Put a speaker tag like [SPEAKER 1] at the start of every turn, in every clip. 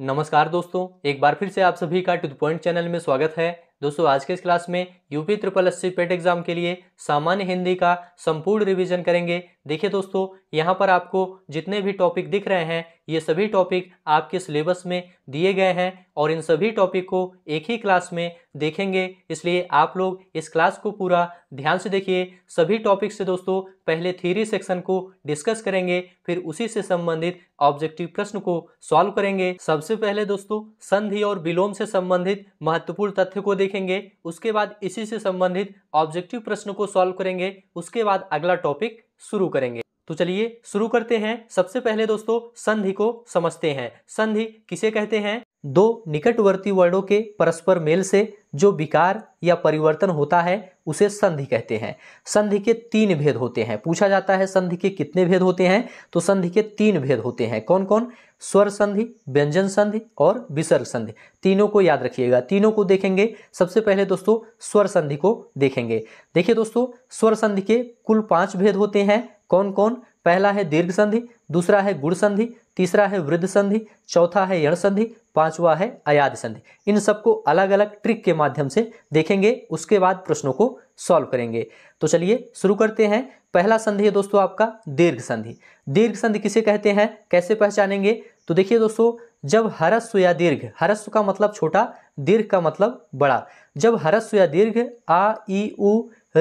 [SPEAKER 1] नमस्कार दोस्तों एक बार फिर से आप सभी का टू द पॉइंट चैनल में स्वागत है दोस्तों आज के इस क्लास में UP triple C PET exam के लिए सामान्य हिंदी का संपूर्ण रिवीजन करेंगे देखिए दोस्तों यहाँ पर आपको जितने भी टॉपिक दिख रहे हैं ये सभी टॉपिक आपके सिलेबस में दिए गए हैं और इन सभी टॉपिक को एक ही क्लास में देखेंगे इसलिए आप लोग इस क्लास को पूरा ध्यान से देखिए सभी टॉपिक से दोस्तों पहले थीरी सेक्शन को डिस्कस करेंगे फिर उसी से संबंधित ऑब्जेक्टिव प्रश्न को सॉल्व करेंगे सबसे पहले दोस्तों संधि और विलोम से संबंधित महत्वपूर्ण तथ्य को देखेंगे उसके बाद इसी से संबंधित ऑब्जेक्टिव प्रश्न को सॉल्व करेंगे उसके बाद अगला टॉपिक शुरू करेंगे तो चलिए शुरू करते हैं सबसे पहले दोस्तों संधि को समझते हैं संधि किसे कहते हैं दो निकटवर्ती वर्णों के परस्पर मेल से जो विकार या परिवर्तन होता है उसे संधि कहते हैं संधि के तीन भेद होते हैं पूछा जाता है संधि के कितने भेद होते हैं तो संधि के तीन भेद होते हैं कौन कौन स्वर संधि व्यंजन संधि और विसर्ग संधि तीनों को याद रखिएगा तीनों को देखेंगे सबसे पहले दोस्तों स्वर संधि को देखेंगे देखिए दोस्तों स्वर संधि के कुल पांच भेद होते हैं कौन कौन पहला है दीर्घ संधि दूसरा है गुड़ संधि तीसरा है वृद्ध संधि चौथा है यण संधि पांचवा है अयाद संधि इन सबको अलग अलग ट्रिक के माध्यम से देखेंगे उसके बाद प्रश्नों को सॉल्व करेंगे तो चलिए शुरू करते हैं पहला संधि है दोस्तों आपका दीर्घ संधि दीर्घ संधि किसे कहते हैं कैसे पहचानेंगे तो देखिए दोस्तों जब हरस्व या दीर्घ हरस्व का मतलब छोटा दीर्घ का मतलब बड़ा जब हरस्व या दीर्घ आ ई उ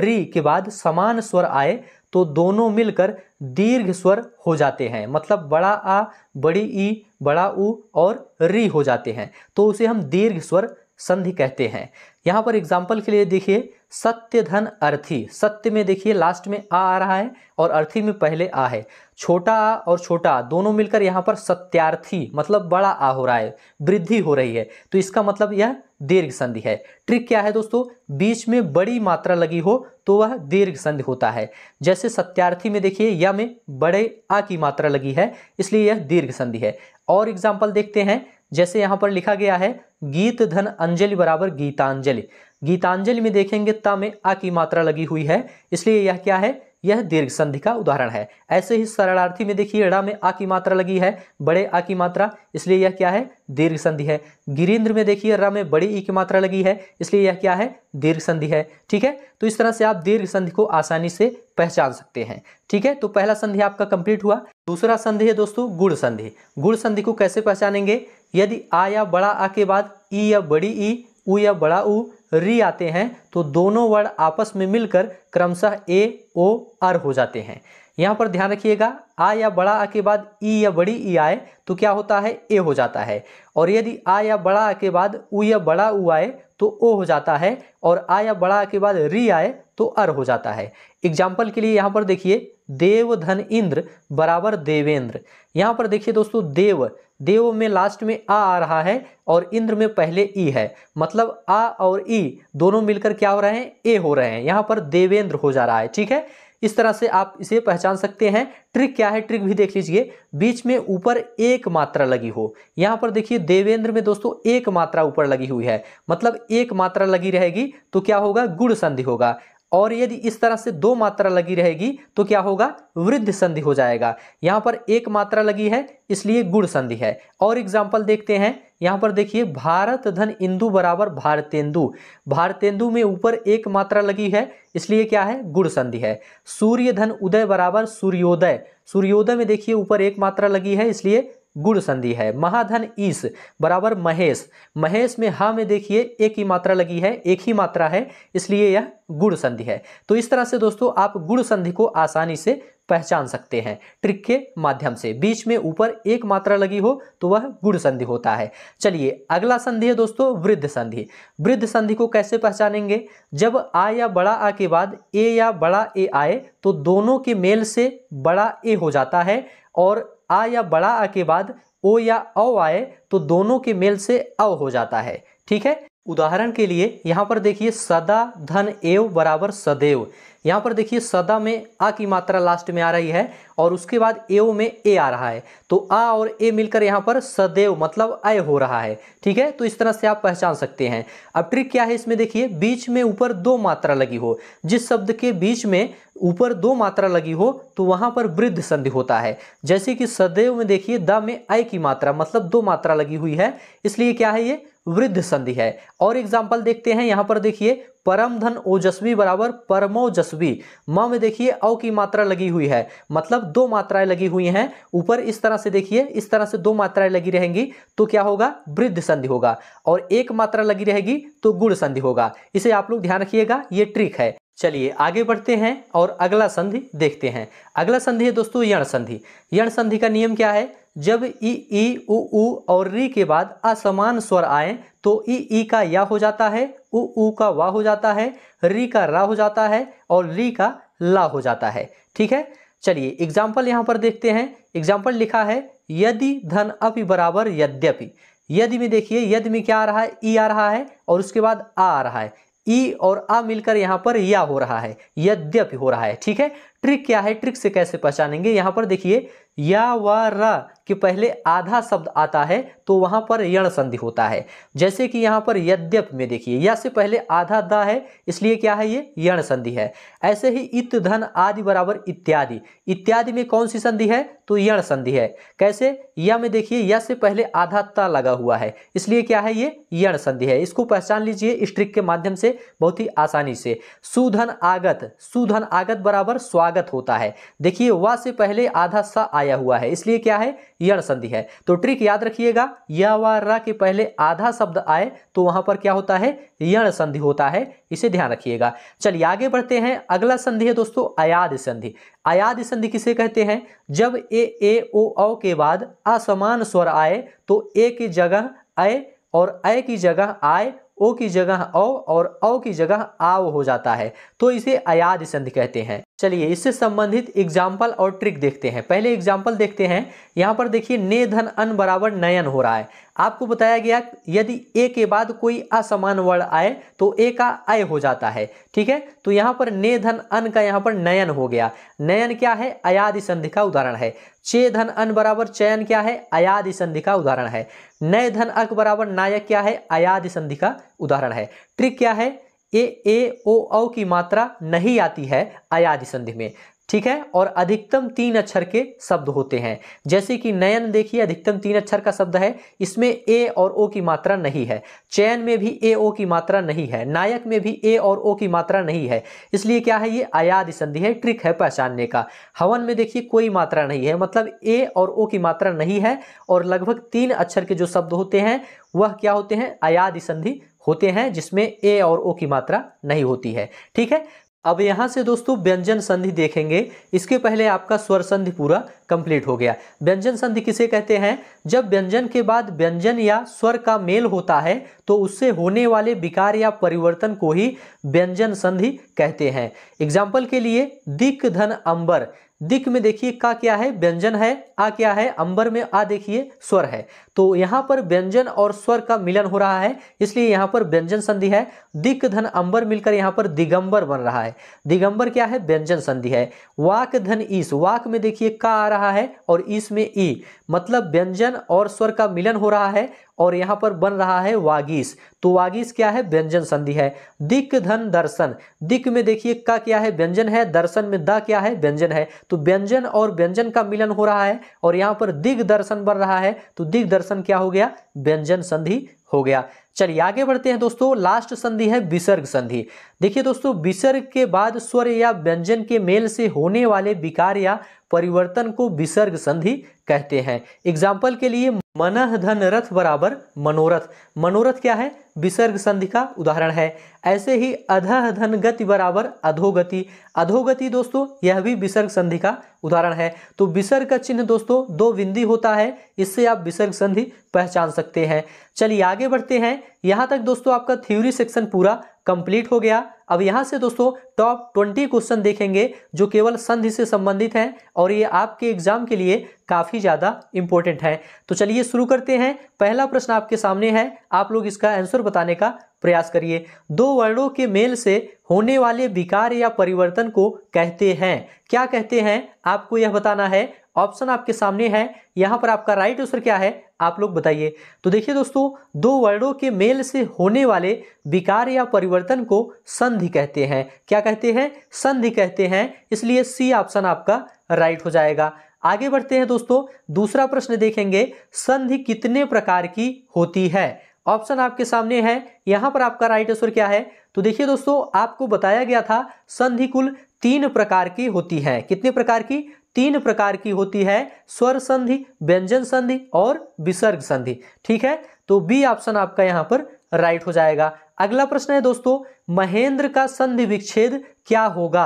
[SPEAKER 1] री के बाद समान स्वर आए तो दोनों मिलकर दीर्घ स्वर हो जाते हैं मतलब बड़ा आ बड़ी ई बड़ा उ और री हो जाते हैं तो उसे हम दीर्घ स्वर संधि कहते हैं यहाँ पर एग्जाम्पल के लिए देखिए सत्य धन अर्थी सत्य में देखिए लास्ट में आ आ रहा है और अर्थी में पहले आ है छोटा आ और छोटा आ दोनों मिलकर यहाँ पर सत्यार्थी मतलब बड़ा आ हो रहा है वृद्धि हो रही है तो इसका मतलब यह दीर्घ संधि है ट्रिक क्या है दोस्तों बीच में बड़ी मात्रा लगी हो तो वह दीर्घ संधि होता है जैसे सत्यार्थी में देखिए या में बड़े आ की मात्रा लगी है इसलिए यह दीर्घ संधि है और एग्जाम्पल देखते हैं जैसे यहाँ पर लिखा गया है गीत धन अंजलि बराबर गीतांजलि गीतांजलि में देखेंगे ता में आ की मात्रा लगी हुई है इसलिए यह क्या है यह दीर्घ संधि का उदाहरण है ऐसे ही सरलार्थी में देखिए ड़ा में आ की मात्रा लगी है बड़े आ की मात्रा इसलिए यह क्या है दीर्घ संधि है गिरीन्द्र में देखिए र में बड़ी ई की मात्रा लगी है इसलिए यह क्या है दीर्घ संधि है ठीक है तो इस तरह से आप दीर्घ संधि को आसानी से पहचान सकते हैं ठीक है तो पहला संधि आपका कंप्लीट हुआ दूसरा संधि है दोस्तों गुड़ संधि गुड़ संधि को कैसे पहचानेंगे यदि आ या बड़ा आ के बाद ई या बड़ी ई उ या बड़ा ऊ री आते हैं तो दोनों वर्ड आपस में मिलकर क्रमशः ए ओ आर हो जाते हैं यहाँ पर ध्यान रखिएगा आ या बड़ा आ के बाद ई या बड़ी ई आए तो क्या होता है ए हो जाता है और यदि आ या बड़ा आ के बाद उ या बड़ा उ आए तो ओ हो जाता है और आ या बड़ा आ के बाद री आए तो अर हो जाता है एग्जाम्पल के लिए यहाँ पर देखिए देव धन इंद्र बराबर देवेंद्र यहाँ पर देखिए दोस्तों देव देव में लास्ट में आ आ रहा है और इंद्र में पहले ई है मतलब आ और ई दोनों मिलकर क्या हो रहे हैं ए हो रहे हैं यहाँ पर देवेंद्र हो जा रहा है ठीक है इस तरह से आप इसे पहचान सकते हैं ट्रिक क्या है ट्रिक भी देख लीजिए बीच में ऊपर एक मात्रा लगी हो यहाँ पर देखिए देवेंद्र में दोस्तों एक मात्रा ऊपर लगी हुई है मतलब एक मात्रा लगी रहेगी तो क्या होगा गुड़ संधि होगा और यदि इस तरह से दो मात्रा लगी रहेगी तो क्या होगा वृद्ध संधि हो जाएगा यहाँ पर एक मात्रा लगी है इसलिए गुड़ संधि है और एग्जाम्पल देखते हैं यहाँ पर देखिए भारत धन इंदु बराबर भारतेंदु भारतेंदु में ऊपर एक मात्रा लगी है इसलिए क्या है गुड़ संधि है सूर्य धन उदय बराबर सूर्योदय सूर्योदय में देखिए ऊपर एक मात्रा लगी है इसलिए गुड़ संधि है महाधन ईस बराबर महेश महेश में हा में देखिए एक ही मात्रा लगी है एक ही मात्रा है इसलिए यह गुड़ संधि है तो इस तरह से दोस्तों आप गुड़ संधि को आसानी से पहचान सकते हैं ट्रिक के माध्यम से बीच में ऊपर एक मात्रा लगी हो तो वह गुड़ संधि होता है चलिए अगला संधि है दोस्तों वृद्ध संधि वृद्ध संधि को कैसे पहचानेंगे जब आ या बड़ा आ के बाद ए या बड़ा ए आए तो दोनों के मेल से बड़ा ए हो जाता है और आ या बड़ा आ के बाद ओ या अ आए तो दोनों के मेल से अ हो जाता है ठीक है उदाहरण के लिए यहाँ पर देखिए सदा धन एव बराबर सदैव यहाँ पर देखिए सदा में आ की मात्रा लास्ट में आ रही है और उसके बाद एओ में ए आ रहा है तो आ और ए मिलकर यहाँ पर सदैव मतलब अय हो रहा है ठीक है तो इस तरह से आप पहचान सकते हैं अब ट्रिक क्या है इसमें देखिए बीच में ऊपर दो मात्रा लगी हो जिस शब्द के बीच में ऊपर दो मात्रा लगी हो तो वहाँ पर वृद्ध संधि होता है जैसे कि सदैव में देखिए द में अय की मात्रा मतलब दो मात्रा लगी हुई है इसलिए क्या है ये वृद्ध संधि है और एग्जाम्पल देखते हैं यहाँ पर देखिए परम धन ओजस्वी बराबर परमोजस्वी म में देखिए औ की मात्रा लगी हुई है मतलब दो मात्राएं लगी हुई हैं ऊपर इस तरह से देखिए इस तरह से दो मात्राएं लगी रहेंगी तो क्या होगा वृद्ध संधि होगा और एक मात्रा लगी रहेगी तो गुण संधि होगा इसे आप लोग ध्यान रखिएगा ये ट्रिक है चलिए आगे बढ़ते हैं और अगला संधि देखते हैं अगला संधि है दोस्तों यण संधि यण संधि का नियम क्या है जब ई ई उ उ और री के बाद असमान स्वर आए तो ई ई का या हो जाता है उ ऊ का वा हो जाता है री का रा हो जाता है और री का ला हो जाता है ठीक है चलिए एग्जाम्पल यहाँ पर देखते हैं एग्जाम्पल लिखा है यदि धन अपि बराबर यद्यपि यदि में देखिए यदि में क्या आ रहा है ई आ रहा है और उसके बाद आ आ रहा है ई और आ मिलकर यहाँ पर या हो रहा है यद्यपि हो रहा है ठीक है ट्रिक क्या है ट्रिक से कैसे पहचानेंगे यहाँ पर देखिए या व र के पहले आधा शब्द आता है तो वहाँ पर यण संधि होता है जैसे कि यहाँ पर यद्यप में देखिए या से पहले आधा द है इसलिए क्या है ये यण संधि है ऐसे ही इत धन आदि बराबर इत्यादि इत्यादि में कौन सी संधि है तो यण संधि है कैसे या में देखिए या से पहले आधा त लगा हुआ है इसलिए क्या है ये यण संधि है इसको पहचान लीजिए स्ट्रिक के माध्यम से बहुत ही आसानी से सुधन आगत सुधन आगत बराबर स्वागत होता है देखिए वह से पहले आधा सा आया आया हुआ है इसलिए क्या है यण संधि है तो ट्रिक याद रखिएगा या व रा के पहले आधा शब्द आए तो वहां पर क्या होता है यण संधि होता है इसे ध्यान रखिएगा चलिए आगे बढ़ते हैं अगला संधि है दोस्तों अयाद संधि अयाद संधि किसे कहते हैं जब ए ए ओ औ के बाद असमान स्वर आए तो ए की जगह अय और अय की जगह आए ओ की जगह औ और औ की जगह आव हो जाता है तो इसे अयाद संधि कहते हैं चलिए इससे संबंधित एग्जाम्पल और ट्रिक देखते हैं पहले एग्जाम्पल देखते हैं यहाँ पर देखिए ने धन अन बराबर नयन हो रहा है आपको बताया गया यदि ए के बाद कोई असमान वर्ण आए तो ए का अय हो जाता है ठीक है तो यहाँ पर ने धन अन का यहाँ पर नयन हो गया नयन क्या है अयादि संधि का उदाहरण है चे धन अन बराबर चयन क्या है अयाधि संधि का उदाहरण है नय धन अक बराबर नायक क्या है अयाधि संधि का उदाहरण है ट्रिक क्या है ए ए ओ औ की मात्रा नहीं आती है अयाधि संधि में ठीक है और अधिकतम तीन अक्षर के शब्द होते हैं जैसे कि नयन देखिए अधिकतम तीन अक्षर का शब्द है इसमें ए और ओ की मात्रा नहीं है चयन में भी ए ओ की मात्रा नहीं है नायक में भी ए और ओ की मात्रा नहीं है इसलिए क्या है ये अयाद संधि है ट्रिक है पहचानने का हवन में देखिए कोई मात्रा नहीं है मतलब ए और ओ की मात्रा नहीं है और लगभग तीन अक्षर के जो शब्द होते हैं वह क्या होते हैं अयाद संधि होते हैं जिसमें ए और ओ की मात्रा नहीं होती है ठीक है अब यहाँ से दोस्तों व्यंजन संधि देखेंगे इसके पहले आपका स्वर संधि पूरा कंप्लीट हो गया व्यंजन संधि किसे कहते हैं जब व्यंजन के बाद व्यंजन या स्वर का मेल होता है तो उससे होने वाले विकार या परिवर्तन को ही व्यंजन संधि कहते हैं एग्जाम्पल के लिए दिक धन अंबर दिक में देखिए का क्या है व्यंजन है आ क्या है अंबर में आ देखिए स्वर है तो यहाँ पर व्यंजन और स्वर का मिलन हो रहा है इसलिए यहाँ पर व्यंजन संधि है दिक धन अंबर मिलकर यहाँ पर दिगंबर बन रहा है दिगंबर क्या है व्यंजन संधि है वाक धन ईस वाक में देखिए का आ रहा है और ईस में ई मतलब व्यंजन और स्वर का मिलन हो रहा है और यहाँ पर बन रहा है वागीस तो वागीस क्या है व्यंजन संधि है दिक धन दर्शन दिक में देखिए का क्या है व्यंजन है दर्शन में द क्या है व्यंजन है तो व्यंजन और व्यंजन का मिलन हो रहा है और यहाँ पर दिग्दर्शन बन रहा है तो दिग दर्शन क्या हो गया व्यंजन संधि हो गया चलिए आगे बढ़ते हैं दोस्तों लास्ट संधि है विसर्ग संधि देखिए दोस्तों विसर्ग के बाद स्वर या व्यंजन के मेल से होने वाले विकार या परिवर्तन को विसर्ग संधि कहते हैं एग्जाम्पल के लिए मनह धन रथ बराबर मनोरथ मनोरथ क्या है विसर्ग संधि का उदाहरण है ऐसे ही अधह धन गति बराबर अधोगति अधोगति दोस्तों यह भी विसर्ग संधि का उदाहरण है तो विसर्ग का चिन्ह दोस्तों दो बिंदी होता है इससे आप विसर्ग संधि पहचान सकते हैं चलिए आगे बढ़ते हैं यहाँ तक दोस्तों आपका थ्योरी सेक्शन पूरा कंप्लीट हो गया अब यहाँ से दोस्तों टॉप ट्वेंटी क्वेश्चन देखेंगे जो केवल संधि से संबंधित हैं और ये आपके एग्जाम के लिए काफ़ी ज़्यादा इंपॉर्टेंट है तो चलिए शुरू करते हैं पहला प्रश्न आपके सामने है आप लोग इसका आंसर बताने का प्रयास करिए दो वर्णों के मेल से होने वाले विकार या परिवर्तन को कहते हैं क्या कहते हैं आपको यह बताना है ऑप्शन आपके सामने है यहाँ पर आपका राइट आंसर क्या है आप लोग बताइए तो देखिए दोस्तों दो वर्णों के मेल से होने वाले विकार या परिवर्तन को संधि कहते हैं क्या कहते हैं संधि कहते हैं इसलिए सी ऑप्शन आपका राइट हो जाएगा आगे बढ़ते हैं दोस्तों दूसरा प्रश्न देखेंगे संधि कितने प्रकार की होती है ऑप्शन आपके सामने है यहां पर आपका राइट आंसर क्या है तो देखिए दोस्तों आपको बताया गया था संधि कुल तीन प्रकार की होती है कितने प्रकार की तीन प्रकार की होती है स्वर संधि व्यंजन संधि और विसर्ग संधि ठीक है तो बी ऑप्शन आपका यहां पर राइट हो जाएगा अगला प्रश्न है दोस्तों महेंद्र का संधि विच्छेद क्या होगा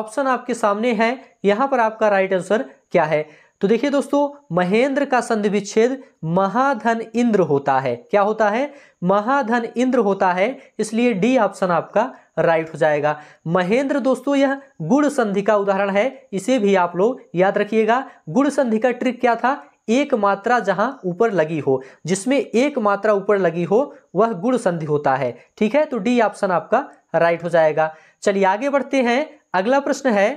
[SPEAKER 1] ऑप्शन आपके सामने है यहां पर आपका राइट आंसर क्या है तो देखिए दोस्तों महेंद्र का संधि विच्छेद महाधन इंद्र होता है क्या होता है महाधन इंद्र होता है इसलिए डी ऑप्शन आपका राइट हो जाएगा महेंद्र दोस्तों यह गुण संधि का उदाहरण है इसे भी आप लोग याद रखिएगा गुण संधि का ट्रिक क्या था एक मात्रा जहां ऊपर लगी हो जिसमें एक मात्रा ऊपर लगी हो वह गुण संधि होता है ठीक है तो डी ऑप्शन आपका राइट हो जाएगा चलिए आगे बढ़ते हैं अगला प्रश्न है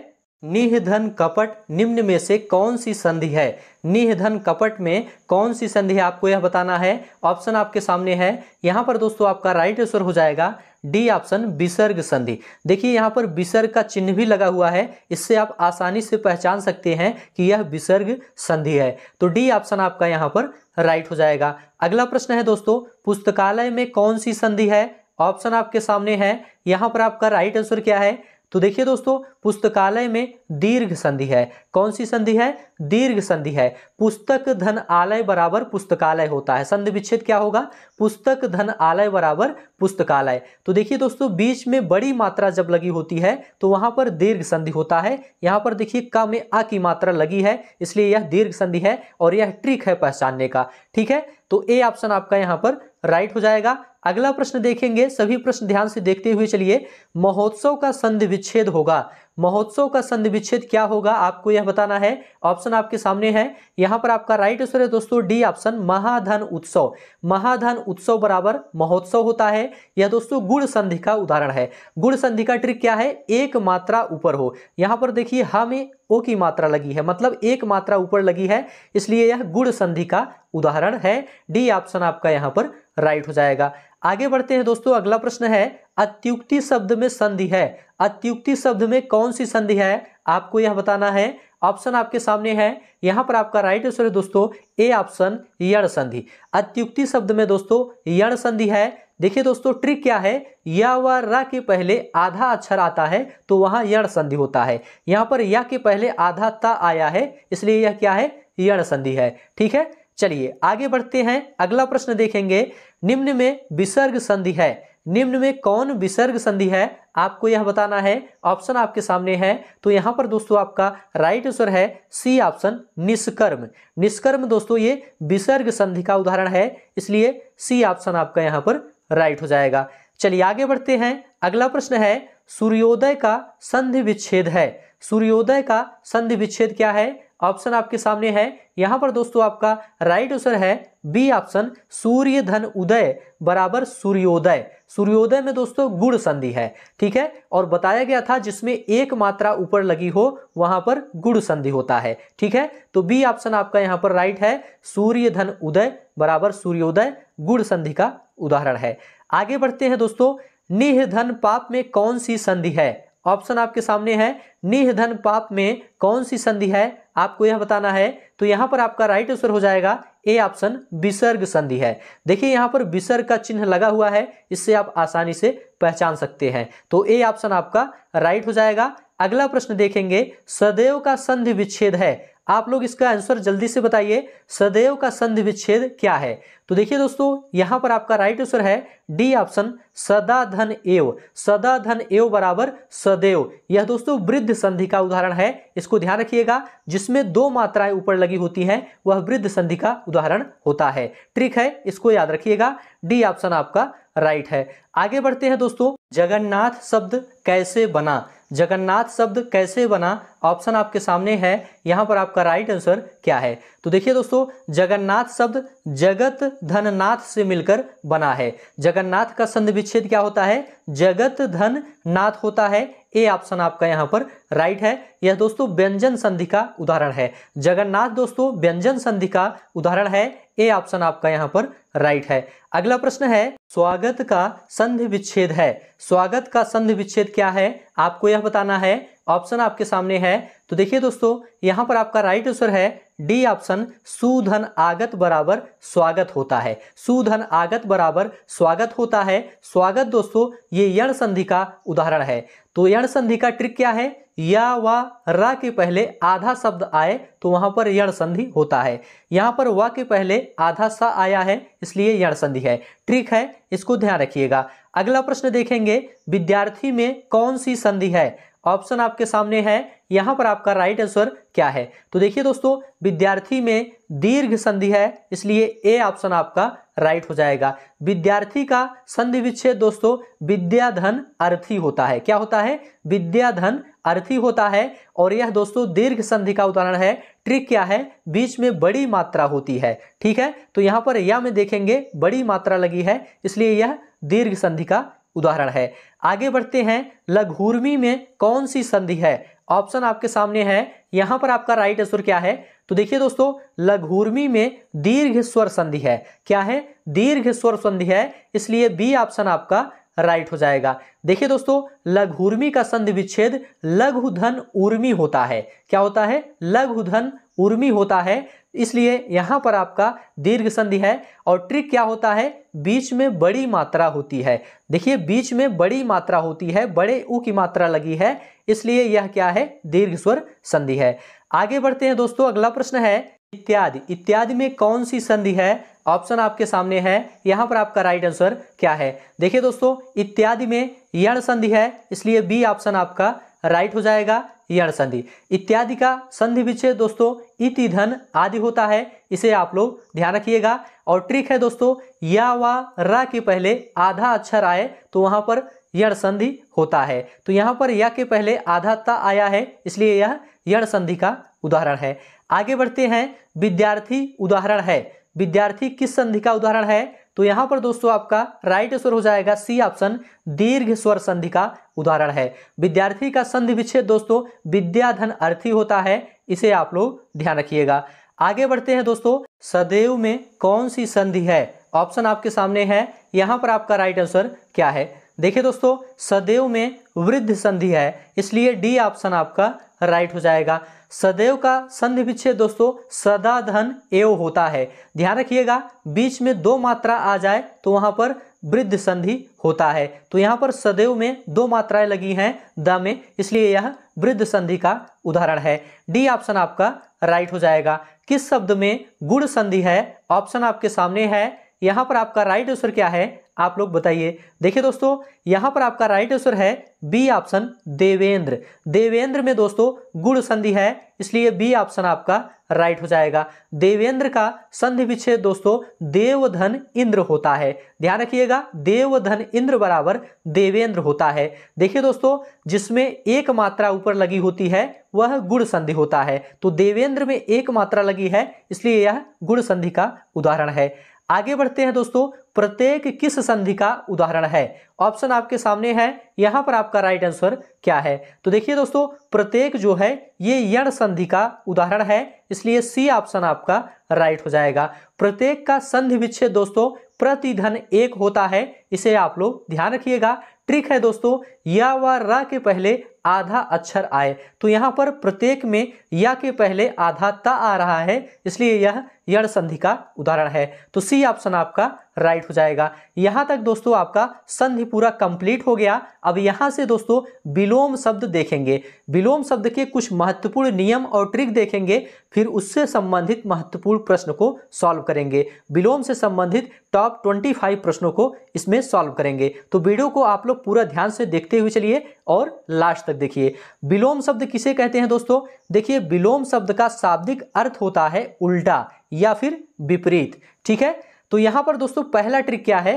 [SPEAKER 1] निहधन कपट निम्न में से कौन सी संधि है निहधन कपट में कौन सी संधि आपको यह बताना है ऑप्शन आपके सामने है यहां पर दोस्तों आपका राइट आंसर हो जाएगा डी ऑप्शन विसर्ग संधि देखिए यहाँ पर विसर्ग का चिन्ह भी लगा हुआ है इससे आप आसानी से पहचान सकते हैं कि यह विसर्ग संधि है तो डी ऑप्शन आपका यहाँ पर राइट हो जाएगा अगला प्रश्न है दोस्तों पुस्तकालय में कौन सी संधि है ऑप्शन आपके सामने है यहाँ पर आपका राइट आंसर क्या है तो देखिए दोस्तों पुस्तकालय में दीर्घ संधि है कौन सी संधि है दीर्घ संधि है पुस्तक धन आलय बराबर पुस्तकालय होता है संधि विच्छेद क्या होगा पुस्तक धन आलय बराबर पुस्तकालय तो देखिए दोस्तों बीच में बड़ी मात्रा जब लगी होती है तो वहां पर दीर्घ संधि होता है यहाँ पर देखिए क में आ की मात्रा लगी है इसलिए यह दीर्घ संधि है और यह ट्रिक है पहचानने का ठीक है तो ए ऑप्शन आपका यहाँ पर राइट हो जाएगा अगला प्रश्न देखेंगे सभी प्रश्न ध्यान से देखते हुए चलिए महोत्सव का संधि विच्छेद होगा महोत्सव का संधि विच्छेद क्या होगा आपको यह बताना है ऑप्शन आपके सामने है यहाँ पर आपका राइट आंसर है दोस्तों डी ऑप्शन महाधन उत्सव महाधन उत्सव बराबर महोत्सव होता है यह दोस्तों गुड़ संधि का उदाहरण है गुड़ संधि का ट्रिक क्या है एक मात्रा ऊपर हो यहाँ पर देखिए हमें ओ की मात्रा लगी है मतलब एक मात्रा ऊपर लगी है इसलिए यह गुड़ संधि का उदाहरण है डी ऑप्शन आपका यहाँ पर राइट हो जाएगा आगे बढ़ते हैं दोस्तों अगला प्रश्न है अत्युक्ति शब्द में संधि है अत्युक्ति शब्द में कौन सी संधि है आपको यह बताना है ऑप्शन आपके सामने है यहां पर आपका राइट आंसर है दोस्तों ए ऑप्शन यण संधि अत्युक्ति शब्द में दोस्तों यण संधि है देखिए दोस्तों ट्रिक क्या है या व रा के पहले आधा अक्षर आता है तो वहां यण संधि होता है यहां पर या के पहले आधा ता आया है इसलिए यह क्या है यण संधि है ठीक है चलिए आगे बढ़ते हैं अगला प्रश्न देखेंगे निम्न में विसर्ग संधि है निम्न में कौन विसर्ग संधि है आपको यह बताना है ऑप्शन आपके सामने है तो यहाँ पर दोस्तों आपका राइट आंसर है सी ऑप्शन निष्कर्म निष्कर्म दोस्तों ये विसर्ग संधि का उदाहरण है इसलिए सी ऑप्शन आपका यहाँ पर राइट हो जाएगा चलिए आगे बढ़ते हैं अगला प्रश्न है सूर्योदय का संधि विच्छेद है सूर्योदय का संधि विच्छेद क्या है ऑप्शन आपके सामने है यहाँ पर दोस्तों आपका राइट आंसर है बी ऑप्शन सूर्य धन उदय बराबर सूर्योदय सूर्योदय में दोस्तों गुड़ संधि है ठीक है और बताया गया था जिसमें एक मात्रा ऊपर लगी हो वहां पर गुड़ संधि होता है ठीक है तो बी ऑप्शन आपका यहाँ पर राइट है सूर्य धन उदय बराबर सूर्योदय गुड़ संधि का उदाहरण है आगे बढ़ते हैं दोस्तों निह धन पाप में कौन सी संधि है ऑप्शन आपके सामने है निह धन पाप में कौन सी संधि है आपको यह बताना है तो यहाँ पर आपका राइट आंसर हो जाएगा ए ऑप्शन विसर्ग संधि है देखिए यहाँ पर विसर्ग का चिन्ह लगा हुआ है इससे आप आसानी से पहचान सकते हैं तो ए ऑप्शन आपका राइट हो जाएगा अगला प्रश्न देखेंगे सदैव का संधि विच्छेद है आप लोग इसका आंसर जल्दी से बताइए सदैव का संधि विच्छेद क्या है तो देखिए दोस्तों यहाँ पर आपका राइट आंसर है डी ऑप्शन सदा धन एव सदा धन एव बराबर सदैव यह दोस्तों वृद्ध संधि का उदाहरण है इसको ध्यान रखिएगा जिसमें दो मात्राएं ऊपर लगी होती हैं वह वृद्ध संधि का उदाहरण होता है ट्रिक है इसको याद रखिएगा डी ऑप्शन आपका राइट है आगे बढ़ते हैं दोस्तों जगन्नाथ शब्द कैसे बना जगन्नाथ शब्द कैसे बना ऑप्शन आपके सामने है यहाँ पर आपका राइट आंसर क्या है तो देखिए दोस्तों जगन्नाथ शब्द जगत धननाथ से मिलकर बना है जगन्नाथ का संधि विच्छेद क्या होता है जगत धन नाथ होता है ए ऑप्शन आपका यहाँ पर राइट है यह दोस्तों व्यंजन संधि का उदाहरण है जगन्नाथ दोस्तों व्यंजन संधि का उदाहरण है ए ऑप्शन आपका यहां पर राइट है अगला प्रश्न है स्वागत का संधि विच्छेद है स्वागत का संधि विच्छेद क्या है आपको यह बताना है ऑप्शन आपके सामने है तो देखिए दोस्तों यहां पर आपका राइट आंसर है डी ऑप्शन सुधन आगत बराबर स्वागत होता है सुधन आगत बराबर स्वागत होता है स्वागत दोस्तों ये यण संधि का उदाहरण है तो यण संधि का ट्रिक क्या है या व रा के पहले आधा शब्द आए तो वहां पर यण संधि होता है यहां पर व के पहले आधा सा आया है इसलिए यण संधि है ट्रिक है इसको ध्यान रखिएगा अगला प्रश्न देखेंगे विद्यार्थी में कौन सी संधि है ऑप्शन आपके सामने है यहाँ पर आपका राइट आंसर क्या है तो देखिए दोस्तों विद्यार्थी में दीर्घ संधि है इसलिए ए ऑप्शन आपका राइट हो जाएगा विद्यार्थी का संधि विच्छेद दोस्तों विद्याधन अर्थी होता है क्या होता है विद्याधन अर्थी होता है और यह दोस्तों दीर्घ संधि का उदाहरण है ट्रिक क्या है बीच में बड़ी मात्रा होती है ठीक है तो यहाँ पर यह में देखेंगे बड़ी मात्रा लगी है इसलिए यह दीर्घ संधि का उदाहरण है आगे बढ़ते हैं लघुर्मी में कौन सी संधि है ऑप्शन आपके सामने है यहां पर आपका राइट आंसर क्या है तो देखिए दोस्तों लघुर्मी में दीर्घ स्वर संधि है क्या है दीर्घ स्वर संधि है इसलिए बी ऑप्शन आपका राइट हो जाएगा देखिए दोस्तों लघुर्मी का संधि विच्छेद लघु धन उर्मी होता है क्या होता है लघु धन उर्मी होता है इसलिए यहाँ पर आपका दीर्घ संधि है और ट्रिक क्या होता है बीच में बड़ी मात्रा होती है देखिए बीच में बड़ी मात्रा होती है बड़े ऊ की मात्रा लगी है इसलिए यह क्या है दीर्घ स्वर संधि है आगे बढ़ते हैं दोस्तों अगला प्रश्न है इत्यादि इत्यादि में कौन सी संधि है ऑप्शन आपके सामने है यहाँ पर आपका राइट आंसर क्या है देखिए दोस्तों इत्यादि में यण संधि है इसलिए बी ऑप्शन आपका राइट हो जाएगा यण संधि इत्यादि का संधि विच्छेद दोस्तों इति धन आदि होता है इसे आप लोग ध्यान रखिएगा और ट्रिक है दोस्तों या व रा के पहले आधा अक्षर आए तो वहाँ पर यण संधि होता है तो यहाँ पर या के पहले आधा ता आया है इसलिए यह यण संधि का उदाहरण है आगे बढ़ते हैं विद्यार्थी उदाहरण है विद्यार्थी किस संधि का उदाहरण है तो यहां पर दोस्तों आपका राइट आंसर हो जाएगा सी ऑप्शन दीर्घ स्वर संधि का उदाहरण है विद्यार्थी का संधि विच्छेद दोस्तों विद्याधन अर्थी होता है इसे आप लोग ध्यान रखिएगा आगे बढ़ते हैं दोस्तों सदैव में कौन सी संधि है ऑप्शन आपके सामने है यहां पर आपका राइट आंसर क्या है देखिए दोस्तों सदैव में वृद्ध संधि है इसलिए डी ऑप्शन आपका राइट हो जाएगा सदैव का संधि विच्छेद दोस्तों सदा धन एव होता है ध्यान रखिएगा बीच में दो मात्रा आ जाए तो वहां पर वृद्ध संधि होता है तो यहाँ पर सदैव में दो मात्राएं लगी हैं द में इसलिए यह वृद्ध संधि का उदाहरण है डी ऑप्शन आपका राइट हो जाएगा किस शब्द में गुण संधि है ऑप्शन आपके सामने है यहाँ पर आपका राइट आंसर क्या है आप लोग बताइए देखिए दोस्तों यहाँ पर आपका राइट आंसर है बी ऑप्शन देवेंद्र देवेंद्र में दोस्तों गुण संधि है इसलिए बी ऑप्शन आपका राइट हो जाएगा देवेंद्र का संधि विच्छेद दोस्तों देवधन इंद्र होता है ध्यान रखिएगा देवधन इंद्र बराबर देवेंद्र होता है देखिए दोस्तों जिसमें एक मात्रा ऊपर लगी होती है वह गुण संधि होता है तो देवेंद्र में एक मात्रा लगी है इसलिए यह गुण संधि का उदाहरण है आगे बढ़ते हैं दोस्तों प्रत्येक किस संधि का उदाहरण है ऑप्शन आपके सामने है यहां पर आपका राइट आंसर क्या है तो देखिए दोस्तों प्रत्येक जो है ये यण संधि का उदाहरण है इसलिए सी ऑप्शन आपका राइट हो जाएगा प्रत्येक का संधि विच्छेद दोस्तों प्रतिधन एक होता है इसे आप लोग ध्यान रखिएगा ट्रिक है दोस्तों या व र के पहले आधा अक्षर आए तो यहां पर प्रत्येक में या के पहले आधा त आ रहा है इसलिए यह यण संधि का उदाहरण है तो सी ऑप्शन आपका राइट हो जाएगा यहां तक दोस्तों आपका संधि पूरा कंप्लीट हो गया अब यहां से दोस्तों विलोम शब्द देखेंगे विलोम शब्द के कुछ महत्वपूर्ण नियम और ट्रिक देखेंगे फिर उससे संबंधित महत्वपूर्ण प्रश्न को सॉल्व करेंगे विलोम से संबंधित टॉप ट्वेंटी फाइव प्रश्नों को इसमें सॉल्व करेंगे तो वीडियो को आप लोग पूरा ध्यान से देखते हुए चलिए और लास्ट तक देखिए विलोम शब्द किसे कहते हैं दोस्तों देखिए विलोम शब्द का शाब्दिक अर्थ होता है उल्टा या फिर विपरीत ठीक है तो यहां पर दोस्तों पहला ट्रिक क्या है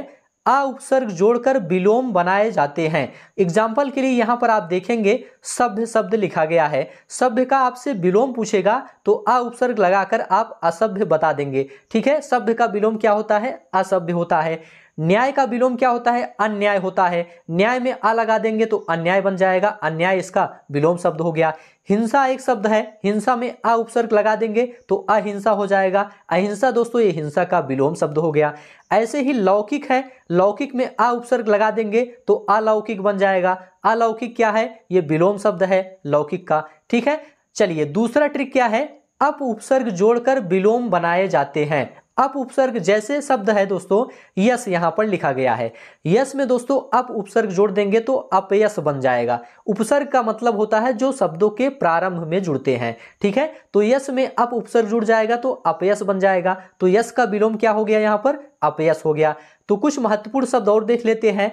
[SPEAKER 1] आ उपसर्ग जोड़कर विलोम बनाए जाते हैं एग्जाम्पल के लिए यहां पर आप देखेंगे सभ्य शब्द लिखा गया है सभ्य का आपसे विलोम पूछेगा तो आ उपसर्ग लगाकर आप असभ्य बता देंगे ठीक है सभ्य का विलोम क्या होता है असभ्य होता है न्याय का विलोम क्या होता है अन्याय होता है न्याय में आ लगा देंगे तो अन्याय बन जाएगा अन्याय इसका विलोम शब्द हो गया हिंसा एक शब्द है हिंसा में आ उपसर्ग लगा देंगे तो अहिंसा हो जाएगा अहिंसा दोस्तों ये हिंसा का विलोम शब्द हो गया ऐसे ही लौकिक है लौकिक में आ उपसर्ग लगा देंगे तो अलौकिक बन जाएगा अलौकिक क्या है ये विलोम शब्द है लौकिक का ठीक है चलिए दूसरा ट्रिक क्या है अप उपसर्ग जोड़कर विलोम बनाए जाते हैं अप उपसर्ग जैसे शब्द है दोस्तों यस यहां पर लिखा गया है यस में दोस्तों अप उपसर्ग जोड़ देंगे तो अपयस बन जाएगा उपसर्ग का मतलब होता है जो शब्दों के प्रारंभ में जुड़ते हैं ठीक है तो यस में अप उपसर्ग जुड़ जाएगा तो अपयस बन जाएगा तो यस का विलोम क्या हो गया यहाँ पर अपयस हो गया तो कुछ महत्वपूर्ण शब्द और देख लेते हैं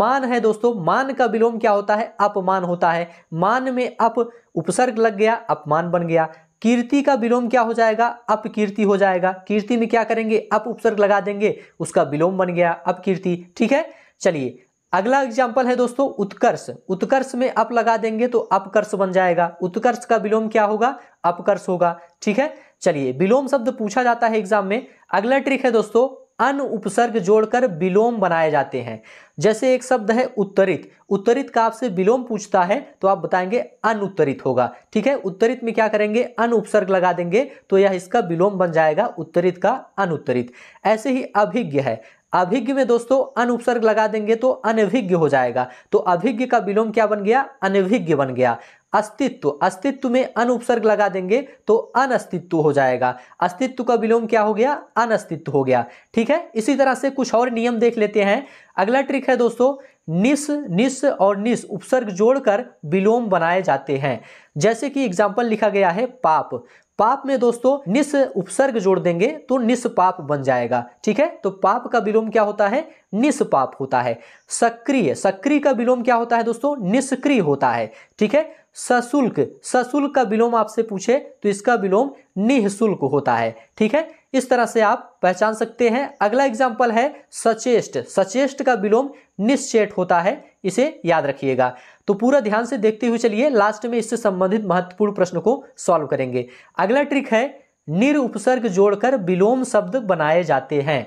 [SPEAKER 1] मान है दोस्तों मान का विलोम क्या होता है अपमान होता है मान में अप उपसर्ग लग गया अपमान बन गया कीर्ति का विलोम क्या हो जाएगा अपकीर्ति हो जाएगा कीर्ति में क्या करेंगे अप उपसर्ग लगा देंगे उसका विलोम बन गया अपकीर्ति ठीक है चलिए अगला एग्जाम्पल है दोस्तों उत्कर्ष उत्कर्ष में अप लगा देंगे तो अपकर्ष बन जाएगा उत्कर्ष का विलोम क्या होगा अपकर्ष होगा ठीक है चलिए विलोम शब्द पूछा जाता है एग्जाम में अगला ट्रिक है दोस्तों अन उपसर्ग जोड़कर विलोम बनाए जाते हैं जैसे एक शब्द है उत्तरित उत्तरित का आपसे विलोम पूछता है तो आप बताएंगे अनुत्तरित होगा ठीक है उत्तरित में क्या करेंगे अन उपसर्ग लगा देंगे तो यह इसका विलोम बन जाएगा उत्तरित का अनुत्तरित ऐसे ही अभिज्ञ है अभिज्ञ में दोस्तों अन उपसर्ग लगा देंगे तो अनभिज्ञ हो जाएगा तो अभिज्ञ का विलोम क्या बन गया अनभिज्ञ बन गया अस्तित्व अस्तित्व में अन उपसर्ग लगा देंगे तो अनअस्तित्व हो जाएगा अस्तित्व का विलोम क्या हो गया अस्तित्व हो गया ठीक है इसी तरह से कुछ और नियम देख लेते हैं अगला ट्रिक है दोस्तों निस निस और निस उपसर्ग जोड़कर विलोम बनाए जाते हैं जैसे कि एग्जाम्पल लिखा गया है पाप पाप में दोस्तों निस उपसर्ग जोड़ देंगे तो निष्पाप बन जाएगा ठीक है तो पाप का विलोम क्या होता है निष्पाप होता है सक्रिय सक्रिय का विलोम क्या होता है दोस्तों निष्क्रिय होता है ठीक है सशुल्क सशुल्क का विलोम आपसे पूछे तो इसका विलोम निःशुल्क होता है ठीक है इस तरह से आप पहचान सकते हैं अगला एग्जाम्पल है सचेष्ट सचेष्ट का विलोम निश्चेट होता है इसे याद रखिएगा तो पूरा ध्यान से देखते हुए चलिए लास्ट में इससे संबंधित महत्वपूर्ण प्रश्न को सॉल्व करेंगे अगला ट्रिक है निर उपसर्ग जोड़कर विलोम शब्द बनाए जाते हैं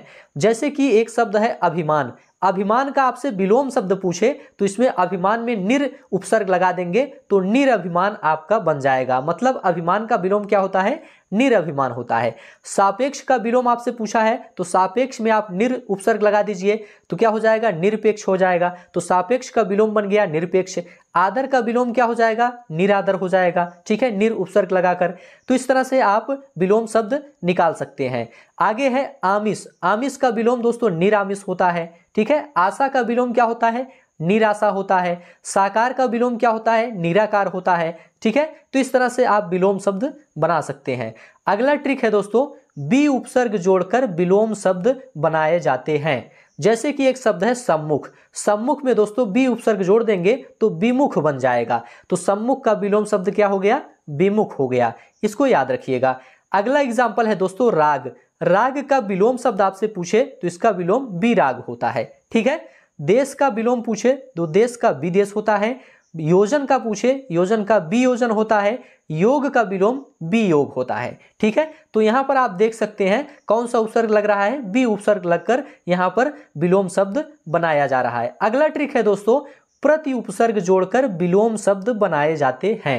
[SPEAKER 1] जैसे कि एक शब्द है अभिमान अभिमान का आपसे विलोम शब्द पूछे तो इसमें अभिमान में निर उपसर्ग लगा देंगे तो निर अभिमान आपका बन जाएगा मतलब अभिमान का विलोम क्या होता है निरअभिमान होता है सापेक्ष का विलोम आपसे पूछा है तो सापेक्ष में आप निर उपसर्ग लगा दीजिए तो क्या हो जाएगा निरपेक्ष हो जाएगा तो सापेक्ष का विलोम बन गया निरपेक्ष आदर का विलोम क्या हो जाएगा निरादर हो जाएगा ठीक है निर उपसर्ग लगाकर तो इस तरह से आप विलोम शब्द निकाल सकते हैं आगे है आमिष आमिष का विलोम दोस्तों निरामिष होता है ठीक है आशा का विलोम क्या होता है निराशा होता है साकार का विलोम क्या होता है निराकार होता है ठीक है तो इस तरह से आप विलोम शब्द बना सकते हैं अगला ट्रिक है दोस्तों बी उपसर्ग जोड़कर विलोम शब्द बनाए जाते हैं जैसे कि एक शब्द है सम्मुख सम्मुख में दोस्तों बी उपसर्ग जोड़ देंगे तो विमुख बन जाएगा तो सम्मुख का विलोम शब्द क्या हो गया विमुख हो गया इसको याद रखिएगा अगला एग्जाम्पल है दोस्तों राग राग का विलोम शब्द आपसे पूछे तो इसका विलोम बी राग होता है ठीक है देश का विलोम पूछे तो देश का विदेश होता है योजन का पूछे योजन का वियोजन होता है योग का विलोम बी योग होता है ठीक है तो यहाँ पर आप देख सकते हैं कौन सा उपसर्ग लग रहा है बी उपसर्ग लगकर यहाँ पर विलोम शब्द बनाया जा रहा है अगला ट्रिक है दोस्तों प्रति उपसर्ग जोड़कर विलोम शब्द बनाए जाते हैं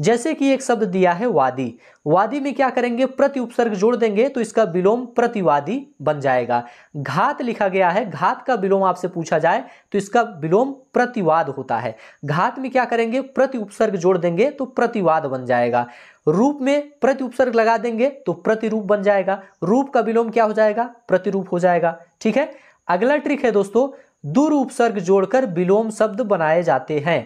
[SPEAKER 1] जैसे कि एक शब्द दिया है वादी वादी में क्या करेंगे प्रति उपसर्ग जोड़ देंगे तो इसका विलोम प्रतिवादी बन जाएगा घात लिखा गया है घात का विलोम आपसे पूछा जाए तो इसका विलोम प्रतिवाद होता है घात में क्या करेंगे प्रति उपसर्ग जोड़ देंगे तो प्रतिवाद बन जाएगा रूप में प्रति उपसर्ग लगा देंगे तो प्रतिरूप बन जाएगा रूप का विलोम क्या हो जाएगा प्रतिरूप हो जाएगा ठीक है अगला ट्रिक है दोस्तों दूर उपसर्ग जोड़कर विलोम शब्द बनाए जाते हैं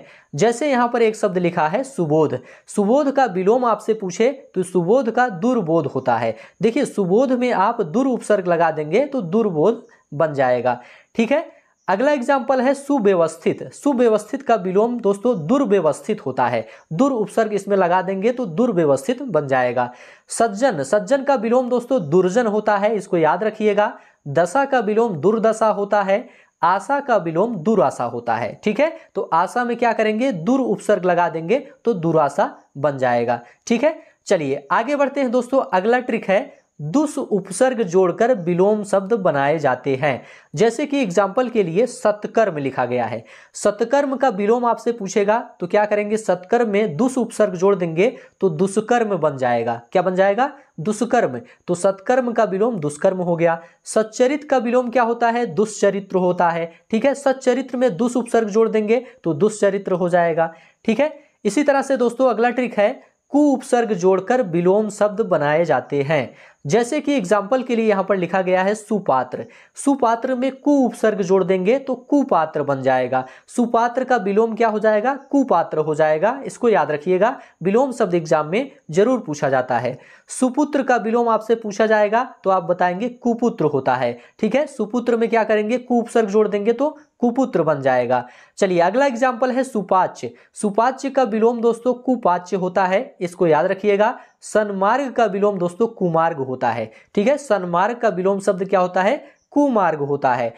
[SPEAKER 1] जैसे यहाँ पर एक शब्द लिखा है सुबोध सुबोध का विलोम आपसे पूछे तो सुबोध का दुर्बोध होता है देखिए सुबोध में आप दुर उपसर्ग लगा देंगे तो दुर्बोध बन जाएगा ठीक है अगला एग्जाम्पल है सुव्यवस्थित सुव्यवस्थित का विलोम दोस्तों दुर्व्यवस्थित होता है दुर उपसर्ग इसमें लगा देंगे तो दुर्व्यवस्थित बन जाएगा सज्जन सज्जन का विलोम दोस्तों दुर्जन होता है इसको याद रखिएगा दशा का विलोम दुर्दशा होता है आशा का विलोम दुराशा होता है ठीक है तो आशा में क्या करेंगे दुर उपसर्ग लगा देंगे तो दुराशा बन जाएगा ठीक है चलिए आगे बढ़ते हैं दोस्तों अगला ट्रिक है दुष उपसर्ग जोड़कर विलोम शब्द बनाए जाते हैं जैसे कि एग्जाम्पल के लिए सत्कर्म लिखा गया है सत्कर्म का विलोम आपसे पूछेगा तो क्या करेंगे सत्कर्म में दुष उपसर्ग जोड़ देंगे तो दुष्कर्म बन जाएगा क्या बन जाएगा दुष्कर्म तो सत्कर्म का विलोम दुष्कर्म हो गया सच्चरित का विलोम क्या होता है दुष्चरित्र होता है ठीक है सच्चरित्र में दुष उपसर्ग जोड़ देंगे तो दुष्चरित्र हो जाएगा ठीक है इसी तरह से दोस्तों अगला ट्रिक है कु उपसर्ग जोड़कर विलोम शब्द बनाए जाते हैं जैसे कि एग्जाम्पल के लिए यहाँ पर लिखा गया है सुपात्र सुपात्र में कु उपसर्ग जोड़ देंगे तो कुपात्र बन जाएगा सुपात्र का विलोम क्या हो जाएगा कुपात्र हो जाएगा इसको याद रखिएगा विलोम शब्द एग्जाम में जरूर पूछा जाता है सुपुत्र का विलोम आपसे पूछा जाएगा तो आप बताएंगे कुपुत्र होता है ठीक है सुपुत्र में क्या करेंगे कु उपसर्ग जोड़ देंगे तो कुपुत्र बन जाएगा चलिए अगला एग्जाम्पल है सुपाच्य सुपाच्य का विलोम दोस्तों कुपाच्य होता है इसको याद रखिएगा सनमार्ग का विलोम दोस्तों कुमार्ग होता है ठीक है सनमार्ग का विलोम शब्द क्या होता है कुमार्ग होता है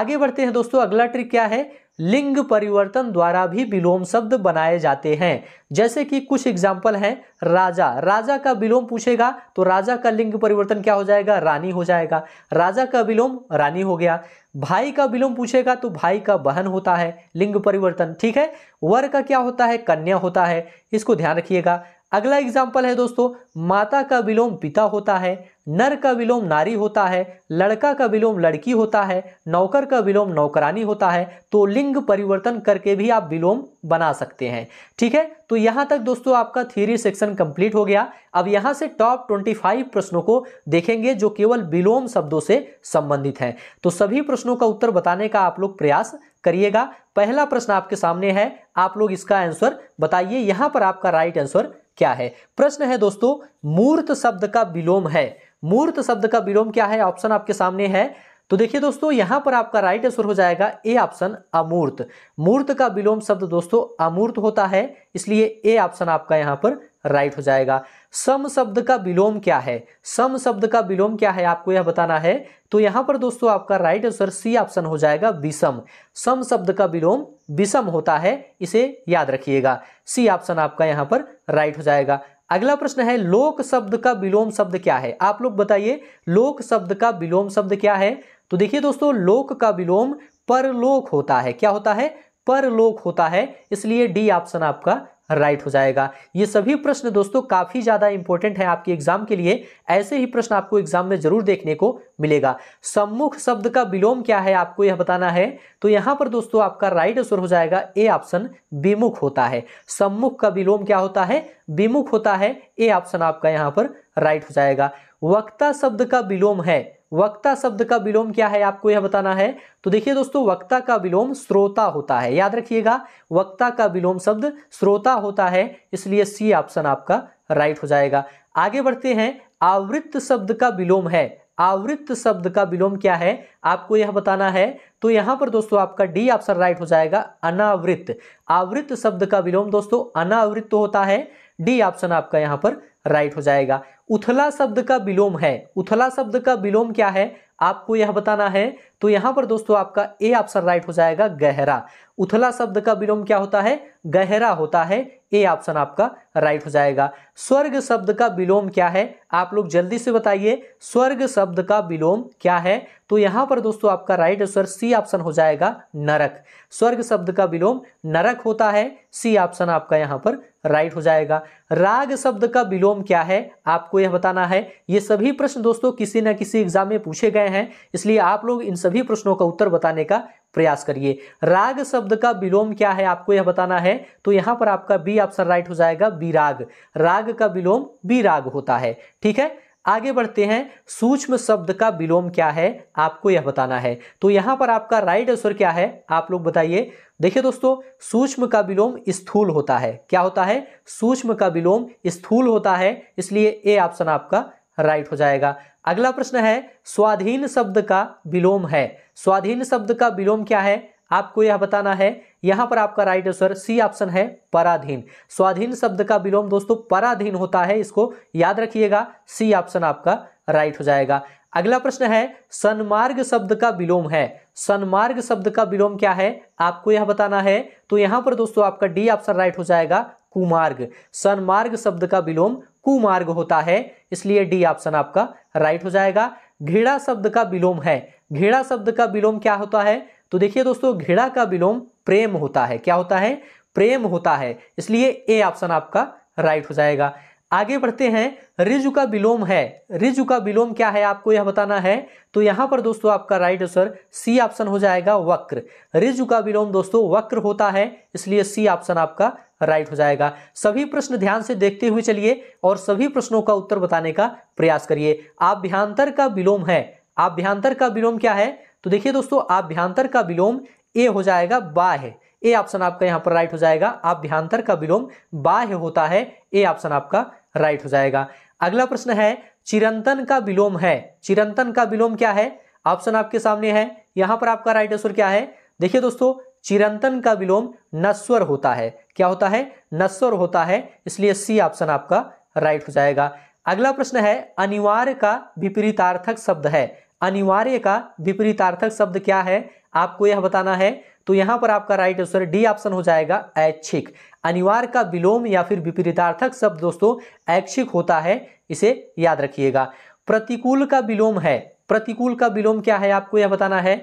[SPEAKER 1] आगे बढ़ते हैं दोस्तों अगला ट्रिक क्या है लिंग परिवर्तन द्वारा भी विलोम शब्द बनाए जाते हैं जैसे कि कुछ एग्जाम्पल हैं राजा राजा का विलोम पूछेगा तो राजा का लिंग परिवर्तन क्या हो जाएगा रानी हो जाएगा राजा का विलोम रानी हो गया भाई का विलोम पूछेगा तो भाई का बहन होता है लिंग परिवर्तन ठीक है वर का क्या होता है कन्या होता है इसको ध्यान रखिएगा अगला एग्जाम्पल है दोस्तों माता का विलोम पिता होता है नर का विलोम नारी होता है लड़का का विलोम लड़की होता है नौकर का विलोम नौकरानी होता है तो लिंग परिवर्तन करके भी आप विलोम बना सकते हैं ठीक है तो यहाँ तक दोस्तों आपका थीरी सेक्शन कंप्लीट हो गया अब यहाँ से टॉप 25 प्रश्नों को देखेंगे जो केवल विलोम शब्दों से संबंधित हैं तो सभी प्रश्नों का उत्तर बताने का आप लोग प्रयास करिएगा पहला प्रश्न आपके सामने है आप लोग इसका आंसर बताइए यहाँ पर आपका राइट आंसर क्या है प्रश्न है दोस्तों मूर्त शब्द का विलोम है मूर्त शब्द का विलोम क्या है ऑप्शन आपके सामने है तो देखिए दोस्तों यहां पर आपका राइट आंसर हो जाएगा ए ऑप्शन अमूर्त मूर्त का विलोम शब्द दोस्तों अमूर्त होता है इसलिए ए ऑप्शन आपका यहां पर राइट हो जाएगा सम शब्द का विलोम क्या है सम शब्द का विलोम क्या है आपको यह बताना है तो यहां पर दोस्तों आपका राइट आंसर सी ऑप्शन हो जाएगा विषम सम शब्द का विलोम विषम होता है इसे याद रखिएगा सी ऑप्शन आपका यहां पर राइट हो जाएगा अगला प्रश्न है लोक शब्द का विलोम शब्द क्या है आप लोग बताइए लोक शब्द का विलोम शब्द क्या है तो देखिए दोस्तों लोक का विलोम परलोक होता है क्या होता है परलोक होता है इसलिए डी ऑप्शन आपका राइट हो जाएगा ये सभी प्रश्न दोस्तों काफ़ी ज़्यादा इंपॉर्टेंट है आपके एग्जाम के लिए ऐसे ही प्रश्न आपको एग्जाम में जरूर देखने को मिलेगा सम्मुख शब्द का विलोम क्या है आपको यह बताना है तो यहां पर दोस्तों आपका राइट आंसर हो जाएगा ए ऑप्शन विमुख होता है सम्मुख का विलोम क्या होता है विमुख होता है ए ऑप्शन आपका यहां पर राइट हो जाएगा वक्ता शब्द का विलोम है वक्ता शब्द का विलोम क्या है आपको यह बताना है तो देखिए दोस्तों वक्ता का विलोम श्रोता होता है याद रखिएगा वक्ता का विलोम शब्द श्रोता होता है इसलिए सी ऑप्शन आपका राइट हो जाएगा आगे बढ़ते हैं आवृत्त शब्द का विलोम है आवृत्त शब्द का विलोम क्या है आपको यह बताना है तो यहां पर दोस्तों आपका डी ऑप्शन राइट हो जाएगा अनावृत्त आवृत्त शब्द का विलोम दोस्तों अनावृत्त होता है डी ऑप्शन आपका यहां पर राइट हो जाएगा उथला शब्द का विलोम है उथला शब्द का विलोम क्या है आपको यह बताना है तो यहां पर दोस्तों आपका ए ऑप्शन राइट हो जाएगा गहरा उथला शब्द का विलोम क्या होता है गहरा होता है ए ऑप्शन आपका राइट हो जाएगा स्वर्ग शब्द का विलोम क्या है आप लोग जल्दी से बताइए स्वर्ग शब्द का विलोम क्या है तो यहां पर दोस्तों आपका राइट आंसर सी ऑप्शन हो जाएगा नरक स्वर्ग शब्द का विलोम नरक होता है सी ऑप्शन आपका यहां पर राइट हो जाएगा राग शब्द का विलोम क्या है आपको यह बताना है ये सभी प्रश्न दोस्तों किसी ना किसी एग्जाम में पूछे गए हैं इसलिए आप लोग इन सभी प्रश्नों का उत्तर बताने का प्रयास करिए राग शब्द का विलोम क्या है आपको यह बताना है तो यहां पर आपका बी ऑप्शन राइट हो जाएगा बीराग राग का विलोम बीराग होता है ठीक है आगे बढ़ते हैं सूक्ष्म शब्द का विलोम क्या है आपको यह बताना है तो यहां पर आपका राइट आंसर क्या है आप लोग बताइए देखिए दोस्तों सूक्ष्म का विलोम स्थूल होता है क्या होता है सूक्ष्म का विलोम स्थूल होता है इसलिए ए ऑप्शन आपका राइट हो जाएगा अगला प्रश्न है स्वाधीन शब्द का विलोम है स्वाधीन शब्द का विलोम क्या है आपको यह बताना है यहां पर आपका राइट आंसर सी ऑप्शन है पराधीन स्वाधीन शब्द का विलोम दोस्तों पराधीन होता है इसको याद रखिएगा सी ऑप्शन आपका राइट हो जाएगा अगला प्रश्न है सनमार्ग शब्द का विलोम है सनमार्ग शब्द का विलोम क्या है आपको यह बताना है तो यहां पर दोस्तों आपका डी ऑप्शन राइट हो जाएगा कुमार्ग सनमार्ग शब्द का विलोम कुमार्ग होता है इसलिए डी ऑप्शन आपका राइट हो जाएगा घेड़ा शब्द का विलोम है घेड़ा शब्द का विलोम क्या होता है तो देखिए दोस्तों घेड़ा का विलोम प्रेम होता है क्या होता है प्रेम होता है इसलिए ए ऑप्शन आपका राइट हो जाएगा आगे बढ़ते हैं रिजु का विलोम है रिजु का विलोम क्या है आपको यह बताना है तो यहां पर दोस्तों आपका राइट आंसर सी ऑप्शन हो जाएगा वक्र रिजु का विलोम दोस्तों वक्र होता है इसलिए सी ऑप्शन आपका राइट हो जाएगा सभी प्रश्न ध्यान से देखते हुए चलिए और सभी प्रश्नों का उत्तर बताने का प्रयास करिए आभ्यांतर का विलोम है आभ्यांतर का विलोम क्या है तो देखिए दोस्तों आभ्यांतर का विलोम ए हो जाएगा बाह्य ए ऑप्शन आपका यहाँ पर राइट हो जाएगा आभ्यांतर का विलोम बाह्य होता है ए ऑप्शन आपका राइट हो जाएगा अगला प्रश्न है चिरंतन का विलोम है चिरंतन का विलोम क्या है ऑप्शन आपके सामने है यहां पर आपका राइट आंसर क्या है देखिए दोस्तों चिरंतन का विलोम नस्वर होता है क्या होता है नस्वर होता है इसलिए सी ऑप्शन आपका राइट हो जाएगा अगला प्रश्न है अनिवार्य का विपरीतार्थक शब्द है अनिवार्य का विपरीतार्थक शब्द क्या है आपको यह बताना है तो यहां पर आपका राइट आंसर डी ऑप्शन हो जाएगा ऐच्छिक अनिवार्य का विलोम या फिर विपरीतार्थक शब्द दोस्तों ऐच्छिक होता है इसे याद रखिएगा प्रतिकूल का विलोम है प्रतिकूल का विलोम क्या है आपको यह बताना है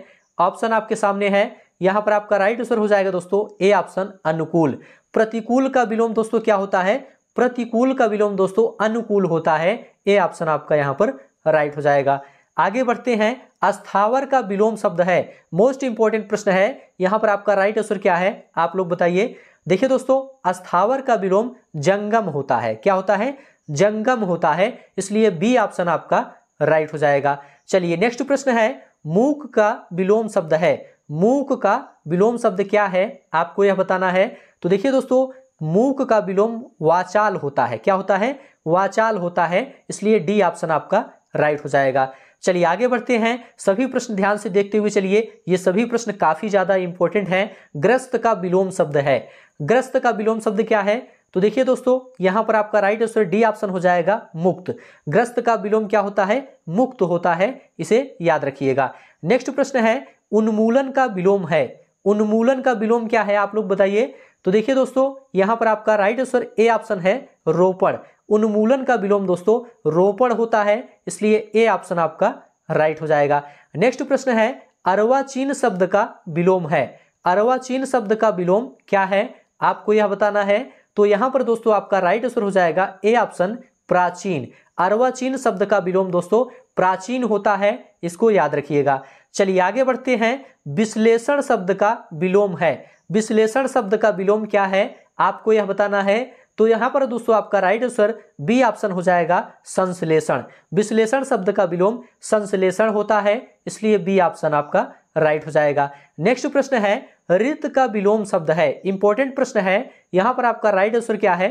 [SPEAKER 1] ऑप्शन आपके सामने है यहां पर आपका राइट आंसर हो जाएगा दोस्तों ए ऑप्शन अनुकूल प्रतिकूल का विलोम दोस्तों क्या होता है प्रतिकूल का विलोम दोस्तों अनुकूल होता है ए ऑप्शन आपका यहां पर राइट हो जाएगा आगे बढ़ते हैं अस्थावर का विलोम शब्द है मोस्ट इंपॉर्टेंट प्रश्न है यहां पर आपका राइट आंसर क्या है आप लोग बताइए देखिए दोस्तों अस्थावर का विलोम जंगम होता है क्या होता है जंगम होता है इसलिए बी ऑप्शन आपका राइट हो जाएगा चलिए नेक्स्ट प्रश्न है मूक का विलोम शब्द है मूक का विलोम शब्द क्या है आपको यह बताना है तो देखिए दोस्तों मूक का विलोम वाचाल होता है क्या होता है वाचाल होता है इसलिए डी ऑप्शन आपका राइट हो जाएगा चलिए आगे बढ़ते हैं सभी प्रश्न ध्यान से देखते हुए चलिए ये सभी प्रश्न काफी ज्यादा इंपॉर्टेंट हैं ग्रस्त का विलोम शब्द है ग्रस्त का विलोम शब्द क्या है तो देखिए दोस्तों यहां पर आपका राइट आंसर डी ऑप्शन हो जाएगा मुक्त ग्रस्त का विलोम क्या होता है मुक्त होता है इसे याद रखिएगा नेक्स्ट प्रश्न है उन्मूलन का विलोम है उन्मूलन का विलोम क्या है आप लोग बताइए तो देखिए दोस्तों यहां पर आपका राइट आंसर ए ऑप्शन है रोपण उन्मूलन का विलोम दोस्तों रोपण होता है इसलिए ए ऑप्शन आपका राइट हो जाएगा नेक्स्ट प्रश्न है अरवाचीन शब्द का विलोम है अरवाचीन शब्द का विलोम क्या है आपको यह बताना है तो यहां पर दोस्तों आपका राइट आंसर हो जाएगा ए ऑप्शन प्राचीन अरवाचीन शब्द का विलोम दोस्तों प्राचीन होता है इसको याद रखिएगा चलिए आगे बढ़ते हैं विश्लेषण शब्द का विलोम है विश्लेषण शब्द का विलोम क्या है आपको यह बताना है तो यहां पर दोस्तों आपका राइट आंसर बी ऑप्शन हो जाएगा संश्लेषण विश्लेषण शब्द का विलोम संश्लेषण होता है इसलिए बी ऑप्शन आपका राइट हो जाएगा नेक्स्ट प्रश्न है रित का विलोम शब्द है इंपॉर्टेंट प्रश्न है यहां पर आपका राइट आंसर क्या है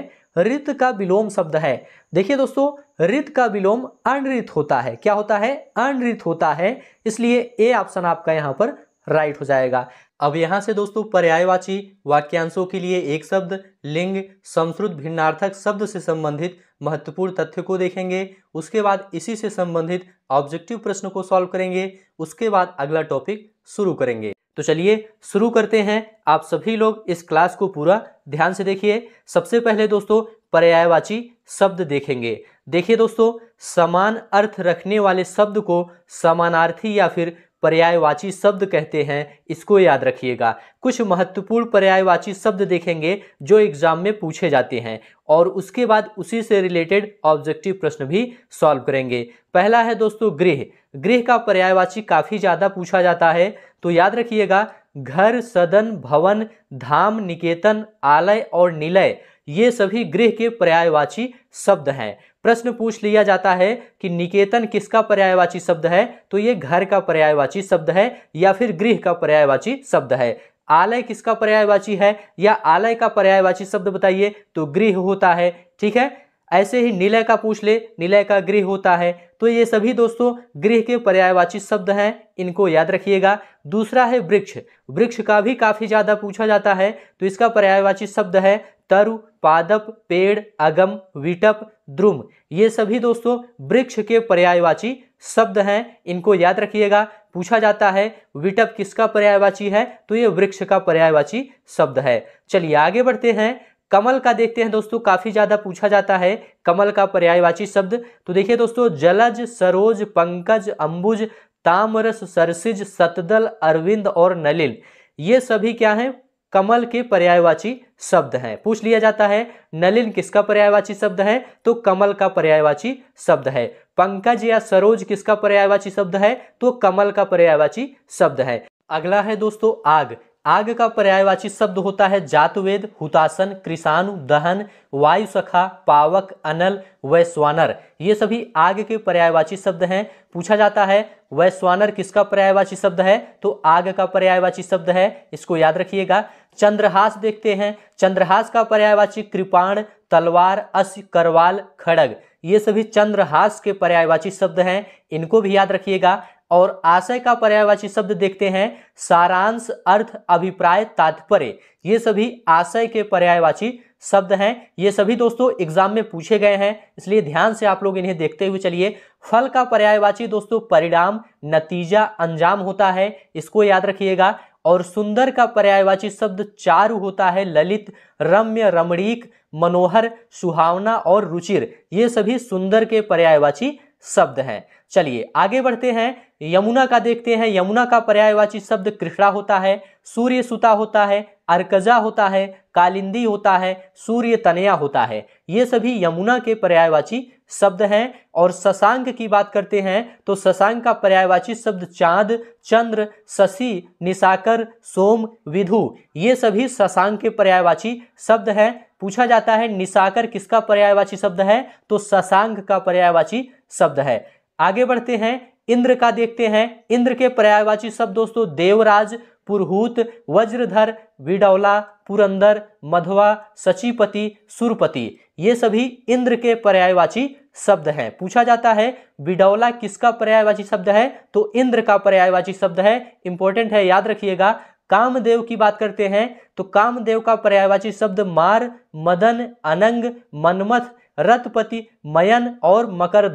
[SPEAKER 1] रित का विलोम शब्द है देखिए दोस्तों रित का विलोम अनृत होता है क्या होता है अनृत होता है इसलिए ए ऑप्शन आपका यहां पर राइट हो जाएगा अब यहाँ से दोस्तों पर्यायवाची वाक्यांशों के लिए एक शब्द लिंग संस्कृत भिन्नार्थक शब्द से संबंधित महत्वपूर्ण तथ्य को देखेंगे उसके बाद इसी से संबंधित ऑब्जेक्टिव प्रश्न को सॉल्व करेंगे उसके बाद अगला टॉपिक शुरू करेंगे तो चलिए शुरू करते हैं आप सभी लोग इस क्लास को पूरा ध्यान से देखिए सबसे पहले दोस्तों पर्यायवाची शब्द देखेंगे देखिए दोस्तों समान अर्थ रखने वाले शब्द को समानार्थी या फिर पर्यायवाची शब्द कहते हैं इसको याद रखिएगा कुछ महत्वपूर्ण पर्यायवाची शब्द देखेंगे जो एग्जाम में पूछे जाते हैं और उसके बाद उसी से रिलेटेड ऑब्जेक्टिव प्रश्न भी सॉल्व करेंगे पहला है दोस्तों गृह गृह का पर्यायवाची काफ़ी ज़्यादा पूछा जाता है तो याद रखिएगा घर सदन भवन धाम निकेतन आलय और निलय ये सभी गृह के पर्यायवाची शब्द हैं प्रश्न पूछ लिया जाता है कि निकेतन किसका पर्यायवाची शब्द है तो ये घर का पर्यायवाची शब्द है या फिर गृह का पर्यायवाची शब्द है आलय किसका पर्यायवाची है या आलय का पर्यायवाची शब्द बताइए तो गृह होता है ठीक है ऐसे ही निलय का पूछ ले निलय का गृह होता है तो ये सभी दोस्तों गृह के पर्यायवाची शब्द हैं इनको याद रखिएगा दूसरा है वृक्ष वृक्ष का भी काफ़ी ज़्यादा पूछा जाता है तो इसका पर्यायवाची शब्द है तरु पादप पेड़ अगम विटप द्रुम ये सभी दोस्तों वृक्ष के पर्यायवाची शब्द हैं इनको याद रखिएगा पूछा जाता है विटप किसका पर्यायवाची है तो ये वृक्ष का पर्यायवाची शब्द है चलिए आगे बढ़ते हैं कमल का देखते हैं दोस्तों काफी ज्यादा पूछा जाता है कमल का पर्यायवाची शब्द तो देखिए दोस्तों जलज सरोज पंकज अंबुज तामरस सरसिज सतदल अरविंद और नलिल ये सभी क्या हैं कमल के पर्यायवाची शब्द हैं पूछ लिया जाता है नलिन किसका पर्यायवाची शब्द है तो कमल का पर्यायवाची शब्द है पंकज या सरोज किसका पर्यायवाची शब्द है तो कमल का पर्यायवाची शब्द है अगला है दोस्तों आग आग का पर्यायवाची शब्द होता है जातवेद हुतासन कृषाणु दहन वायु सखा पावक अनल वैश्वानर ये सभी आग के पर्यायवाची शब्द हैं पूछा जाता है वैश्वानर किसका पर्यायवाची शब्द है तो आग का पर्यायवाची शब्द है इसको याद रखिएगा चंद्रहास देखते हैं चंद्रहास का पर्यायवाची कृपाण तलवार अस करवाल खड़ग ये सभी चंद्रहास के पर्यायवाची शब्द हैं इनको भी याद रखिएगा और आशय का पर्यायवाची शब्द देखते हैं सारांश अर्थ अभिप्राय तात्पर्य ये सभी आशय के पर्यायवाची शब्द हैं ये सभी दोस्तों एग्जाम में पूछे गए हैं इसलिए ध्यान से आप लोग इन्हें देखते हुए चलिए फल का पर्यायवाची दोस्तों परिणाम नतीजा अंजाम होता है इसको याद रखिएगा और सुंदर का पर्यायवाची शब्द चारु होता है ललित रम्य रमणीक मनोहर सुहावना और रुचिर ये सभी सुंदर के पर्यायवाची शब्द है चलिए आगे बढ़ते हैं यमुना का देखते हैं यमुना का पर्यायवाची शब्द कृष्णा होता है सूर्य सुता होता है अर्कजा होता है कालिंदी होता है सूर्य तनया होता है ये सभी यमुना के पर्यायवाची शब्द हैं और शशांक की बात करते हैं तो शशांक का पर्यायवाची शब्द चांद चंद्र शशि निशाकर सोम विधु ये सभी शशांक के पर्यायवाची शब्द हैं पूछा जाता है निशाकर किसका पर्यायवाची शब्द है तो शशांक का पर्यायवाची शब्द है आगे बढ़ते हैं इंद्र का देखते हैं इंद्र के पर्यायवाची शब्द दोस्तों देवराज पुरहूत वज्रधर विडौला पुरंदर मधवा सचिपति सुरपति ये सभी इंद्र के पर्यायवाची शब्द हैं पूछा जाता है विडौला किसका पर्यायवाची शब्द है तो इंद्र का पर्यायवाची शब्द है इंपॉर्टेंट है याद रखिएगा कामदेव की बात करते हैं तो कामदेव का पर्यायवाची शब्द मार मदन अनंग मनमथ रथपति मयन और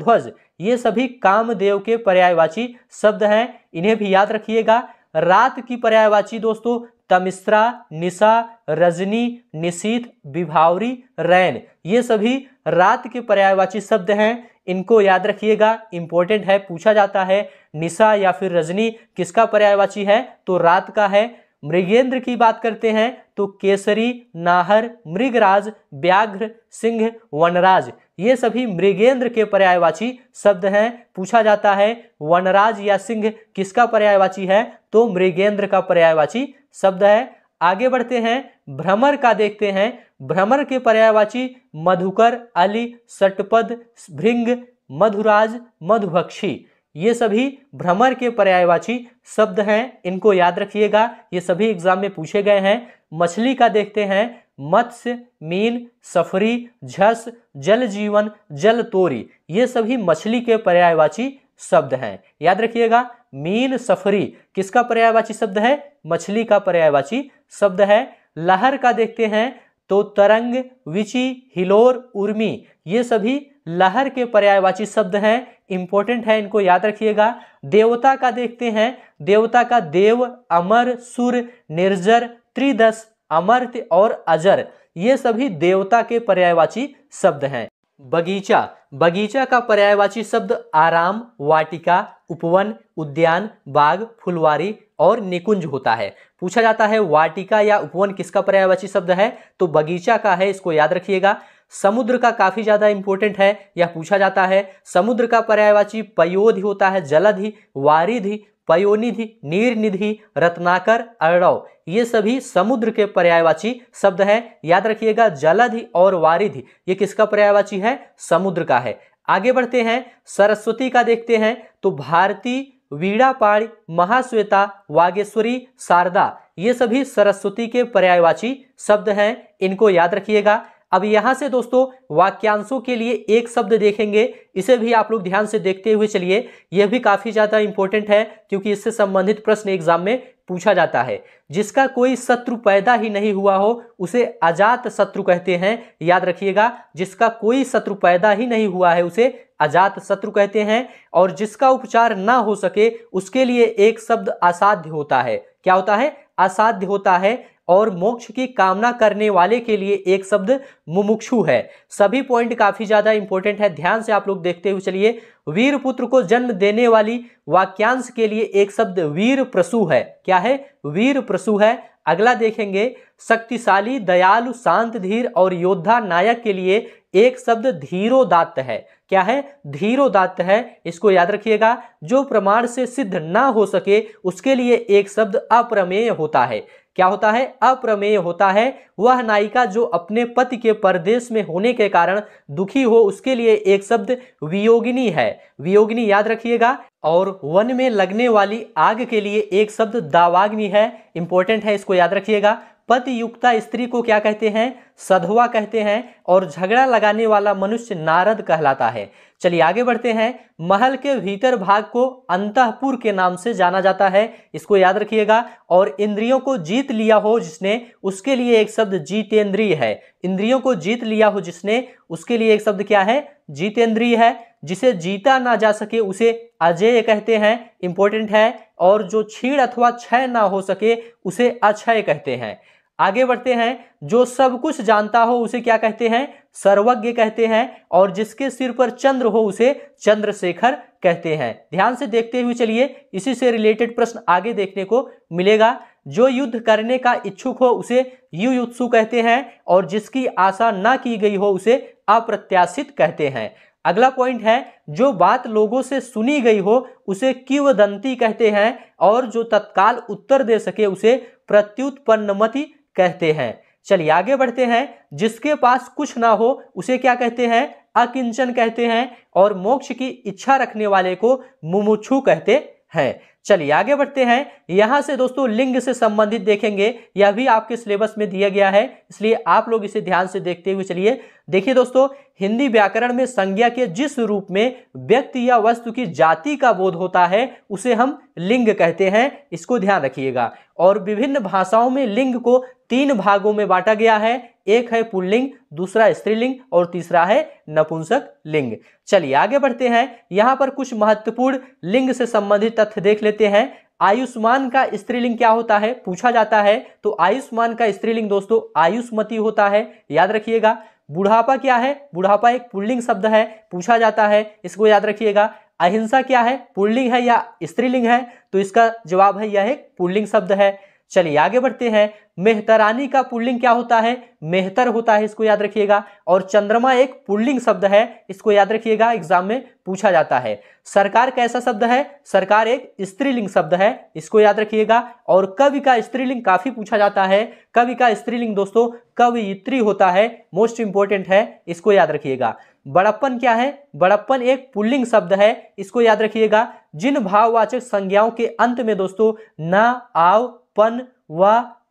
[SPEAKER 1] ध्वज ये सभी कामदेव के पर्यायवाची शब्द हैं इन्हें भी याद रखिएगा रात की पर्यायवाची दोस्तों तमिश्रा निशा रजनी निशीत विभावरी रैन ये सभी रात के पर्यायवाची शब्द हैं इनको याद रखिएगा इंपॉर्टेंट है पूछा जाता है निशा या फिर रजनी किसका पर्यायवाची है तो रात का है मृगेंद्र की बात करते हैं तो केसरी नाहर मृगराज व्याघ्र सिंह वनराज ये सभी मृगेंद्र के पर्यायवाची शब्द हैं पूछा जाता है वनराज या सिंह किसका पर्यायवाची है तो मृगेंद्र का पर्यायवाची शब्द है आगे बढ़ते हैं भ्रमर का देखते हैं भ्रमर के पर्यायवाची मधुकर अली सटपद भृंग मधुराज मधुभक्षी ये सभी भ्रमर के पर्यायवाची शब्द हैं इनको याद रखिएगा ये सभी एग्जाम में पूछे गए हैं मछली का देखते हैं मत्स्य मीन सफरी झस जल जीवन जल तोरी ये सभी मछली के पर्यायवाची शब्द हैं याद रखिएगा मीन सफरी किसका पर्यायवाची शब्द है मछली का पर्यायवाची शब्द है लहर का देखते हैं तो तरंग विची हिलोर उर्मी ये सभी लहर के पर्यायवाची शब्द हैं इंपॉर्टेंट है इनको याद रखिएगा देवता का देखते हैं देवता का देव अमर सुर निर्जर त्रिदश अमर्त्य और अजर ये सभी देवता के पर्यायवाची शब्द हैं बगीचा बगीचा का पर्यायवाची शब्द आराम वाटिका उपवन उद्यान बाग फुलवारी और निकुंज होता है पूछा जाता है वाटिका या उपवन किसका पर्यायवाची शब्द है तो बगीचा का है इसको याद रखिएगा समुद्र का काफी ज्यादा इंपॉर्टेंट है यह पूछा जाता है समुद्र का पर्यायवाची पयोधि होता है जलधि वारिधि पयोनिधि नीरनिधि रत्नाकर अरव ये सभी समुद्र के पर्यायवाची शब्द हैं याद रखिएगा जलधि और वारिधि ये किसका पर्यायवाची है समुद्र का है आगे बढ़ते हैं सरस्वती का देखते हैं तो भारती वीड़ापाड़ी महाश्वेता वागेश्वरी शारदा ये सभी सरस्वती के पर्यायवाची शब्द हैं इनको याद रखिएगा अब यहां से दोस्तों वाक्यांशों के लिए एक शब्द देखेंगे इसे भी आप लोग ध्यान से देखते हुए चलिए यह भी काफी ज्यादा इंपॉर्टेंट है क्योंकि इससे संबंधित प्रश्न एग्जाम में पूछा जाता है जिसका कोई शत्रु पैदा ही नहीं हुआ हो उसे अजात शत्रु कहते हैं याद रखिएगा जिसका कोई शत्रु पैदा ही नहीं हुआ है उसे अजात शत्रु कहते हैं और जिसका उपचार ना हो सके उसके लिए एक शब्द असाध्य होता है क्या होता है असाध्य होता है और मोक्ष की कामना करने वाले के लिए एक शब्द मुमुक्षु है सभी पॉइंट काफ़ी ज़्यादा इंपॉर्टेंट है ध्यान से आप लोग देखते हुए चलिए वीर पुत्र को जन्म देने वाली वाक्यांश के लिए एक शब्द वीर प्रसु है क्या है वीर प्रसु है अगला देखेंगे शक्तिशाली दयालु शांत धीर और योद्धा नायक के लिए एक शब्द धीरोदात्त है क्या है धीरोदात्त है इसको याद रखिएगा जो प्रमाण से सिद्ध ना हो सके उसके लिए एक शब्द अप्रमेय होता है क्या होता है अप्रमेय होता है वह नायिका जो अपने पति के परदेश में होने के कारण दुखी हो उसके लिए एक शब्द वियोगिनी है वियोगिनी याद रखिएगा और वन में लगने वाली आग के लिए एक शब्द दावाग्नि है इंपॉर्टेंट है इसको याद रखिएगा युक्ता स्त्री को क्या कहते हैं सधवा कहते हैं और झगड़ा लगाने वाला मनुष्य नारद कहलाता है चलिए आगे बढ़ते हैं महल के भीतर भाग को अंतपुर के नाम से जाना जाता है इसको याद रखिएगा और इंद्रियों को जीत लिया हो जिसने उसके लिए एक शब्द जीतेंद्रीय है इंद्रियों को जीत लिया हो जिसने उसके लिए एक शब्द क्या है जीतेंद्रीय है जिसे जीता ना जा सके उसे अजय कहते हैं इंपॉर्टेंट है और जो छीण अथवा क्षय ना हो सके उसे अक्षय कहते हैं आगे बढ़ते हैं जो सब कुछ जानता हो उसे क्या कहते हैं सर्वज्ञ कहते हैं और जिसके सिर पर चंद्र हो उसे चंद्रशेखर कहते हैं ध्यान से देखते हुए चलिए इसी से रिलेटेड प्रश्न आगे देखने को मिलेगा जो युद्ध करने का इच्छुक हो उसे युयुत्सु कहते हैं और जिसकी आशा ना की गई हो उसे अप्रत्याशित कहते हैं अगला पॉइंट है जो बात लोगों से सुनी गई हो उसे किवदंती कहते हैं और जो तत्काल उत्तर दे सके उसे प्रत्युत्पन्नमति कहते हैं चलिए आगे बढ़ते हैं जिसके पास कुछ ना हो उसे क्या कहते हैं अकिंचन कहते हैं और मोक्ष की इच्छा रखने वाले को मुमुक्षु कहते हैं चलिए आगे बढ़ते हैं यहाँ से दोस्तों लिंग से संबंधित देखेंगे यह भी आपके सिलेबस में दिया गया है इसलिए आप लोग इसे ध्यान से देखते हुए चलिए देखिए दोस्तों हिंदी व्याकरण में संज्ञा के जिस रूप में व्यक्ति या वस्तु की जाति का बोध होता है उसे हम लिंग कहते हैं इसको ध्यान रखिएगा और विभिन्न भाषाओं में लिंग को तीन भागों में बांटा गया है एक है पुल्लिंग दूसरा स्त्रीलिंग और तीसरा है नपुंसक लिंग चलिए आगे बढ़ते हैं यहाँ पर कुछ महत्वपूर्ण लिंग से संबंधित तथ्य देख लेते हैं आयुष्मान का स्त्रीलिंग क्या होता है पूछा जाता है तो आयुष्मान का स्त्रीलिंग दोस्तों आयुष्मति होता है याद रखिएगा बुढ़ापा क्या है बुढ़ापा एक पुल्लिंग शब्द है पूछा जाता है इसको याद रखिएगा अहिंसा क्या है पुल्लिंग है या स्त्रीलिंग है तो इसका जवाब है यह एक पुल्लिंग शब्द है चलिए आगे बढ़ते हैं मेहतरानी का पुल्लिंग क्या होता है मेहतर होता है इसको याद रखिएगा और चंद्रमा एक पुल्लिंग शब्द है इसको याद रखिएगा एग्जाम में पूछा जाता है सरकार कैसा शब्द है सरकार एक स्त्रीलिंग शब्द है इसको याद रखिएगा और कवि का स्त्रीलिंग काफी पूछा जाता है कवि का स्त्रीलिंग दोस्तों कवयित्री होता है मोस्ट इंपॉर्टेंट है इसको याद रखिएगा बड़प्पन क्या है बड़प्पन एक पुल्लिंग शब्द है इसको याद रखिएगा जिन भाववाचक संज्ञाओं के अंत में दोस्तों ना आव पन व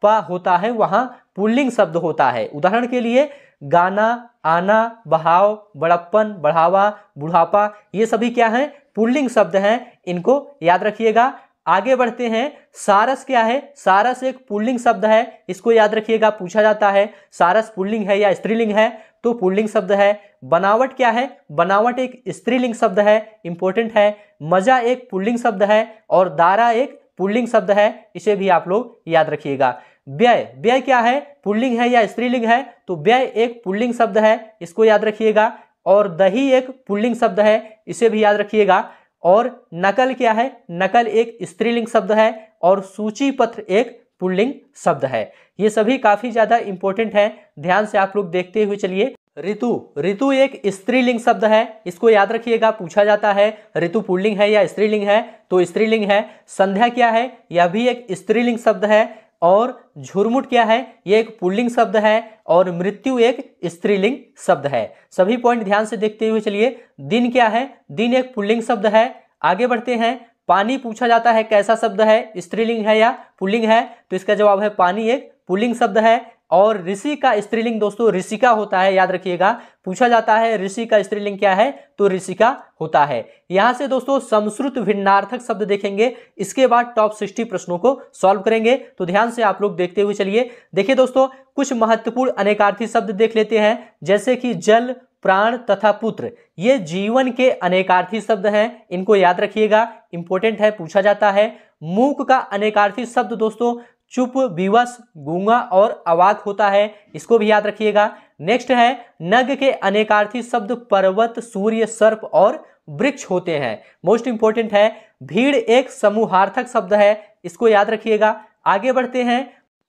[SPEAKER 1] प होता है वहाँ पुल्लिंग शब्द होता है उदाहरण के लिए गाना आना बहाव बड़प्पन बढ़ावा बुढ़ापा ये सभी क्या हैं पुल्लिंग शब्द हैं इनको याद रखिएगा आगे बढ़ते हैं सारस क्या है सारस एक पुल्लिंग शब्द है इसको याद रखिएगा पूछा जाता है सारस पुल्लिंग है या स्त्रीलिंग है तो पुल्लिंग शब्द है बनावट क्या है बनावट एक स्त्रीलिंग शब्द है इंपॉर्टेंट है मजा एक पुल्लिंग शब्द है और दारा एक पुल्लिंग शब्द है इसे भी आप लोग याद रखिएगा व्यय व्यय क्या है पुल्लिंग है या स्त्रीलिंग है तो व्यय एक पुल्लिंग शब्द है इसको याद रखिएगा और दही एक पुल्लिंग शब्द है इसे भी याद रखिएगा और नकल क्या है नकल एक स्त्रीलिंग शब्द है और सूची पत्र एक पुल्लिंग शब्द है ये सभी काफ़ी ज़्यादा इंपॉर्टेंट है ध्यान से आप लोग देखते हुए चलिए ऋतु ऋतु एक स्त्रीलिंग शब्द है इसको याद रखिएगा पूछा जाता है ऋतु पुल्लिंग है या स्त्रीलिंग है तो स्त्रीलिंग है संध्या क्या है यह भी एक स्त्रीलिंग शब्द है और झुरमुट क्या है यह एक पुल्लिंग शब्द है और मृत्यु एक स्त्रीलिंग शब्द है सभी पॉइंट ध्यान से देखते हुए चलिए दिन क्या है दिन एक पुल्लिंग शब्द है आगे बढ़ते हैं पानी पूछा जाता है कैसा शब्द है स्त्रीलिंग है या पुल्लिंग है तो इसका जवाब है पानी एक पुल्लिंग शब्द है और ऋषि का स्त्रीलिंग दोस्तों ऋषिका होता है याद रखिएगा पूछा जाता है ऋषि का स्त्रीलिंग क्या है तो ऋषिका होता है यहां से दोस्तों समश्रुत भिन्नार्थक शब्द देखेंगे इसके बाद टॉप सिक्सटी प्रश्नों को सॉल्व करेंगे तो ध्यान से आप लोग देखते हुए चलिए देखिए दोस्तों कुछ महत्वपूर्ण अनेकार्थी शब्द देख लेते हैं जैसे कि जल प्राण तथा पुत्र ये जीवन के अनेकार्थी शब्द हैं इनको याद रखिएगा इंपॉर्टेंट है पूछा जाता है मूक का अनेकार्थी शब्द दोस्तों चुप विवश गूंगा और अवाक होता है इसको भी याद रखिएगा नेक्स्ट है नग के अनेकार्थी शब्द पर्वत सूर्य सर्प और वृक्ष होते हैं मोस्ट इंपॉर्टेंट है भीड़ एक समूहार्थक शब्द है इसको याद रखिएगा आगे बढ़ते हैं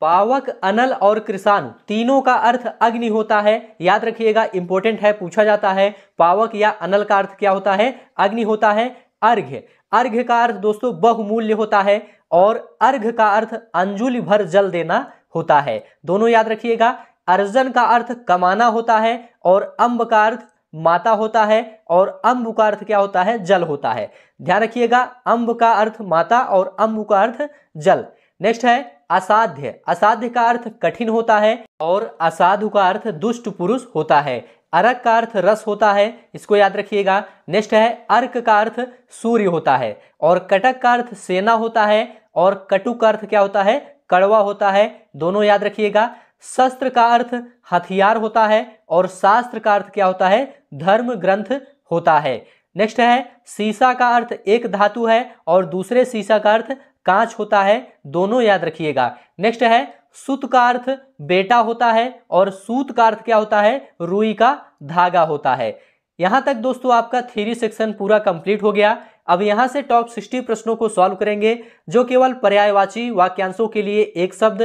[SPEAKER 1] पावक अनल और कृषाणु तीनों का अर्थ अग्नि होता है याद रखिएगा इंपॉर्टेंट है पूछा जाता है पावक या अनल का अर्थ क्या होता है अग्नि होता है अर्घ्य अर्घ्य का अर्थ दोस्तों बहुमूल्य होता है और अर्घ का अर्थ अंजुलि भर जल देना होता है दोनों याद रखिएगा अर्जन का अर्थ कमाना होता है और अम्ब का अर्थ माता होता है और अम्ब का अर्थ क्या होता है जल होता है ध्यान रखिएगा अम्ब का अर्थ माता और अम्ब का अर्थ जल नेक्स्ट है असाध्य असाध्य का अर्थ कठिन होता है और असाधु का अर्थ दुष्ट पुरुष होता है अरक का अर्थ रस होता है इसको याद रखिएगा नेक्स्ट है अर्क का अर्थ सूर्य होता है और कटक का अर्थ सेना होता है और कटु का अर्थ क्या होता है कड़वा होता है दोनों याद रखिएगा शस्त्र का अर्थ हथियार होता है और शास्त्र का अर्थ क्या होता है धर्म ग्रंथ होता है नेक्स्ट है सीसा का अर्थ एक धातु है और दूसरे सीसा का अर्थ कांच होता है दोनों याद रखिएगा नेक्स्ट है सुत का अर्थ बेटा होता है और सूत का अर्थ क्या होता है रुई का धागा होता है यहां तक दोस्तों आपका थ्री सेक्शन पूरा कंप्लीट हो गया अब यहां से टॉप सिक्सटी प्रश्नों को सॉल्व करेंगे जो केवल पर्यायवाची वाक्यांशों के लिए एक शब्द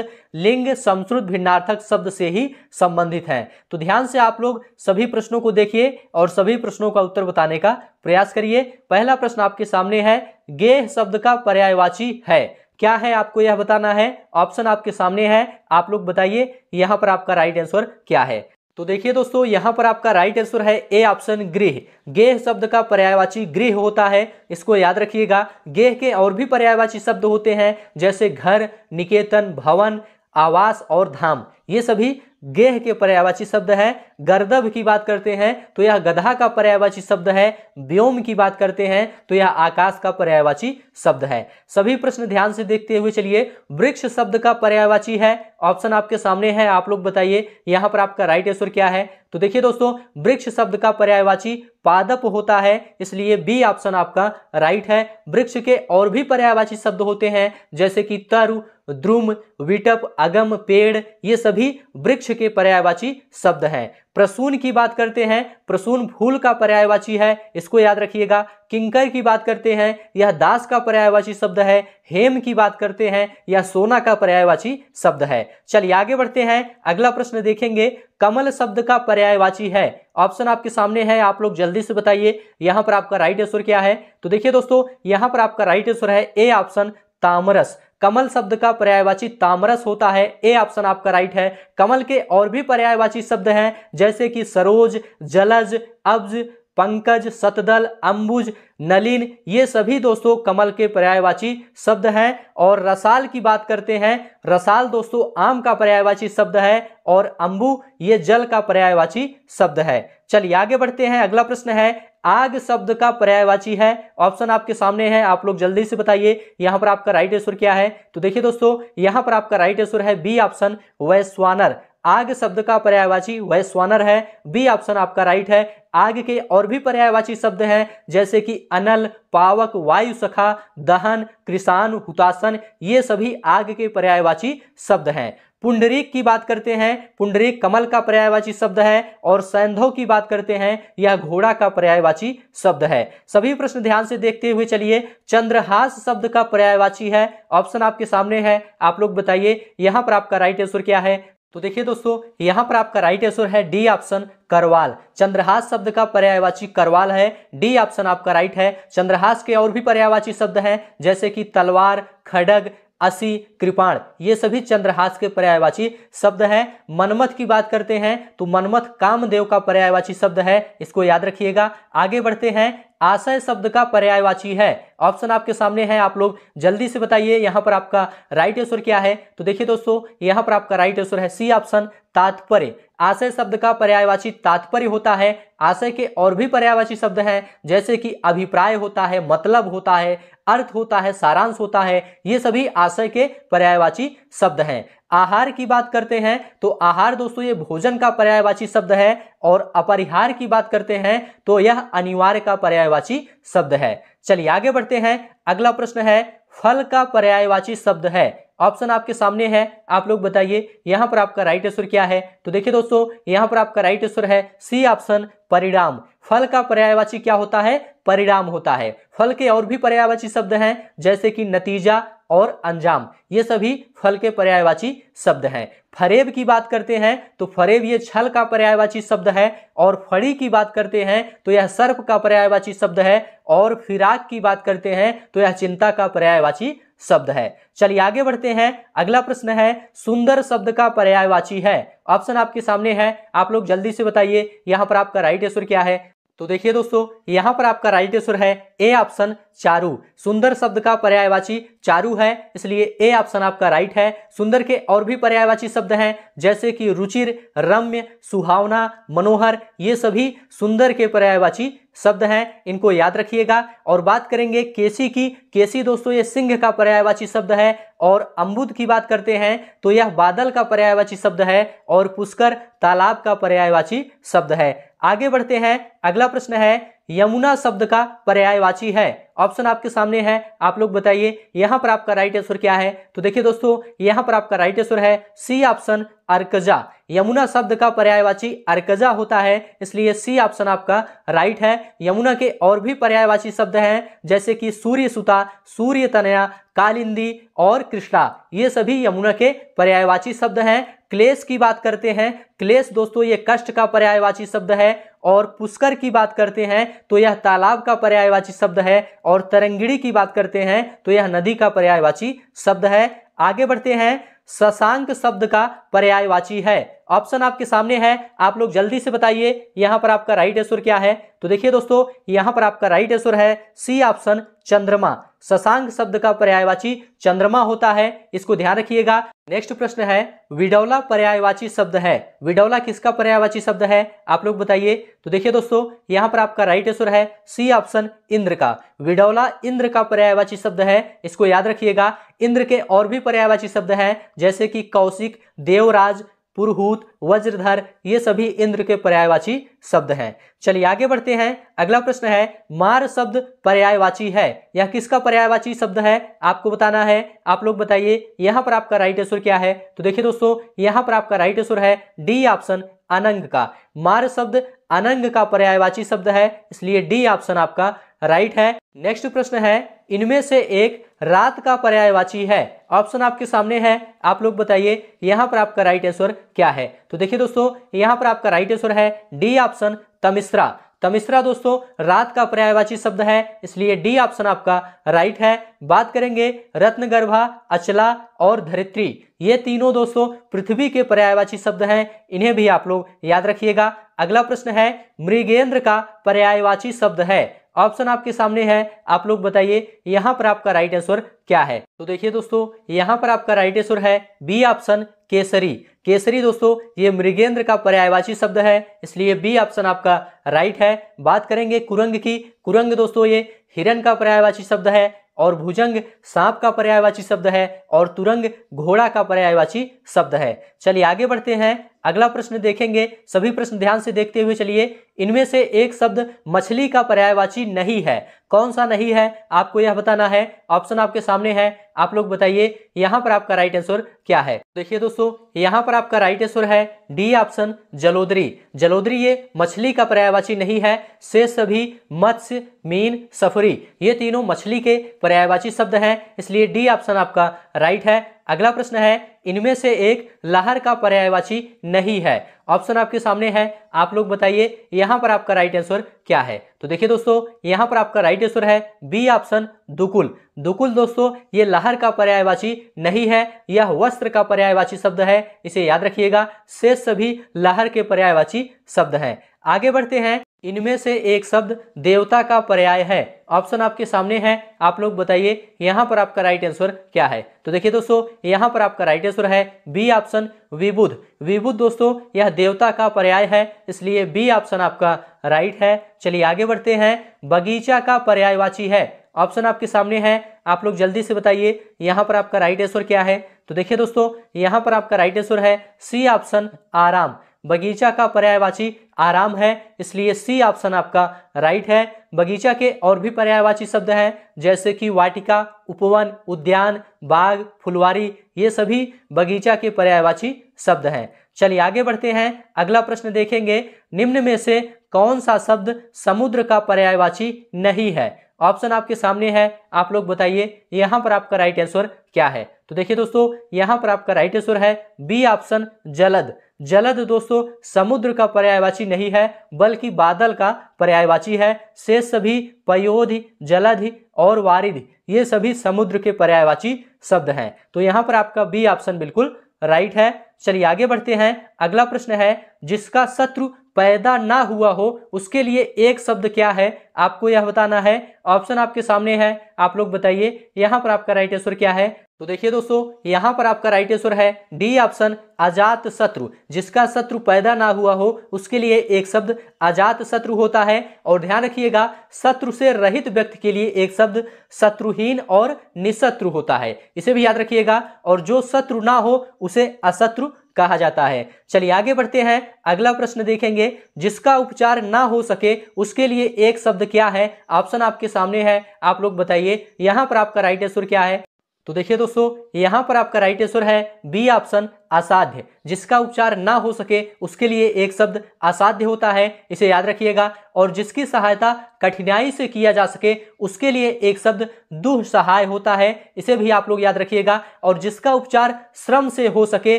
[SPEAKER 1] लिंग समश्रुत भिन्नार्थक शब्द से ही संबंधित है तो ध्यान से आप लोग सभी प्रश्नों को देखिए और सभी प्रश्नों का उत्तर बताने का प्रयास करिए पहला प्रश्न आपके सामने है गेह शब्द का पर्यायवाची है क्या है आपको यह बताना है ऑप्शन आपके सामने है आप लोग बताइए यहां पर आपका राइट आंसर क्या है तो देखिए दोस्तों यहां पर आपका राइट आंसर है ए ऑप्शन गृह गेह शब्द का पर्यायवाची गृह होता है इसको याद रखिएगा गेह के और भी पर्यायवाची शब्द होते हैं जैसे घर निकेतन भवन आवास और धाम ये सभी गेह के पर्यायवाची शब्द है गर्दभ की बात करते हैं तो यह गधा का पर्यावाची शब्द है व्योम की बात करते हैं तो यह आकाश का पर्यावाची शब्द है सभी प्रश्न ध्यान से देखते हुए चलिए वृक्ष शब्द का पर्यावाची है ऑप्शन आपके सामने है आप लोग बताइए यहां पर आपका राइट आंसर क्या है तो देखिए दोस्तों वृक्ष शब्द का पर्यायवाची पादप होता है इसलिए बी ऑप्शन आपका राइट है वृक्ष के और भी पर्यायवाची शब्द होते हैं जैसे कि तरु द्रुम विटप अगम पेड़ ये सभी सभी वृक्ष के पर्यायवाची शब्द हैं प्रसून की बात करते हैं प्रसून फूल का पर्यायवाची है इसको याद रखिएगा किंकर की बात करते हैं यह दास का पर्यायवाची शब्द है हेम की बात करते हैं यह सोना का पर्यायवाची शब्द है चलिए आगे बढ़ते हैं अगला प्रश्न देखेंगे कमल शब्द का पर्यायवाची है ऑप्शन आपके सामने है आप लोग जल्दी से बताइए यहां पर आपका राइट आंसर क्या है तो देखिए दोस्तों यहां पर आपका राइट आंसर है ए ऑप्शन तामरस कमल शब्द का पर्यायवाची तामरस होता है ए ऑप्शन आपका राइट है कमल के और भी पर्यायवाची शब्द हैं जैसे कि सरोज जलज अब्ज पंकज सतदल अंबुज नलिन ये सभी दोस्तों कमल के पर्यायवाची शब्द हैं और रसाल की बात करते हैं रसाल दोस्तों आम का पर्यायवाची शब्द है और अंबु ये जल का पर्यायवाची शब्द है चलिए आगे बढ़ते हैं अगला प्रश्न है आग शब्द का पर्यायवाची है ऑप्शन आपके सामने है आप लोग जल्दी से बताइए यहां पर आपका राइट आंसर क्या है तो देखिए दोस्तों यहां पर आपका राइट आंसर है बी ऑप्शन वैश्वानर आग शब्द का पर्यायवाची वैश्वानर है बी ऑप्शन आपका राइट है आग के और भी पर्यायवाची शब्द हैं जैसे कि अनल पावक वायु सखा दहन कृषाण हुतासन ये सभी आग के पर्यायवाची शब्द हैं पुंडरीक की बात करते हैं पुंडरीक कमल का पर्यायवाची शब्द है और सैंधव की बात करते हैं यह घोड़ा का पर्यायवाची शब्द है सभी प्रश्न ध्यान से देखते हुए चलिए चंद्रहास शब्द का पर्यायवाची है ऑप्शन आपके सामने है आप लोग बताइए यहां पर आपका राइट आंसर क्या है तो देखिए दोस्तों यहां पर आपका राइट आंसर है डी ऑप्शन करवाल चंद्रहास शब्द का पर्यायवाची करवाल है डी ऑप्शन आपका राइट है चंद्रहास के और भी पर्यायवाची शब्द हैं जैसे कि तलवार खडग असी कृपाण ये सभी चंद्रहास के पर्यायवाची शब्द हैं मनमथ की बात करते हैं तो मनमथ कामदेव का पर्यायवाची शब्द है इसको याद रखिएगा आगे बढ़ते हैं आशय शब्द का पर्यायवाची है ऑप्शन आपके सामने है आप लोग जल्दी से बताइए यहाँ पर आपका राइट आंसर क्या है तो देखिए दोस्तों यहाँ पर आपका राइट आंसर है सी ऑप्शन तात्पर्य आशय शब्द का पर्यायवाची तात्पर्य होता है आशय के और भी पर्यायवाची शब्द हैं जैसे कि अभिप्राय होता है मतलब होता है अर्थ होता है सारांश होता है ये सभी आशय के पर्यायवाची शब्द हैं आहार की बात करते हैं तो आहार दोस्तों ये भोजन का पर्यायवाची शब्द है और अपरिहार की बात करते हैं तो यह अनिवार्य का पर्यायवाची शब्द है चलिए आगे बढ़ते हैं अगला प्रश्न है फल का पर्यायवाची शब्द है ऑप्शन आपके सामने है आप लोग बताइए यहाँ पर आपका राइट आंसर क्या है तो देखिए दोस्तों यहाँ पर आपका राइट आंसर है सी ऑप्शन परिणाम फल का पर्यायवाची क्या होता है परिणाम होता है फल के और भी पर्यायवाची शब्द हैं जैसे कि नतीजा और अंजाम ये सभी फल के पर्यायवाची शब्द हैं फरेब की बात करते हैं तो फरेब ये छल का पर्यायवाची शब्द है और फड़ी की बात करते हैं तो यह सर्प का पर्यायवाची शब्द है और फिराक की बात करते हैं तो यह चिंता का पर्यायवाची शब्द है चलिए आगे बढ़ते हैं अगला प्रश्न है सुंदर शब्द का पर्यायवाची है ऑप्शन आपके सामने है आप लोग जल्दी से बताइए यहाँ पर आपका राइट आंसर क्या है तो देखिए दोस्तों यहां पर आपका राइट आंसर है ए ऑप्शन चारू सुंदर शब्द का पर्यायवाची चारू है इसलिए ए ऑप्शन आपका राइट है सुंदर के और भी पर्यायवाची शब्द हैं जैसे कि रुचिर रम्य सुहावना मनोहर ये सभी सुंदर के पर्यायवाची शब्द हैं इनको याद रखिएगा और बात करेंगे केसी की केसी दोस्तों ये सिंह का पर्यायवाची शब्द है और अम्बुद की बात करते हैं तो यह बादल का पर्यायवाची शब्द है और पुष्कर तालाब का पर्यायवाची शब्द है आगे बढ़ते हैं अगला प्रश्न है यमुना शब्द का पर्यायवाची है ऑप्शन आपके सामने है आप लोग बताइए यहां पर आपका राइट आंसर क्या है तो देखिए दोस्तों यहां पर आपका राइट आंसर है सी ऑप्शन अर्कजा यमुना शब्द का पर्यायवाची अर्कजा होता है इसलिए सी ऑप्शन आपका राइट है यमुना के और भी पर्यायवाची शब्द हैं जैसे कि सूर्य सुता सूर्य तनया कालिंदी और कृष्णा ये सभी यमुना के पर्यायवाची शब्द हैं क्लेश की बात करते हैं क्लेश दोस्तों ये कष्ट का पर्यायवाची शब्द है और पुष्कर की बात करते हैं तो यह तालाब का पर्यायवाची शब्द है और तरंगिड़ी की बात करते हैं तो यह नदी का पर्यायवाची शब्द है आगे बढ़ते हैं शशांक शब्द का पर्यायवाची है ऑप्शन आपके सामने है आप लोग जल्दी से बताइए यहां पर आपका राइट आंसर क्या है तो देखिए दोस्तों यहां पर आपका राइट आंसर है सी ऑप्शन चंद्रमा शशांक शब्द का पर्यायवाची चंद्रमा होता है इसको ध्यान रखिएगा नेक्स्ट प्रश्न है विडौला पर्यायवाची शब्द है विडौला किसका पर्यायवाची शब्द है आप लोग बताइए तो देखिए दोस्तों यहां पर आपका राइट आंसर है सी ऑप्शन इंद्र का विडौला इंद्र का पर्यायवाची शब्द है इसको याद रखिएगा इंद्र के और भी पर्यायवाची शब्द है जैसे कि कौशिक देवराज पुरहूत वज्रधर ये सभी इंद्र के पर्यायवाची शब्द हैं चलिए आगे बढ़ते हैं अगला प्रश्न है मार शब्द पर्यायवाची है यह किसका पर्यायवाची शब्द है आपको बताना है आप लोग बताइए यहां पर आपका राइट आंसर क्या है तो देखिए दोस्तों यहां पर आपका राइट आंसर है डी ऑप्शन अनंग का मार शब्द अनंग का पर्यायवाची शब्द है इसलिए डी ऑप्शन आपका राइट है नेक्स्ट प्रश्न है इनमें से एक रात का पर्यायवाची है ऑप्शन आपके सामने है आप लोग बताइए यहां पर आपका राइट आंसर क्या है तो देखिए दोस्तों यहां पर आपका राइट आंसर है डी ऑप्शन तमिश्रा तमिश्रा दोस्तों रात का पर्यायवाची शब्द है इसलिए डी ऑप्शन आपका राइट है बात करेंगे रत्नगर्भा अचला और धरित्री ये तीनों दोस्तों पृथ्वी के पर्यायवाची शब्द हैं इन्हें भी आप लोग याद रखिएगा अगला प्रश्न है मृगेंद्र का पर्यायवाची शब्द है ऑप्शन आपके सामने है आप लोग बताइए यहाँ पर आपका राइट आंसर क्या है तो देखिए दोस्तों यहाँ पर आपका राइट आंसर है बी ऑप्शन केसरी केसरी दोस्तों ये मृगेंद्र का पर्यायवाची शब्द है इसलिए बी ऑप्शन आपका राइट है बात करेंगे कुरंग की कुरंग दोस्तों ये हिरण का पर्यायवाची शब्द है और भुजंग सांप का पर्यायवाची शब्द है और तुरंग घोड़ा का पर्यायवाची शब्द है चलिए आगे बढ़ते हैं अगला प्रश्न देखेंगे सभी प्रश्न ध्यान से देखते हुए चलिए इनमें से एक शब्द मछली का पर्यायवाची नहीं है कौन सा नहीं है आपको यह बताना है ऑप्शन आपके सामने है आप लोग बताइए यहाँ पर आपका राइट आंसर क्या है देखिए दोस्तों यहाँ पर आपका राइट आंसर है डी ऑप्शन जलोदरी जलोदरी ये मछली का पर्यायवाची नहीं है से सभी मत्स्य मीन सफरी ये तीनों मछली के पर्यायवाची शब्द हैं इसलिए डी ऑप्शन आपका राइट है अगला प्रश्न है इनमें से एक लहर का पर्यायवाची नहीं है ऑप्शन आपके सामने है आप लोग बताइए यहां पर आपका राइट आंसर क्या है तो देखिए दोस्तों यहां पर आपका राइट आंसर है बी ऑप्शन दुकुल दुकुल दोस्तों ये लहर का पर्यायवाची नहीं है यह वस्त्र का पर्यायवाची शब्द है इसे याद रखिएगा शेष सभी लहर के पर्यायवाची शब्द है आगे बढ़ते हैं इनमें से एक शब्द देवता का पर्याय है ऑप्शन आपके सामने है आप लोग बताइए यहाँ पर आपका राइट आंसर क्या है तो देखिए दोस्तों यहाँ पर आपका राइट आंसर है बी ऑप्शन विबुध विबुध दोस्तों यह देवता का पर्याय है इसलिए बी ऑप्शन आपका राइट है चलिए आगे बढ़ते हैं बगीचा का पर्यायवाची है ऑप्शन आपके सामने है आप लोग जल्दी से बताइए यहाँ पर आपका राइट आंसर क्या है तो देखिए दोस्तों यहाँ पर आपका राइट आंसर है सी ऑप्शन आराम बगीचा का पर्यायवाची आराम है इसलिए सी ऑप्शन आपका राइट है बगीचा के और भी पर्यायवाची शब्द हैं जैसे कि वाटिका उपवन उद्यान बाग फुलवारी ये सभी बगीचा के पर्यायवाची शब्द हैं चलिए आगे बढ़ते हैं अगला प्रश्न देखेंगे निम्न में से कौन सा शब्द समुद्र का पर्यायवाची नहीं है ऑप्शन आपके सामने है आप लोग बताइए यहाँ पर आपका राइट आंसर क्या है तो देखिए दोस्तों यहाँ पर आपका राइट आंसर है बी ऑप्शन जलद जलद दोस्तों समुद्र का पर्यायवाची नहीं है बल्कि बादल का पर्यायवाची है से सभी पयोधि जलधि और वारिधि ये सभी समुद्र के पर्यायवाची शब्द हैं तो यहाँ पर आपका बी ऑप्शन बिल्कुल राइट है चलिए आगे बढ़ते हैं अगला प्रश्न है जिसका शत्रु पैदा ना हुआ हो उसके लिए एक शब्द क्या है आपको यह बताना है ऑप्शन आपके सामने है आप लोग बताइए यहाँ पर आपका राइट आंसर क्या है तो देखिए दोस्तों यहाँ पर आपका राइट आंसर है डी ऑप्शन अजात शत्रु जिसका शत्रु पैदा ना हुआ हो उसके लिए एक शब्द अजात शत्रु होता है और ध्यान रखिएगा शत्रु से रहित व्यक्ति के लिए एक शब्द शत्रुहीन और निशत्रु होता है इसे भी याद रखिएगा और जो शत्रु ना हो उसे अशत्रु कहा जाता है चलिए आगे बढ़ते हैं अगला प्रश्न देखेंगे जिसका उपचार ना हो सके उसके लिए एक शब्द क्या है ऑप्शन आपके सामने है आप लोग बताइए यहां पर आपका राइट आंसर क्या है तो देखिए दोस्तों यहां पर आपका राइट आंसर है बी ऑप्शन असाध्य जिसका उपचार ना हो सके उसके लिए एक शब्द असाध्य होता है इसे याद रखिएगा और जिसकी सहायता कठिनाई से किया जा सके उसके लिए एक शब्द दुःसहाय होता है इसे भी आप लोग याद रखिएगा और जिसका उपचार श्रम से हो सके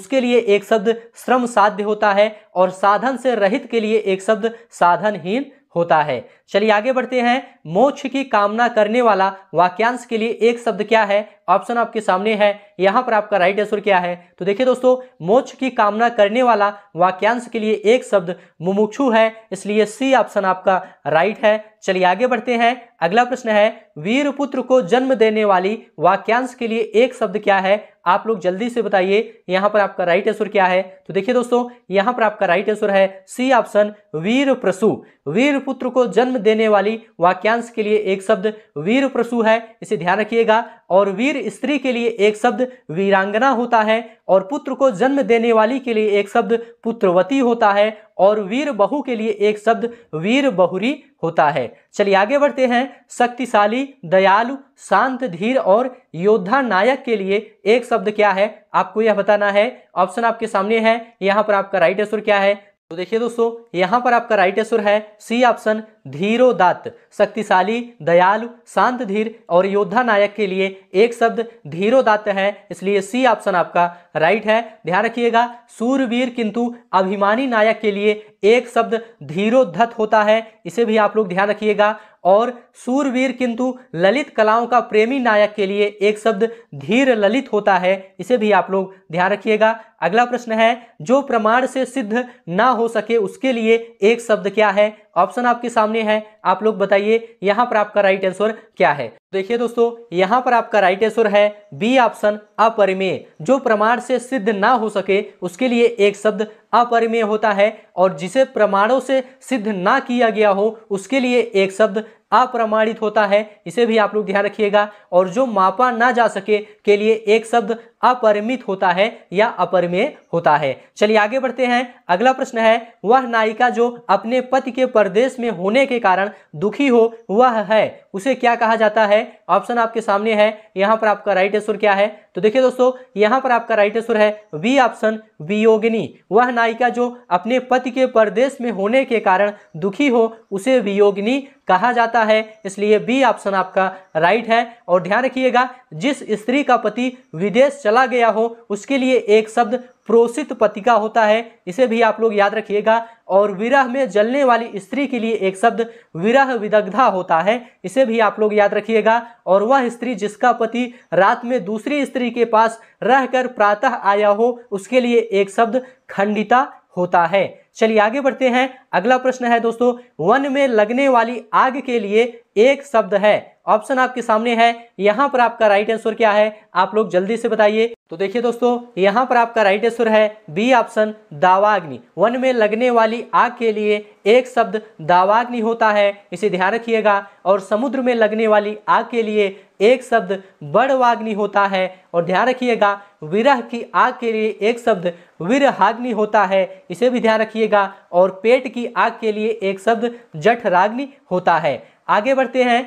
[SPEAKER 1] उसके लिए एक शब्द श्रम साध्य होता है और साधन से रहित के लिए एक शब्द साधनहीन होता है चलिए आगे बढ़ते हैं मोक्ष की कामना करने वाला वाक्यांश के लिए एक शब्द क्या है ऑप्शन आपके सामने है यहां पर आपका राइट आंसर क्या है तो देखिए दोस्तों मोक्ष की कामना करने वाला वाक्यांश के लिए एक शब्द मुमुक्षु है इसलिए सी ऑप्शन आपका राइट है चलिए आगे बढ़ते हैं अगला प्रश्न है वीरपुत्र को जन्म देने वाली वाक्यांश के लिए एक शब्द क्या है आप लोग जल्दी से बताइए यहां पर आपका राइट आंसर क्या है तो देखिए दोस्तों यहां पर आपका राइट आंसर है सी ऑप्शन वीर प्रसु वीरपुत्र को जन्म जन्म देने वाली वाक्यांश के लिए एक शब्द वीर प्रसू है इसे ध्यान रखिएगा और वीर स्त्री के लिए एक शब्द वीरांगना होता है और पुत्र को जन्म देने वाली के लिए एक शब्द पुत्रवती होता है और वीर बहु के लिए एक शब्द वीर बहुरी होता है चलिए आगे बढ़ते हैं शक्तिशाली दयालु शांत धीर और योद्धा नायक के लिए एक शब्द क्या है आपको यह बताना है ऑप्शन आपके सामने है यहाँ पर आपका राइट आंसर क्या है तो देखिए दोस्तों यहां पर आपका राइट आंसर है सी ऑप्शन धीरो दात शक्तिशाली दयालु शांत धीर और योद्धा नायक के लिए एक शब्द धीरो दात है इसलिए सी ऑप्शन आपका राइट है ध्यान रखिएगा सूरवीर किंतु अभिमानी नायक के लिए एक शब्द धीरोधत होता है इसे भी आप लोग ध्यान रखिएगा और सूरवीर किंतु ललित कलाओं का प्रेमी नायक के लिए एक शब्द धीर ललित होता है इसे भी आप लोग ध्यान रखिएगा अगला प्रश्न है जो प्रमाण से सिद्ध ना हो सके उसके लिए एक शब्द क्या है ऑप्शन आपके सामने है आप लोग बताइए यहाँ पर आपका राइट आंसर क्या है देखिए दोस्तों यहाँ पर आपका राइट आंसर है बी ऑप्शन अपरिमेय जो प्रमाण से सिद्ध ना हो सके उसके लिए एक शब्द अपरिमेय होता है और जिसे प्रमाणों से सिद्ध ना किया गया हो उसके लिए एक शब्द अप्रमाणित होता है इसे भी आप लोग ध्यान रखिएगा और जो मापा ना जा सके के लिए एक शब्द अपरिमित होता है या अपरिमेय होता है चलिए आगे बढ़ते हैं अगला प्रश्न है वह नायिका जो अपने पति के परदेश में होने के कारण दुखी हो वह है उसे क्या कहा जाता है ऑप्शन आपके सामने है यहाँ पर आपका राइट आंसर क्या है तो देखिए दोस्तों यहां पर आपका राइट आंसर है वी ऑप्शन वियोगिनी वह नायिका जो अपने पति के परदेश में होने के कारण दुखी हो उसे वियोगिनी कहा जाता है इसलिए बी ऑप्शन आपका राइट है और ध्यान रखिएगा जिस स्त्री का पति विदेश चला गया हो उसके लिए एक शब्द प्रोषित पतिका होता है इसे भी आप लोग याद रखिएगा और विरह में जलने वाली स्त्री के लिए एक शब्द विरह विदग्धा होता है इसे भी आप लोग याद रखिएगा और वह स्त्री जिसका पति रात में दूसरी स्त्री के पास रहकर प्रातः आया हो उसके लिए एक शब्द खंडिता होता है चलिए आगे बढ़ते हैं अगला प्रश्न है दोस्तों वन में लगने वाली आग के लिए एक शब्द है ऑप्शन आपके सामने है यहाँ पर आपका राइट आंसर क्या है आप लोग जल्दी से बताइए तो देखिए दोस्तों यहाँ पर आपका राइट आंसर है बी ऑप्शन दावाग्नि वन में लगने वाली आग के लिए एक शब्द दावाग्नि होता है इसे ध्यान रखिएगा और समुद्र में लगने वाली आग के लिए एक शब्द बड़वाग्नि होता है और ध्यान रखिएगा विरह की आग के लिए एक शब्द विरहाग्नि होता है इसे भी ध्यान रखिएगा और पेट की आग के लिए एक शब्द जठराग्नि होता है आगे बढ़ते हैं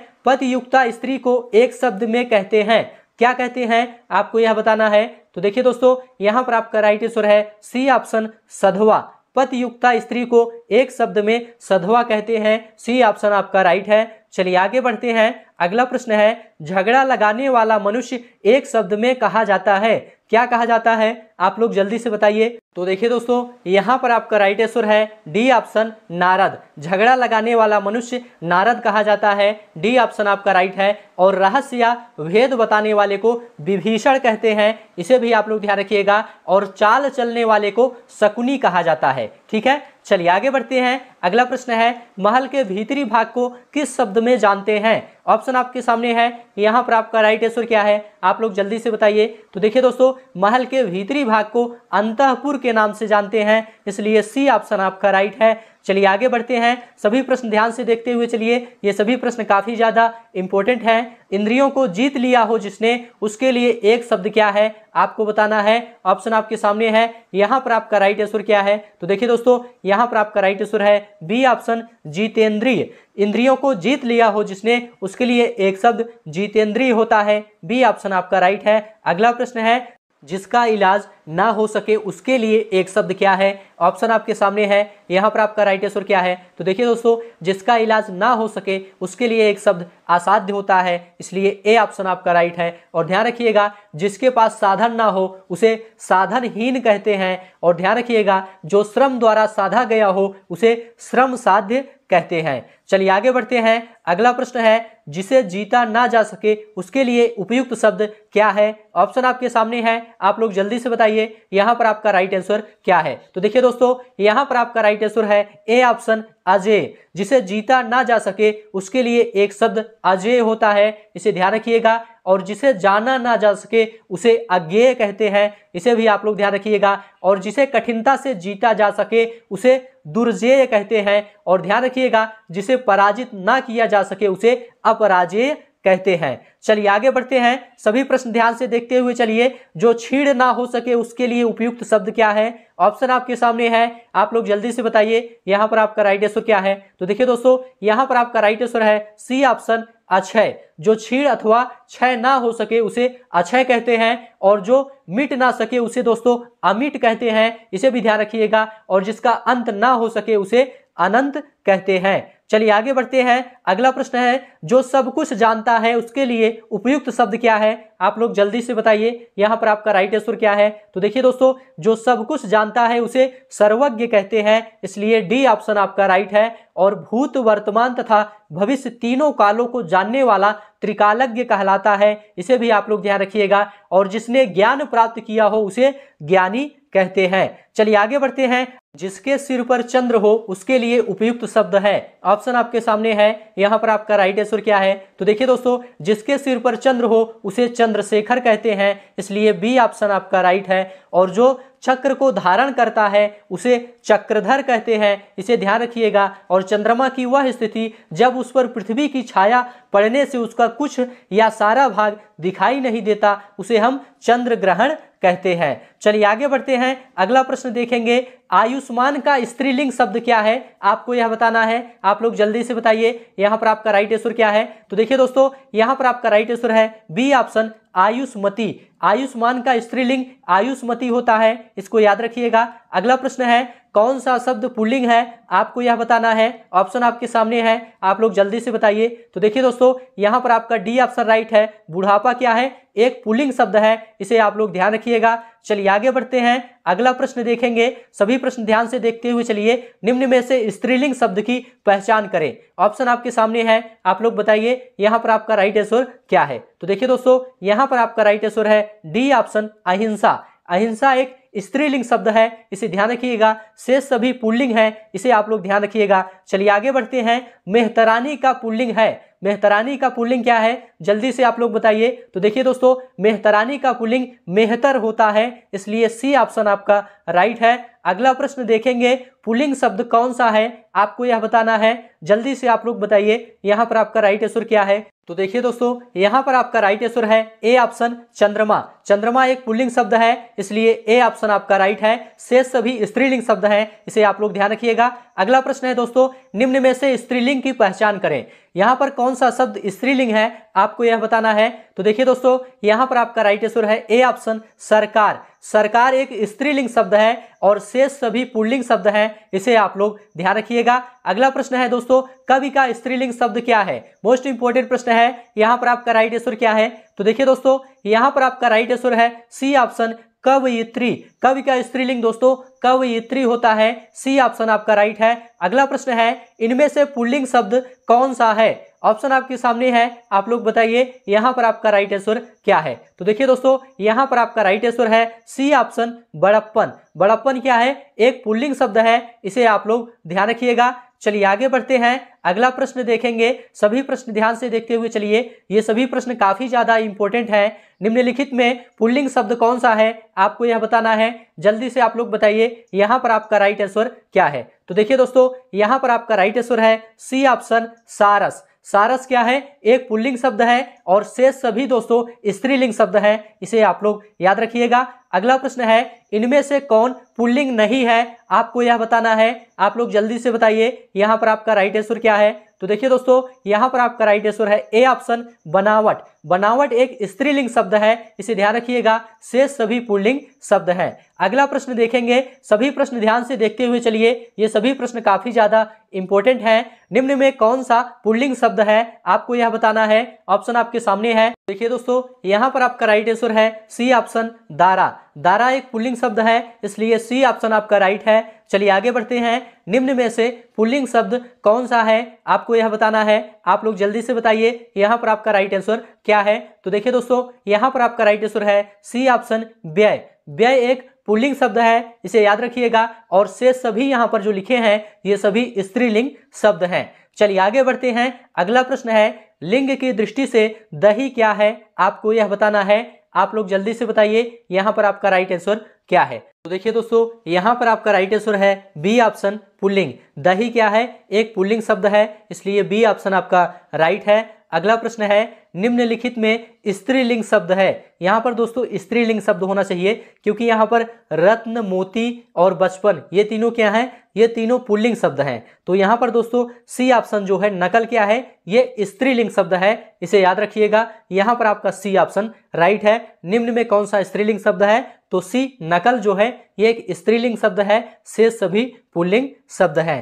[SPEAKER 1] युक्ता स्त्री को एक शब्द में कहते हैं क्या कहते हैं आपको यह बताना है तो देखिए दोस्तों यहां पर आपका राइट आंसर है सी ऑप्शन सधवा युक्ता स्त्री को एक शब्द में सधवा कहते हैं सी ऑप्शन आपका राइट है चलिए आगे बढ़ते हैं अगला प्रश्न है झगड़ा लगाने वाला मनुष्य एक शब्द में कहा जाता है क्या कहा जाता है आप लोग जल्दी से बताइए तो देखिए दोस्तों यहाँ पर आपका राइट आंसर है डी ऑप्शन नारद झगड़ा लगाने वाला मनुष्य नारद कहा जाता है डी ऑप्शन आपका राइट है और रहस्य या भेद बताने वाले को विभीषण कहते हैं इसे भी आप लोग ध्यान रखिएगा और चाल चलने वाले को शकुनी कहा जाता है ठीक है चलिए आगे बढ़ते हैं अगला प्रश्न है महल के भीतरी भाग को किस शब्द में जानते हैं ऑप्शन आपके सामने है यहाँ पर आपका राइट आंसर क्या है आप लोग जल्दी से बताइए तो देखिए दोस्तों महल के भीतरी भाग को अंतपुर के नाम से जानते हैं इसलिए सी ऑप्शन आपका राइट है चलिए आगे बढ़ते हैं सभी प्रश्न ध्यान से देखते हुए चलिए ये सभी प्रश्न काफ़ी ज़्यादा इंपॉर्टेंट हैं इंद्रियों को जीत लिया हो जिसने उसके लिए एक शब्द क्या है आपको बताना है ऑप्शन आपके सामने है यहाँ पर आपका राइट आंसर क्या है तो देखिए दोस्तों यहाँ पर आपका राइट आंसर है बी ऑप्शन जीतेंद्रिय इंद्रियों को जीत लिया हो जिसने उसके लिए एक शब्द जीतेंद्रीय होता है बी ऑप्शन आपका राइट है अगला प्रश्न है जिसका इलाज ना हो सके उसके लिए एक शब्द क्या है ऑप्शन आपके सामने है यहाँ पर आपका राइट आंसर क्या है तो देखिए दोस्तों जिसका इलाज ना हो सके उसके लिए एक शब्द असाध्य होता है इसलिए ए ऑप्शन आपका राइट है और ध्यान रखिएगा जिसके पास साधन ना हो उसे साधनहीन कहते हैं और ध्यान रखिएगा जो श्रम द्वारा साधा गया हो उसे श्रम साध्य कहते हैं चलिए आगे बढ़ते हैं अगला प्रश्न है जिसे जीता ना जा सके उसके लिए उपयुक्त शब्द क्या है ऑप्शन आपके सामने है आप लोग जल्दी से बताइए यहाँ पर आपका राइट आंसर क्या है तो देखिए दोस्तों यहाँ पर आपका राइट आंसर है ए ऑप्शन अजय जिसे जीता ना जा सके उसके लिए एक शब्द अजय होता है इसे ध्यान रखिएगा और जिसे जाना ना जा सके उसे अज्ञेय कहते हैं इसे भी आप लोग ध्यान रखिएगा और जिसे कठिनता से जीता जा सके उसे दुर्जेय कहते हैं और ध्यान रखिएगा जिसे पराजित ना किया जा सके उसे अपराजेय कहते हैं चलिए आगे बढ़ते हैं सभी प्रश्न ध्यान से देखते हुए चलिए जो छीड़ ना हो सके उसके लिए उपयुक्त शब्द क्या है ऑप्शन आपके सामने है आप लोग जल्दी से बताइए यहाँ पर आपका राइट आंसर क्या है तो देखिए दोस्तों यहाँ पर आपका राइट आंसर है सी ऑप्शन अक्षय जो छीड़ अथवा क्षय ना हो सके उसे अक्षय कहते हैं और जो मिट ना सके उसे दोस्तों अमिट कहते हैं इसे भी ध्यान रखिएगा और जिसका अंत ना हो सके उसे अनंत कहते हैं चलिए आगे बढ़ते हैं अगला प्रश्न है जो सब कुछ जानता है उसके लिए उपयुक्त शब्द क्या है आप लोग जल्दी से बताइए यहाँ पर आपका राइट आंसर क्या है तो देखिए दोस्तों जो सब कुछ जानता है उसे सर्वज्ञ कहते हैं इसलिए डी ऑप्शन आपका राइट है और भूत वर्तमान तथा भविष्य तीनों कालों को जानने वाला त्रिकालज्ञ कहलाता है इसे भी आप लोग ध्यान रखिएगा और जिसने ज्ञान प्राप्त किया हो उसे ज्ञानी कहते हैं चलिए आगे बढ़ते हैं जिसके सिर पर चंद्र हो उसके लिए उपयुक्त शब्द है ऑप्शन आपके सामने है यहाँ पर आपका राइट आंसर क्या है तो देखिए दोस्तों जिसके सिर पर चंद्र हो उसे चंद्र चंद्रशेखर कहते हैं इसलिए बी ऑप्शन आपका राइट है और जो चक्र को धारण करता है उसे चक्रधर कहते हैं इसे ध्यान रखिएगा और चंद्रमा की वह स्थिति जब उस पर पृथ्वी की छाया पड़ने से उसका कुछ या सारा भाग दिखाई नहीं देता उसे हम चंद्र ग्रहण कहते हैं चलिए आगे बढ़ते हैं अगला प्रश्न देखेंगे आयुष्मान का स्त्रीलिंग शब्द क्या है आपको यह बताना है आप लोग जल्दी से बताइए यहाँ पर आपका राइट आंसर क्या है तो देखिए दोस्तों यहाँ पर आपका राइट आंसर है बी ऑप्शन आयुष्मति आयुष्मान का स्त्रीलिंग आयुष्मती होता है इसको याद रखिएगा अगला प्रश्न है कौन सा शब्द पुल्लिंग है आपको यह बताना है ऑप्शन आपके सामने है आप लोग जल्दी से बताइए तो देखिए दोस्तों यहाँ पर आपका डी ऑप्शन राइट है बुढ़ापा क्या है एक पुलिंग शब्द है इसे आप लोग ध्यान रखिएगा चलिए आगे बढ़ते हैं अगला प्रश्न देखेंगे सभी प्रश्न ध्यान से देखते हुए चलिए निम्न में से स्त्रीलिंग शब्द की पहचान करें ऑप्शन आपके सामने है आप लोग बताइए यहाँ पर आपका राइट आंसर क्या है तो देखिए दोस्तों यहाँ पर आपका राइट आंसर है डी ऑप्शन अहिंसा अहिंसा एक स्त्रीलिंग शब्द है इसे ध्यान रखिएगा शेष सभी पुल्लिंग है इसे आप लोग ध्यान रखिएगा चलिए आगे बढ़ते हैं मेहतरानी का पुल्लिंग है मेहतरानी का पुल्लिंग क्या है जल्दी से आप लोग बताइए तो देखिए दोस्तों मेहतरानी का पुल्लिंग मेहतर होता है इसलिए सी ऑप्शन आपका राइट है अगला प्रश्न देखेंगे पुलिंग शब्द कौन सा है आपको यह बताना है जल्दी से आप लोग बताइए यहाँ पर आपका राइट आंसर क्या है तो देखिए दोस्तों यहां पर आपका राइट आंसर है ए ऑप्शन चंद्रमा चंद्रमा एक पुल्लिंग शब्द है इसलिए ए ऑप्शन आपका राइट है शेष सभी स्त्रीलिंग शब्द है इसे आप लोग ध्यान रखिएगा अगला प्रश्न है दोस्तों निम्न में से स्त्रीलिंग की पहचान करें यहां पर कौन सा शब्द स्त्रीलिंग है आपको यह बताना है तो देखिए दोस्तों यहां पर आपका राइट आंसर है ए ऑप्शन सरकार सरकार एक स्त्रीलिंग शब्द है और शेष सभी पुल्लिंग शब्द है इसे आप लोग ध्यान रखिएगा अगला प्रश्न है दोस्तों कवि का स्त्रीलिंग शब्द क्या है मोस्ट इंपोर्टेंट प्रश्न है यहां पर आपका राइट आंसर क्या है तो देखिए दोस्तों यहां पर आपका राइट आंसर है सी ऑप्शन कवयित्री कवि का स्त्रीलिंग दोस्तों कवयित्री होता है सी ऑप्शन आपका राइट है अगला प्रश्न है इनमें से पुल्लिंग शब्द कौन सा है ऑप्शन आपके सामने है आप लोग बताइए यहां पर आपका राइट आंसर क्या है तो देखिए दोस्तों यहाँ पर आपका राइट आंसर है सी ऑप्शन बड़प्पन बड़प्पन क्या है एक पुल्लिंग शब्द है इसे आप लोग ध्यान रखिएगा चलिए आगे बढ़ते हैं अगला प्रश्न देखेंगे सभी प्रश्न ध्यान से देखते हुए चलिए ये सभी प्रश्न काफी ज्यादा इंपॉर्टेंट है निम्नलिखित में पुल्लिंग शब्द कौन सा है आपको यह बताना है जल्दी से आप लोग बताइए यहां पर आपका राइट आंसर क्या है तो देखिए दोस्तों यहां पर आपका राइट आंसर है सी ऑप्शन सारस सारस क्या है एक पुल्लिंग शब्द है और शेष सभी दोस्तों स्त्रीलिंग शब्द है इसे आप लोग याद रखिएगा अगला प्रश्न है इनमें से कौन पुल्लिंग नहीं है आपको यह बताना है आप लोग जल्दी से बताइए यहाँ पर आपका राइट आंसर क्या है तो देखिए दोस्तों यहाँ पर आपका राइट आंसर है ए ऑप्शन बनावट बनावट एक स्त्रीलिंग शब्द है इसे ध्यान रखिएगा से सभी पुलिंग शब्द है अगला प्रश्न देखेंगे सभी प्रश्न ध्यान से देखते हुए चलिए ये सभी प्रश्न काफी ज्यादा इंपॉर्टेंट है निम्न में कौन सा पुल्लिंग शब्द है आपको यह बताना है ऑप्शन आपके सामने है देखिए दोस्तों यहाँ पर आपका राइट आंसर है सी ऑप्शन दारा दारा एक पुल्लिंग शब्द है इसलिए सी ऑप्शन आपका राइट है चलिए आगे बढ़ते हैं निम्न में से पुल्लिंग शब्द कौन सा है आपको यह बताना है आप लोग जल्दी से बताइए यहाँ पर आपका राइट आंसर क्या है तो देखिए दोस्तों यहां पर आपका राइट आंसर है सी ऑप्शन व्यय व्यय एक पुल्लिंग शब्द है इसे याद रखिएगा और से सभी यहां पर जो लिखे हैं ये सभी स्त्रीलिंग शब्द हैं चलिए आगे बढ़ते हैं अगला प्रश्न है लिंग की दृष्टि से दही क्या है आपको यह बताना है आप लोग जल्दी से बताइए यहां पर आपका राइट आंसर क्या है तो देखिए दोस्तों यहां पर आपका राइट आंसर है बी ऑप्शन पुल्लिंग दही क्या है एक पुल्लिंग शब्द है इसलिए बी ऑप्शन आपका राइट है अगला प्रश्न है निम्नलिखित में स्त्रीलिंग शब्द है यहाँ पर दोस्तों स्त्रीलिंग शब्द होना चाहिए क्योंकि यहाँ पर रत्न मोती और बचपन ये तीनों क्या हैं ये तीनों पुल्लिंग शब्द हैं तो यहाँ पर दोस्तों सी ऑप्शन जो है नकल क्या है ये स्त्रीलिंग शब्द है इसे याद रखिएगा यहाँ पर आपका सी ऑप्शन राइट है निम्न में कौन सा स्त्रीलिंग शब्द है तो सी नकल जो है ये एक स्त्रीलिंग शब्द है से सभी पुल्लिंग शब्द है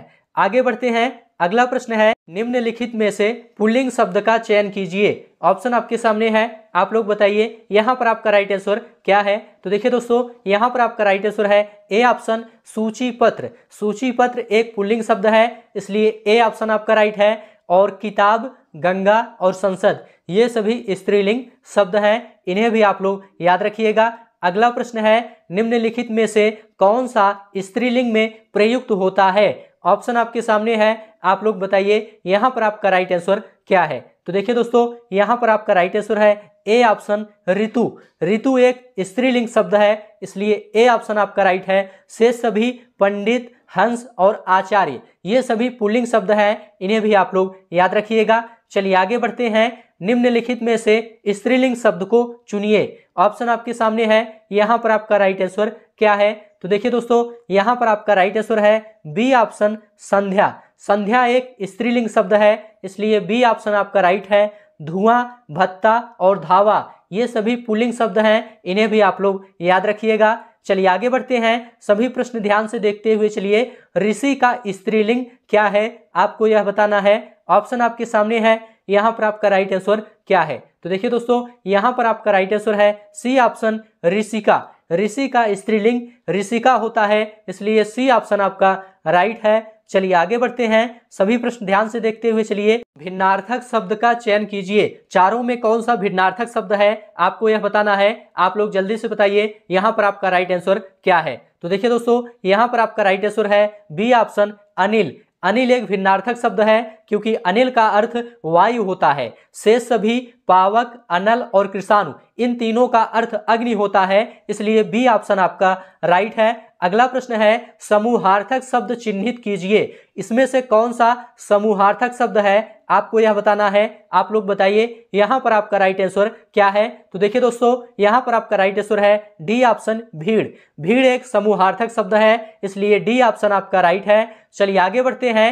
[SPEAKER 1] आगे बढ़ते हैं अगला प्रश्न है निम्नलिखित में से पुल्लिंग शब्द का चयन कीजिए ऑप्शन आपके सामने है आप लोग बताइए यहाँ पर आपका राइट आंसर क्या है तो देखिए दोस्तों यहाँ पर आपका राइट आंसर है ए ऑप्शन सूची पत्र सूची पत्र एक पुल्लिंग शब्द है इसलिए ए ऑप्शन आपका राइट है और किताब गंगा और संसद ये सभी स्त्रीलिंग शब्द है इन्हें भी आप लोग याद रखिएगा अगला प्रश्न है निम्नलिखित में से कौन सा स्त्रीलिंग में प्रयुक्त होता है ऑप्शन आपके सामने है आप लोग बताइए यहाँ पर आपका राइट आंसर क्या है तो देखिए दोस्तों यहाँ पर आपका राइट आंसर है ए ऑप्शन ऋतु ऋतु एक स्त्रीलिंग शब्द है इसलिए ए ऑप्शन आपका राइट है से सभी पंडित हंस और आचार्य ये सभी पुल्लिंग शब्द हैं इन्हें भी आप लोग याद रखिएगा चलिए आगे बढ़ते हैं निम्नलिखित में से स्त्रीलिंग शब्द को चुनिए ऑप्शन आपके सामने है यहाँ पर आपका राइट आंसर क्या है तो देखिए दोस्तों यहाँ पर आपका राइट आंसर है बी ऑप्शन संध्या संध्या एक स्त्रीलिंग शब्द है इसलिए बी ऑप्शन आपका राइट है धुआं भत्ता और धावा ये सभी पुलिंग शब्द हैं इन्हें भी आप लोग याद रखिएगा चलिए आगे बढ़ते हैं सभी प्रश्न ध्यान से देखते हुए चलिए ऋषि का स्त्रीलिंग क्या है आपको यह बताना है ऑप्शन आपके सामने है यहाँ पर आपका राइट आंसर क्या है तो देखिए दोस्तों यहाँ पर आपका राइट आंसर है सी ऑप्शन ऋषिका ऋषि का स्त्रीलिंग ऋषिका होता है इसलिए सी ऑप्शन आपका राइट है चलिए आगे बढ़ते हैं सभी प्रश्न ध्यान से देखते हुए चलिए भिन्नार्थक शब्द का चयन कीजिए चारों में कौन सा भिन्नार्थक शब्द है आपको यह बताना है आप लोग जल्दी से बताइए यहाँ पर आपका राइट आंसर क्या है तो देखिए दोस्तों यहाँ पर आपका राइट आंसर है बी ऑप्शन अनिल अनिल एक भिन्नार्थक शब्द है क्योंकि अनिल का अर्थ वायु होता है शेष सभी पावक अनल और कृषाणु इन तीनों का अर्थ अग्नि होता है इसलिए बी ऑप्शन आपका राइट है अगला प्रश्न है समूहार्थक शब्द चिन्हित कीजिए इसमें से कौन सा समूहार्थक शब्द है आपको यह बताना है आप लोग बताइए यहां पर आपका राइट आंसर क्या है तो देखिए दोस्तों यहां पर आपका राइट आंसर है डी ऑप्शन भीड़ भीड़ एक समूहार्थक शब्द है इसलिए डी ऑप्शन आपका राइट है चलिए आगे बढ़ते हैं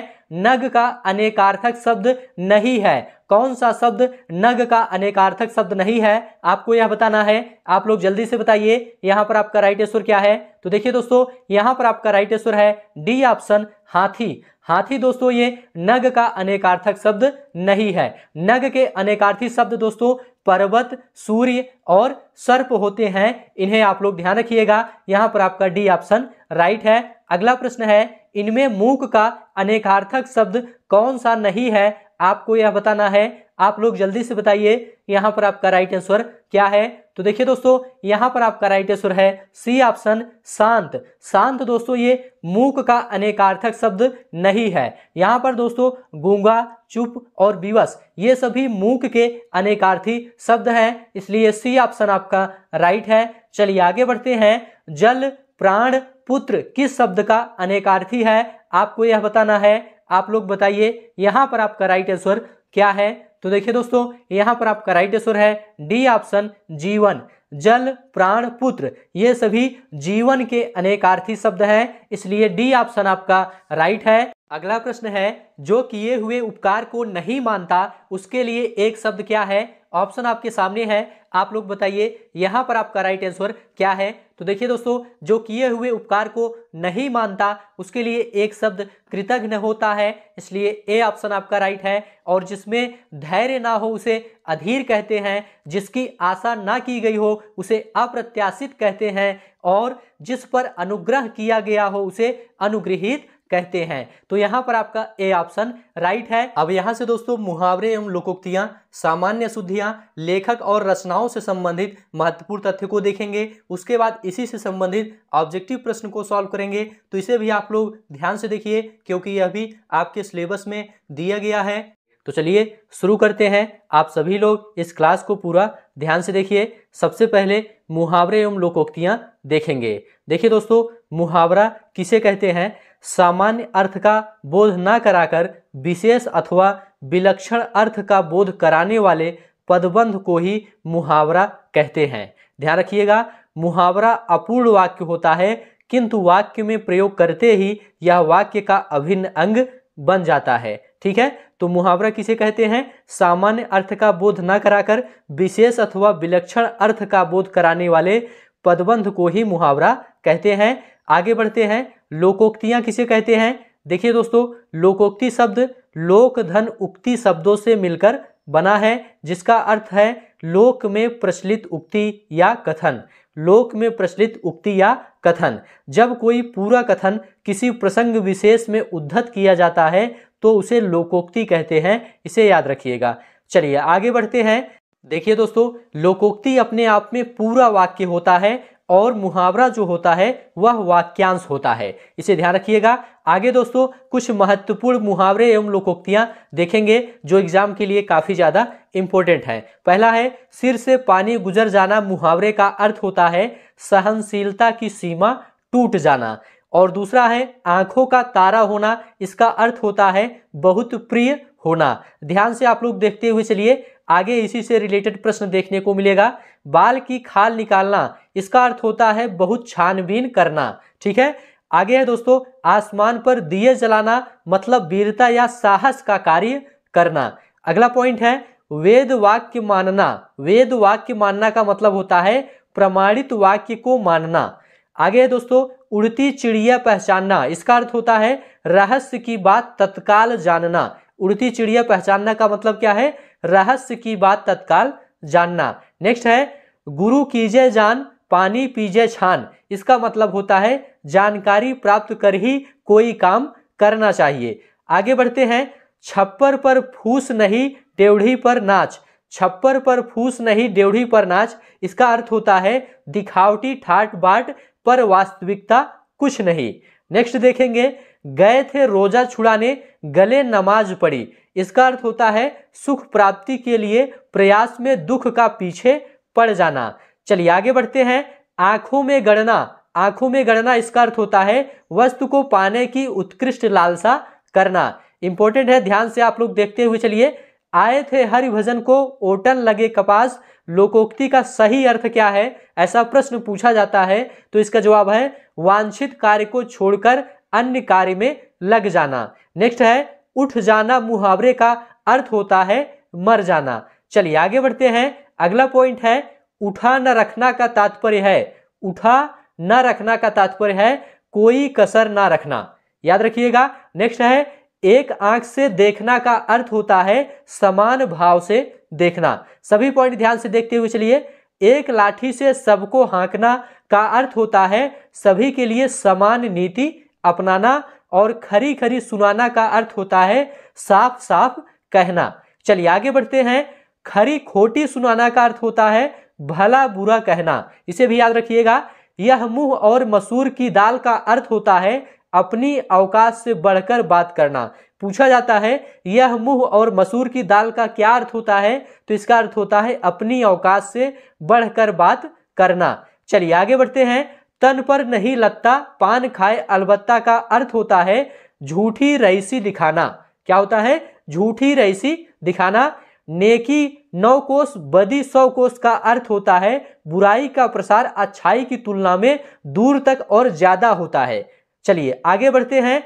[SPEAKER 1] नग का अनेकार्थक शब्द नहीं है कौन सा शब्द नग का अनेकार्थक शब्द नहीं है आपको यह बताना है आप लोग जल्दी से बताइए यहाँ पर आपका राइट आंसर क्या है तो देखिए दोस्तों यहाँ पर आपका राइट आंसर है डी ऑप्शन हाथी हाथी दोस्तों ये नग का अनेकार्थक शब्द नहीं है नग के अनेकार्थी शब्द दोस्तों पर्वत सूर्य और सर्प होते हैं इन्हें आप लोग ध्यान रखिएगा यहाँ पर आपका डी ऑप्शन राइट है अगला प्रश्न है इनमें मूक का अनेकार्थक शब्द कौन सा नहीं है आपको यह बताना है आप लोग जल्दी से बताइए यहाँ पर आपका राइट आंसर क्या है तो देखिए दोस्तों यहाँ पर आपका राइट आंसर है सी ऑप्शन शांत शांत दोस्तों ये मूक का अनेकार्थक शब्द नहीं है यहाँ पर दोस्तों गूंगा चुप और विवश ये सभी मूक के अनेकार्थी शब्द हैं इसलिए सी ऑप्शन आपका राइट है चलिए आगे बढ़ते हैं जल प्राण पुत्र किस शब्द का अनेकार्थी है आपको यह बताना है आप लोग बताइए यहाँ पर आपका राइट आंसर क्या है तो देखिए दोस्तों यहाँ पर आपका राइट आंसर है डी ऑप्शन जीवन जल प्राण पुत्र ये सभी जीवन के अनेकार्थी शब्द हैं इसलिए डी ऑप्शन आपका राइट है अगला प्रश्न है जो किए हुए उपकार को नहीं मानता उसके लिए एक शब्द क्या है ऑप्शन आपके सामने है आप लोग बताइए यहाँ पर आपका राइट आंसर क्या है तो देखिए दोस्तों जो किए हुए उपकार को नहीं मानता उसके लिए एक शब्द कृतज्ञ होता है इसलिए ए ऑप्शन आपका राइट है और जिसमें धैर्य ना हो उसे अधीर कहते हैं जिसकी आशा ना की गई हो उसे अप्रत्याशित कहते हैं और जिस पर अनुग्रह किया गया हो उसे अनुग्रहित कहते हैं तो यहाँ पर आपका ए ऑप्शन राइट है अब यहाँ से दोस्तों मुहावरे एवं लोकोक्तियाँ सामान्य शुद्धियाँ लेखक और रचनाओं से संबंधित महत्वपूर्ण तथ्य को देखेंगे उसके बाद इसी से संबंधित ऑब्जेक्टिव प्रश्न को सॉल्व करेंगे तो इसे भी आप लोग ध्यान से देखिए क्योंकि यह भी आपके सिलेबस में दिया गया है तो चलिए शुरू करते हैं आप सभी लोग इस क्लास को पूरा ध्यान से देखिए सबसे पहले मुहावरे एवं लोकोक्तियाँ देखेंगे देखिए दोस्तों मुहावरा किसे कहते हैं सामान्य अर्थ का बोध न कराकर विशेष अथवा विलक्षण अर्थ का बोध कराने वाले पदबंध को ही मुहावरा कहते हैं ध्यान रखिएगा मुहावरा अपूर्ण वाक्य होता है किंतु वाक्य में प्रयोग करते ही यह वाक्य का अभिन्न अंग बन जाता है ठीक है तो मुहावरा किसे कहते हैं सामान्य अर्थ का बोध न कराकर विशेष अथवा विलक्षण अर्थ का बोध कराने वाले पदबंध को ही मुहावरा कहते हैं आगे बढ़ते हैं लोकोक्तियाँ किसे कहते हैं देखिए दोस्तों लोकोक्ति शब्द लोक धन उक्ति शब्दों से मिलकर बना है जिसका अर्थ है लोक में प्रचलित उक्ति या कथन लोक में प्रचलित उक्ति या कथन जब कोई पूरा कथन किसी प्रसंग विशेष में उद्धत किया जाता है तो उसे लोकोक्ति कहते हैं इसे याद रखिएगा चलिए आगे बढ़ते हैं देखिए दोस्तों लोकोक्ति अपने आप में पूरा वाक्य होता है और मुहावरा जो होता है वह वाक्यांश होता है इसे ध्यान रखिएगा आगे दोस्तों कुछ महत्वपूर्ण मुहावरे एवं लोकोक्तियां देखेंगे जो एग्जाम के लिए काफ़ी ज़्यादा इंपॉर्टेंट है पहला है सिर से पानी गुजर जाना मुहावरे का अर्थ होता है सहनशीलता की सीमा टूट जाना और दूसरा है आंखों का तारा होना इसका अर्थ होता है बहुत प्रिय होना ध्यान से आप लोग देखते हुए चलिए आगे इसी से रिलेटेड प्रश्न देखने को मिलेगा बाल की खाल निकालना इसका अर्थ होता है बहुत छानबीन करना ठीक है आगे है दोस्तों आसमान पर दिए जलाना मतलब वीरता या साहस का कार्य करना अगला पॉइंट है वेद वाक्य मानना वेद वाक्य मानना का मतलब होता है प्रमाणित वाक्य को मानना आगे है दोस्तों उड़ती चिड़िया पहचानना इसका अर्थ होता है रहस्य की बात तत्काल जानना उड़ती चिड़िया पहचानना का मतलब क्या है रहस्य की बात तत्काल जानना नेक्स्ट है गुरु कीजे जान पानी पीजे छान इसका मतलब होता है जानकारी प्राप्त कर ही कोई काम करना चाहिए आगे बढ़ते हैं छप्पर पर फूस नहीं डेवढ़ी पर नाच छप्पर पर फूस नहीं डेवढ़ी पर नाच इसका अर्थ होता है दिखावटी ठाट बाट पर वास्तविकता कुछ नहीं नेक्स्ट देखेंगे गए थे रोजा छुड़ाने गले नमाज पड़ी इसका अर्थ होता है सुख प्राप्ति के लिए प्रयास में दुख का पीछे पड़ जाना चलिए आगे बढ़ते हैं आंखों में गणना आंखों में गणना इसका अर्थ होता है वस्तु को पाने की उत्कृष्ट लालसा करना इंपॉर्टेंट है ध्यान से आप लोग देखते हुए चलिए आए थे भजन को ओटन लगे कपास लोकोक्ति का सही अर्थ क्या है ऐसा प्रश्न पूछा जाता है तो इसका जवाब है वांछित कार्य को छोड़कर अन्य कार्य में लग जाना नेक्स्ट है उठ जाना मुहावरे का अर्थ होता है मर जाना चलिए आगे बढ़ते हैं अगला पॉइंट है उठा न रखना का तात्पर्य है उठा न रखना का तात्पर्य है कोई कसर ना रखना याद रखिएगा नेक्स्ट है एक आंख से देखना का अर्थ होता है समान भाव से देखना सभी पॉइंट ध्यान से देखते हुए चलिए एक लाठी से सबको हांकना का अर्थ होता है सभी के लिए समान नीति अपनाना और खरी खरी सुनाना का अर्थ होता है साफ साफ कहना चलिए आगे बढ़ते हैं खरी खोटी सुनाना का अर्थ होता है भला बुरा कहना इसे भी याद रखिएगा यह मुंह और मसूर की दाल का अर्थ होता है अपनी अवकाश से बढ़कर बात करना पूछा जाता है यह मुंह और मसूर की दाल का क्या अर्थ होता है तो इसका अर्थ होता है अपनी अवकाश से बढ़कर बात करना चलिए आगे बढ़ते हैं तन पर नहीं लगता पान खाए अलबत्ता का अर्थ होता है झूठी रईसी दिखाना क्या होता है झूठी रईसी दिखाना नेकी नौ कोष बदी सौ कोष का अर्थ होता है बुराई का प्रसार अच्छाई की तुलना में दूर तक और ज्यादा होता है चलिए आगे बढ़ते हैं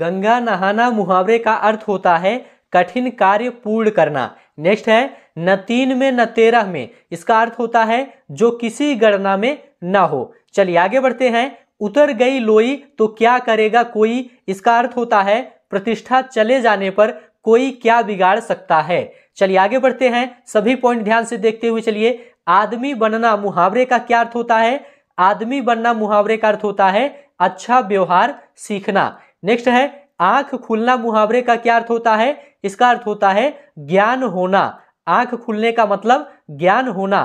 [SPEAKER 1] गंगा नहाना मुहावरे का अर्थ होता है कठिन कार्य पूर्ण करना नेक्स्ट है न तीन में न तेरह में इसका अर्थ होता है जो किसी गणना में न हो चलिए आगे बढ़ते हैं उतर गई लोई तो क्या करेगा कोई इसका अर्थ होता है प्रतिष्ठा चले जाने पर कोई क्या बिगाड़ सकता है चलिए आगे बढ़ते हैं सभी पॉइंट ध्यान से देखते हुए चलिए आदमी बनना मुहावरे का क्या अर्थ होता है आदमी बनना मुहावरे का अर्थ होता है अच्छा व्यवहार सीखना नेक्स्ट है आंख खुलना मुहावरे का क्या अर्थ होता है इसका अर्थ होता है ज्ञान होना आंख खुलने का मतलब ज्ञान होना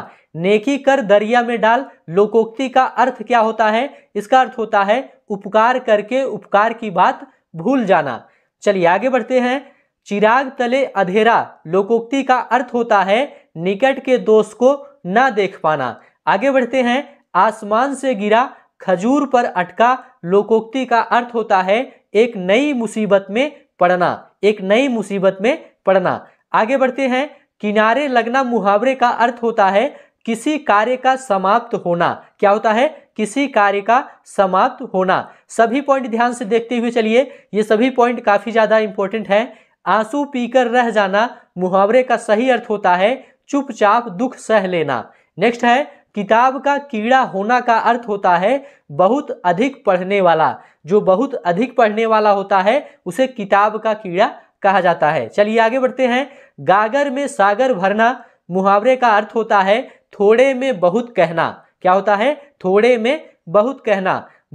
[SPEAKER 1] नेकी कर दरिया में डाल लोकोक्ति का अर्थ क्या होता है इसका अर्थ होता है उपकार करके उपकार की बात भूल जाना चलिए आगे बढ़ते हैं चिराग तले अधेरा लोकोक्ति का अर्थ होता है निकट के दोस्त को ना देख पाना आगे बढ़ते हैं आसमान से गिरा खजूर पर अटका लोकोक्ति का अर्थ होता है एक नई मुसीबत में पड़ना एक नई मुसीबत में पड़ना आगे बढ़ते हैं किनारे लगना मुहावरे का अर्थ होता है किसी कार्य का समाप्त होना क्या होता है किसी कार्य का समाप्त होना सभी पॉइंट ध्यान से देखते हुए चलिए ये सभी पॉइंट काफ़ी ज़्यादा इंपॉर्टेंट है आंसू पीकर रह जाना मुहावरे का सही अर्थ होता है चुपचाप दुख सह लेना नेक्स्ट है किताब का कीड़ा होना का अर्थ होता है बहुत अधिक पढ़ने वाला जो बहुत अधिक पढ़ने वाला होता है उसे किताब का कीड़ा कहा जाता है चलिए आगे बढ़ते हैं गागर में सागर भरना मुहावरे का अर्थ होता है थोड़े में बहुत कहना क्या होता है थोड़े में बहुत कहना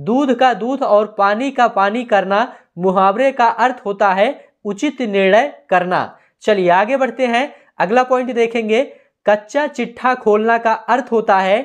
[SPEAKER 1] दूध का दूध और पानी का पानी करना मुहावरे का अर्थ होता है उचित निर्णय करना चलिए आगे बढ़ते हैं अगला पॉइंट देखेंगे कच्चा चिट्ठा खोलना का अर्थ होता है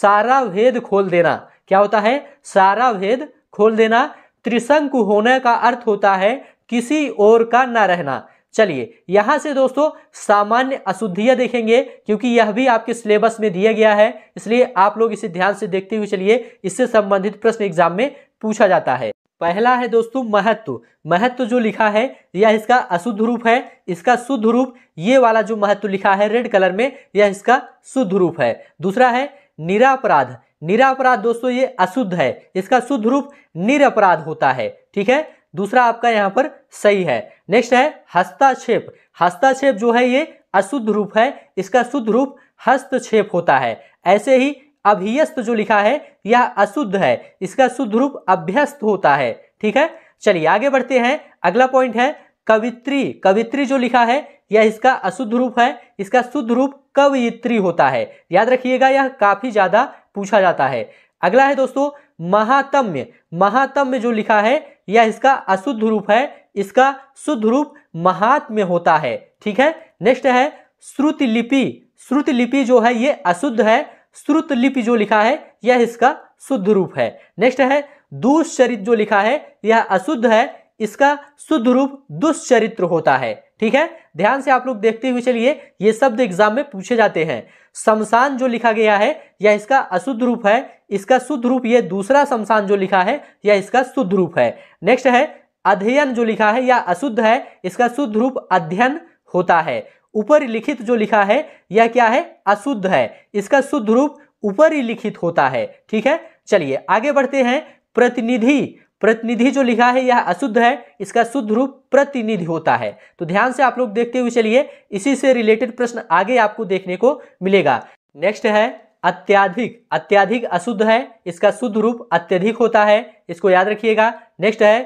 [SPEAKER 1] सारा भेद खोल देना क्या होता है सारा भेद खोल देना त्रिशंकु होने का अर्थ होता है किसी और का ना रहना चलिए यहां से दोस्तों सामान्य अशुद्धियां देखेंगे क्योंकि यह भी आपके सिलेबस में दिया गया है इसलिए आप लोग इसे ध्यान से देखते हुए चलिए इससे संबंधित प्रश्न एग्जाम में पूछा जाता है पहला है दोस्तों महत्व महत्व जो लिखा है यह इसका अशुद्ध रूप है इसका शुद्ध रूप ये वाला जो महत्व लिखा है रेड कलर में यह इसका शुद्ध रूप है दूसरा है निरापराध निरापराध दोस्तों ये अशुद्ध है इसका शुद्ध रूप निरअपराध होता है ठीक है दूसरा आपका यहाँ पर सही है नेक्स्ट है हस्ताक्षेप हस्ताक्षेप जो है ये अशुद्ध रूप है इसका शुद्ध रूप हस्तक्षेप होता है ऐसे ही अभियस्त जो लिखा है यह अशुद्ध है इसका शुद्ध रूप अभ्यस्त होता है ठीक है चलिए आगे बढ़ते हैं अगला पॉइंट है कवित्री कवित्री जो लिखा है यह इसका अशुद्ध रूप है इसका शुद्ध रूप कवयित्री होता है याद रखिएगा यह काफी ज्यादा पूछा जाता है अगला है दोस्तों महातम्य महातम्य जो लिखा है या इसका अशुद्ध रूप है इसका शुद्ध रूप महात्म्य होता है ठीक है नेक्स्ट है श्रुतिलिपि लिपि लिपि जो है ये अशुद्ध है श्रुत लिपि जो लिखा है यह इसका शुद्ध रूप है नेक्स्ट है दुष्चरित्र जो लिखा है यह अशुद्ध है इसका शुद्ध रूप दुष्चरित्र होता है ठीक है ध्यान से आप लोग देखते हुए चलिए ये शब्द एग्जाम में पूछे जाते हैं शमशान जो लिखा गया है या इसका अशुद्ध रूप है इसका शुद्ध रूप ये दूसरा शमशान जो लिखा है या इसका शुद्ध रूप है नेक्स्ट है अध्ययन जो लिखा है या अशुद्ध है इसका शुद्ध रूप अध्ययन होता है ऊपर लिखित जो लिखा है यह क्या है अशुद्ध है इसका शुद्ध रूप ऊपर ही लिखित होता है ठीक है चलिए आगे बढ़ते हैं प्रतिनिधि प्रतिनिधि जो लिखा है यह अशुद्ध है इसका शुद्ध रूप प्रतिनिधि होता है तो ध्यान से आप लोग देखते हुए चलिए इसी से रिलेटेड प्रश्न आगे आपको देखने को मिलेगा नेक्स्ट है अत्याधिक अत्याधिक अशुद्ध है इसका शुद्ध रूप अत्यधिक होता है इसको याद रखिएगा नेक्स्ट है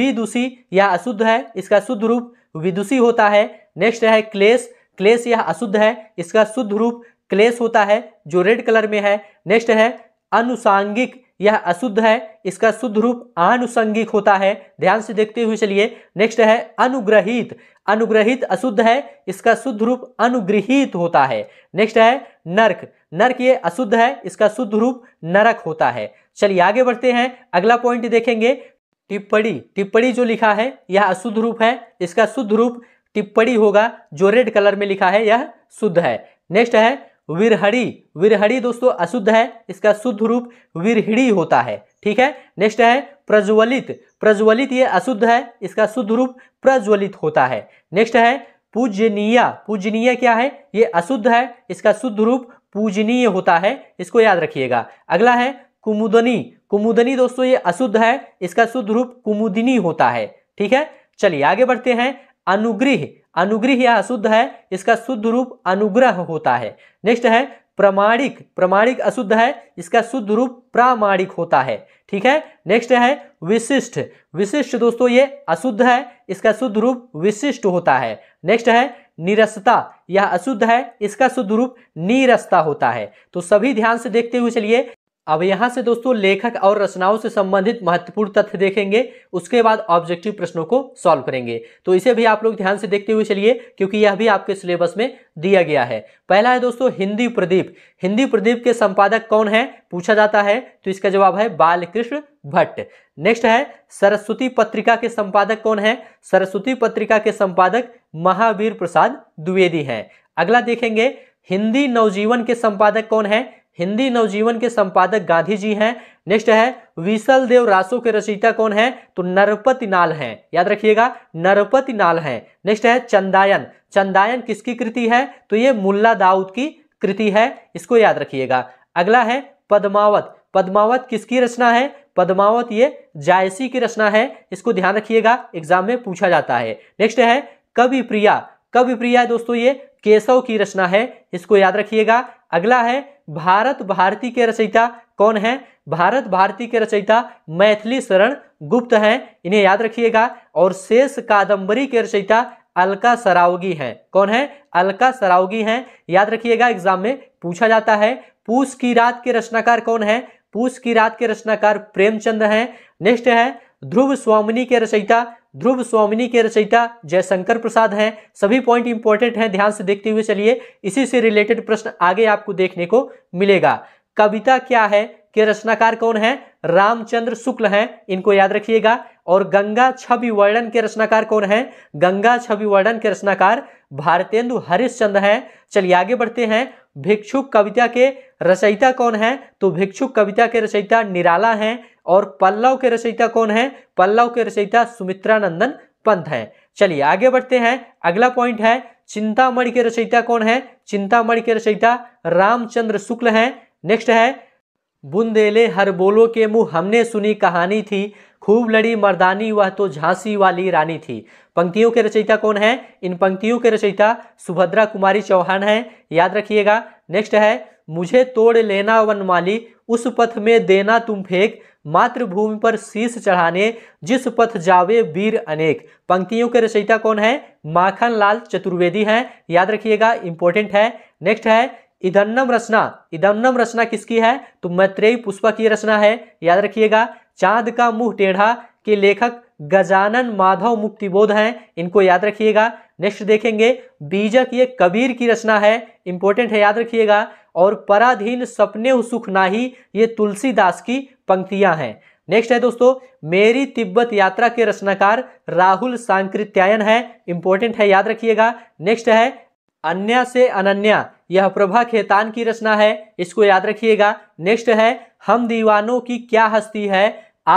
[SPEAKER 1] विदुषी यह अशुद्ध है इसका शुद्ध रूप विदुषी होता है नेक्स्ट है क्लेश क्लेश यह अशुद्ध है इसका शुद्ध रूप क्लेश होता है जो रेड कलर में है नेक्स्ट है अनुसांगिक यह अशुद्ध है इसका शुद्ध रूप आनुषंगिक होता है ध्यान से देखते हुए चलिए नेक्स्ट है अनुग्रहित अनुग्रहित अशुद्ध है इसका शुद्ध रूप अनुग्रहित होता है नेक्स्ट है नरक नरक ये अशुद्ध है इसका शुद्ध रूप नरक होता है चलिए आगे बढ़ते हैं अगला पॉइंट देखेंगे टिप्पणी टिप्पणी जो लिखा है यह अशुद्ध रूप है इसका शुद्ध रूप टिप्पणी होगा जो रेड कलर में लिखा है यह शुद्ध है नेक्स्ट है विरहड़ी विरहड़ी दोस्तों अशुद्ध है इसका शुद्ध रूप विरहिड़ी होता है ठीक है नेक्स्ट है प्रज्वलित प्रज्वलित ये अशुद्ध है इसका शुद्ध रूप प्रज्वलित होता है नेक्स्ट है पूजनीय पूजनीय क्या है ये अशुद्ध है इसका शुद्ध रूप पूजनीय होता है इसको याद रखिएगा अगला है कुमुदनी कुमुदनी दोस्तों ये अशुद्ध है इसका शुद्ध रूप कुमुदिनी होता है ठीक है चलिए आगे बढ़ते हैं अनुग्रह अनुग्रह यह अशुद्ध है इसका शुद्ध रूप अनुग्रह होता है नेक्स्ट है प्रमाणिक प्रमाणिक अशुद्ध है इसका शुद्ध रूप प्रामाणिक होता है ठीक है नेक्स्ट है विशिष्ट विशिष्ट दोस्तों ये अशुद्ध है इसका शुद्ध रूप विशिष्ट होता है नेक्स्ट है निरसता यह अशुद्ध है इसका शुद्ध रूप नीरसता होता है तो सभी ध्यान से देखते हुए चलिए अब यहाँ से दोस्तों लेखक और रचनाओं से संबंधित महत्वपूर्ण तथ्य देखेंगे उसके बाद ऑब्जेक्टिव प्रश्नों को सॉल्व करेंगे तो इसे भी आप लोग ध्यान से देखते हुए चलिए क्योंकि यह भी आपके सिलेबस में दिया गया है पहला है दोस्तों हिंदी प्रदीप हिंदी प्रदीप के संपादक कौन है पूछा जाता है तो इसका जवाब है बालकृष्ण भट्ट नेक्स्ट है सरस्वती पत्रिका के संपादक कौन है सरस्वती पत्रिका के संपादक महावीर प्रसाद द्विवेदी हैं अगला देखेंगे हिंदी नवजीवन के संपादक कौन है हिंदी नवजीवन के संपादक गांधी जी हैं नेक्स्ट है विशल देव रासो के रचयिता कौन है तो नरपति नाल है याद रखिएगा नरपति नाल है नेक्स्ट है चंदायन चंदायन किसकी कृति है तो ये मुल्ला दाऊद की कृति है इसको याद रखिएगा अगला है पद्मावत पद्मावत किसकी रचना है पद्मावत ये जायसी की रचना है इसको ध्यान रखिएगा एग्जाम में पूछा जाता है नेक्स्ट है कवि प्रिया कवि प्रिया दोस्तों ये केशव की रचना है इसको याद रखिएगा अगला है भारत भारती के रचयिता कौन है भारत भारती के रचयिता मैथिली शरण गुप्त हैं इन्हें याद रखिएगा और शेष कादंबरी के रचयिता अलका सरावगी हैं कौन है अलका सरावगी हैं याद रखिएगा एग्जाम में पूछा जाता है पूस की रात के रचनाकार कौन है पूस की रात के रचनाकार प्रेमचंद हैं नेक्स्ट है ध्रुव स्वामिनी के रचयिता ध्रुव स्वामिनी के रचयिता जयशंकर प्रसाद हैं सभी पॉइंट इंपॉर्टेंट हैं ध्यान से देखते हुए चलिए इसी से रिलेटेड प्रश्न आगे आपको देखने को मिलेगा कविता क्या है के रचनाकार कौन है रामचंद्र शुक्ल हैं इनको याद रखिएगा और गंगा छवि वर्णन के रचनाकार कौन है गंगा छवि वर्णन के रचनाकार भारतेंदु हरिश्चंद्र हैं चलिए आगे बढ़ते हैं भिक्षुक कविता के रचयिता कौन है तो भिक्षुक कविता के रचयिता निराला हैं और पल्लव के रचयिता कौन है पल्लव के रचयिता सुमित्रा नंदन पंत है चलिए आगे बढ़ते हैं अगला पॉइंट है चिंतामणि के रचयिता कौन है चिंतामणि के रचयिता रामचंद्र शुक्ल है नेक्स्ट है बुंदेले हर बोलो के मुंह हमने सुनी कहानी थी खूब लड़ी मर्दानी वह तो झांसी वाली रानी थी पंक्तियों के रचयिता कौन है इन पंक्तियों के रचयिता सुभद्रा कुमारी चौहान है याद रखिएगा नेक्स्ट है मुझे तोड़ लेना वन माली उस पथ में देना तुम फेंक मातृभूमि पर शीश चढ़ाने जिस पथ जावे वीर अनेक पंक्तियों के रचयिता कौन है माखन लाल चतुर्वेदी हैं याद रखिएगा इंपॉर्टेंट है नेक्स्ट है इदन्नम रचना इदन्नम रचना किसकी है तो मैत्रेय पुष्पा की रचना है याद रखिएगा चांद का मुंह टेढ़ा के लेखक गजानन माधव मुक्तिबोध हैं इनको याद रखिएगा नेक्स्ट देखेंगे बीजक ये कबीर की रचना है इंपॉर्टेंट है याद रखिएगा और पराधीन सपने सुख नाही ये तुलसीदास की पंक्तियां हैं नेक्स्ट है दोस्तों मेरी तिब्बत यात्रा के रचनाकार राहुल सांकृत्यायन है इंपॉर्टेंट है याद रखिएगा नेक्स्ट है अन्या से अनन्या यह प्रभा खेतान की रचना है इसको याद रखिएगा नेक्स्ट है हम दीवानों की क्या हस्ती है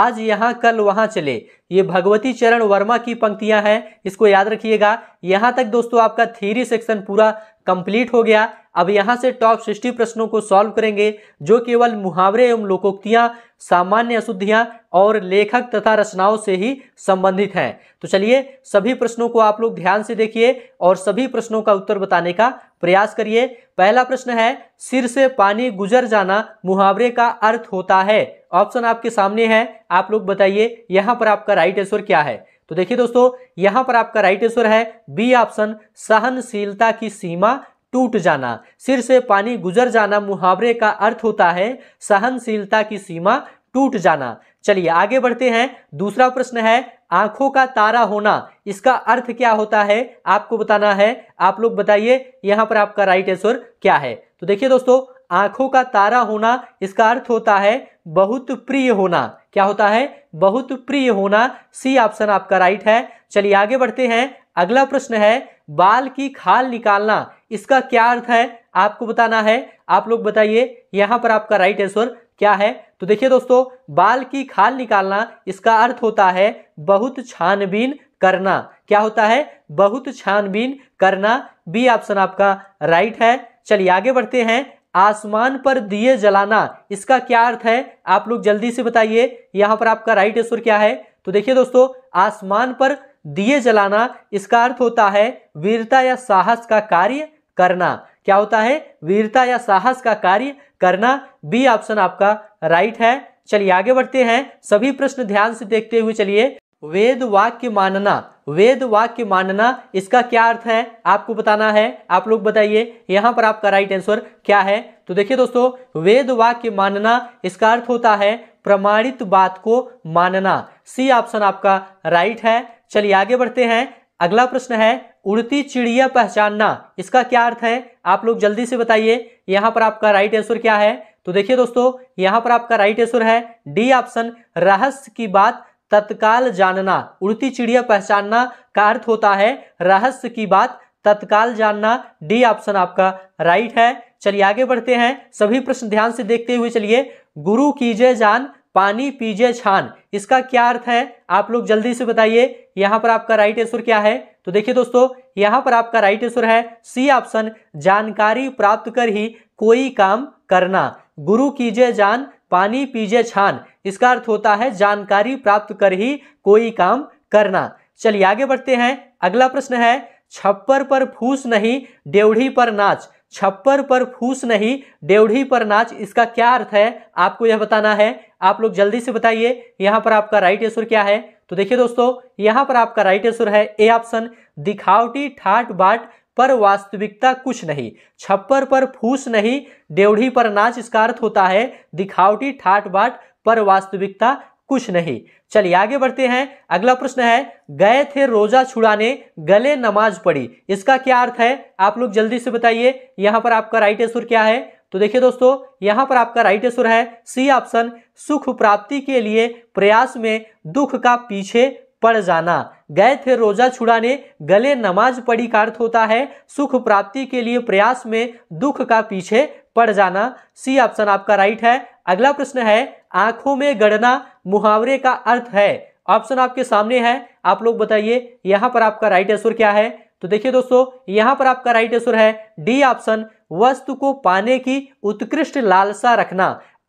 [SPEAKER 1] आज यहाँ कल वहाँ चले ये भगवती चरण वर्मा की पंक्तियाँ हैं इसको याद रखिएगा यहाँ तक दोस्तों आपका थीरी सेक्शन पूरा कंप्लीट हो गया अब यहाँ से टॉप सिक्सटी प्रश्नों को सॉल्व करेंगे जो केवल मुहावरे एवं लोकोक्तियाँ सामान्य अशुद्धियाँ और लेखक तथा रचनाओं से ही संबंधित हैं तो चलिए सभी प्रश्नों को आप लोग ध्यान से देखिए और सभी प्रश्नों का उत्तर बताने का प्रयास करिए पहला प्रश्न है सिर से पानी गुजर जाना मुहावरे का अर्थ होता है ऑप्शन आपके सामने है आप लोग बताइए यहाँ पर आपका राइट आंसर क्या है तो देखिए दोस्तों यहां पर आपका राइट आंसर है बी ऑप्शन सहनशीलता की सीमा टूट जाना सिर से पानी गुजर जाना मुहावरे का अर्थ होता है सहनशीलता की सीमा टूट जाना चलिए आगे बढ़ते हैं दूसरा प्रश्न है आंखों का तारा होना इसका अर्थ क्या होता है आपको बताना है आप लोग बताइए यहां पर आपका राइट आंसर क्या है तो देखिए दोस्तों आंखों का तारा होना इसका अर्थ होता है बहुत प्रिय होना क्या होता है बहुत प्रिय होना सी ऑप्शन आपका राइट है चलिए आगे बढ़ते हैं अगला प्रश्न है बाल की खाल निकालना इसका क्या अर्थ है आपको बताना है आप लोग बताइए यहाँ पर आपका राइट आंसर क्या है तो देखिए दोस्तों बाल की खाल निकालना इसका अर्थ होता है बहुत छानबीन करना क्या होता है बहुत छानबीन करना बी ऑप्शन आपका राइट है चलिए आगे बढ़ते हैं आसमान पर दिए जलाना इसका क्या अर्थ है आप लोग जल्दी से बताइए यहाँ पर आपका राइट आंसर क्या है तो देखिए दोस्तों आसमान पर दिए जलाना इसका अर्थ होता है वीरता या साहस का कार्य करना क्या होता है वीरता या साहस का कार्य करना बी ऑप्शन आपका राइट है चलिए आगे बढ़ते हैं सभी प्रश्न ध्यान से देखते हुए चलिए वेद वाक्य मानना वेद वाक्य मानना इसका क्या अर्थ है आपको बताना है आप लोग बताइए यहां पर आपका राइट आंसर क्या है तो देखिए दोस्तों वेद वाक्य मानना इसका अर्थ होता है प्रमाणित बात को मानना सी ऑप्शन आपका राइट है चलिए आगे बढ़ते हैं अगला प्रश्न है उड़ती चिड़िया पहचानना इसका क्या अर्थ है आप लोग जल्दी से बताइए यहाँ पर आपका राइट आंसर क्या है तो देखिए दोस्तों यहाँ पर आपका राइट आंसर है डी ऑप्शन रहस्य की बात तत्काल जानना उड़ती चिड़िया पहचानना का अर्थ होता है रहस्य की बात तत्काल जानना डी ऑप्शन आपका राइट है चलिए आगे बढ़ते हैं सभी प्रश्न ध्यान से देखते हुए चलिए गुरु कीजे जान पानी पीजे छान इसका क्या अर्थ है आप लोग जल्दी से बताइए यहाँ पर आपका राइट आंसर क्या है तो देखिए दोस्तों यहां पर आपका राइट आंसर है सी ऑप्शन जानकारी प्राप्त कर ही कोई काम करना गुरु कीजे जान पानी पीजे छान इसका अर्थ होता है जानकारी प्राप्त कर ही कोई काम करना चलिए आगे बढ़ते हैं अगला प्रश्न है छप्पर पर फूस नहीं डेवढ़ी पर नाच छप्पर पर फूस नहीं डेवढ़ी पर नाच इसका क्या अर्थ है आपको यह बताना है आप लोग जल्दी से बताइए यहाँ पर आपका राइट आंसर क्या है तो देखिए दोस्तों यहां पर आपका राइट आंसर है ए ऑप्शन दिखावटी ठाट बाट पर वास्तविकता कुछ नहीं छप्पर पर फूस नहीं डेवढ़ी पर नाच इसका अर्थ होता है दिखावटी ठाट बाट पर वास्तविकता कुछ नहीं चलिए आगे बढ़ते हैं अगला प्रश्न है गए थे रोजा छुड़ाने गले नमाज पड़ी इसका क्या अर्थ है आप लोग जल्दी से बताइए यहां पर आपका राइट आंसर क्या है तो देखिए दोस्तों यहां पर आपका राइट आंसर है सी ऑप्शन सुख प्राप्ति के लिए प्रयास में दुख का पीछे पड़ जाना गए थे रोजा छुड़ाने गले नमाज पढ़ी का अर्थ होता है सुख प्राप्ति के लिए प्रयास में दुख का पीछे पड़ जाना सी ऑप्शन आपका राइट है अगला प्रश्न है आंखों में गड़ना मुहावरे का अर्थ है ऑप्शन आपके सामने है आप लोग बताइए यहां पर आपका राइट आंसर क्या है तो देखिए दोस्तों यहां पर आपका राइट आंसर है डी ऑप्शन वस्तु को पाने की उत्कृष्ट लालसा रखना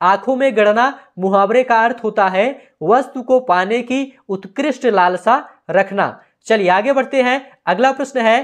[SPEAKER 1] आंखों में गड़ना मुहावरे का अर्थ होता है वस्तु को पाने की उत्कृष्ट लालसा रखना चलिए आगे बढ़ते हैं अगला प्रश्न है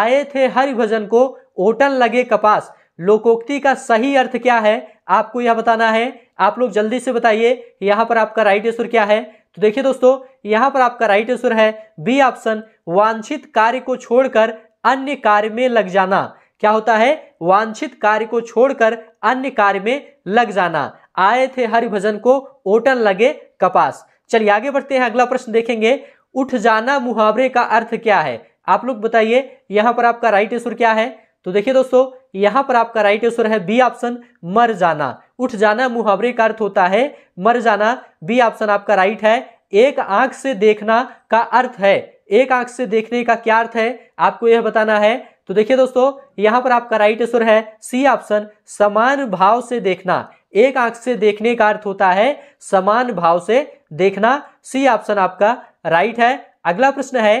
[SPEAKER 1] आए थे भजन को ओटन लगे कपास लोकोक्ति का सही अर्थ क्या है आपको यह बताना है आप लोग जल्दी से बताइए यहाँ पर आपका राइट आंसर क्या है तो देखिए दोस्तों यहाँ पर आपका राइट आंसर है बी ऑप्शन वांछित कार्य को छोड़कर अन्य कार्य में लग जाना क्या होता है वांछित कार्य को छोड़कर अन्य कार्य में लग जाना आए थे हरिभजन को ओटन लगे कपास चलिए आगे बढ़ते हैं अगला प्रश्न देखेंगे उठ जाना मुहावरे का अर्थ क्या है आप लोग बताइए यहां पर आपका राइट आंसर क्या है तो देखिए दोस्तों यहां पर आपका राइट आंसर है बी ऑप्शन मर जाना उठ जाना मुहावरे का अर्थ होता है मर जाना बी ऑप्शन आपका राइट है एक आंख से देखना का अर्थ है एक आंख से देखने का क्या अर्थ है आपको यह बताना है तो देखिए दोस्तों यहां पर आपका राइट आंसर है सी ऑप्शन समान भाव से देखना एक आंख से देखने का अर्थ होता है समान भाव से देखना सी ऑप्शन आपका राइट है अगला प्रश्न है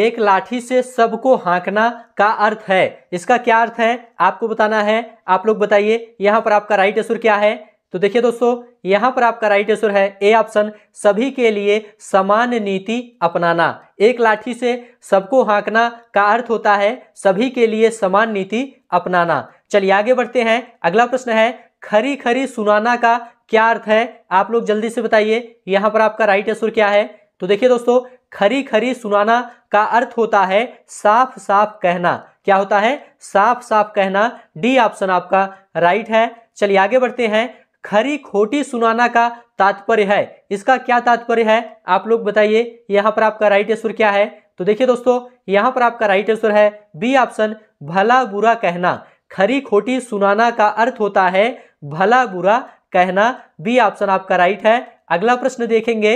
[SPEAKER 1] एक लाठी से सबको हाँकना का अर्थ है इसका क्या अर्थ है आपको बताना है आप लोग बताइए यहां पर आपका राइट आंसर क्या है तो देखिए दोस्तों यहां पर आपका राइट आंसर है ए ऑप्शन सभी के लिए समान नीति अपनाना एक लाठी से सबको हाँकना का अर्थ होता है सभी के लिए समान नीति अपनाना चलिए आगे बढ़ते हैं अगला प्रश्न है खरी खरी सुनाना का क्या अर्थ है आप लोग जल्दी से बताइए यहां पर आपका राइट आंसर क्या है तो देखिए दोस्तों खरी खरी सुनाना का अर्थ होता है साफ साफ कहना क्या होता है साफ साफ कहना डी ऑप्शन आपका राइट है चलिए आगे बढ़ते हैं खरी खोटी सुनाना का तात्पर्य है इसका क्या तात्पर्य है आप लोग बताइए यहाँ पर आपका राइट आंसर क्या है तो देखिए दोस्तों यहाँ पर आपका राइट आंसर है बी ऑप्शन भला बुरा कहना खरी खोटी सुनाना का अर्थ होता है भला बुरा कहना बी ऑप्शन आपका राइट है अगला प्रश्न देखेंगे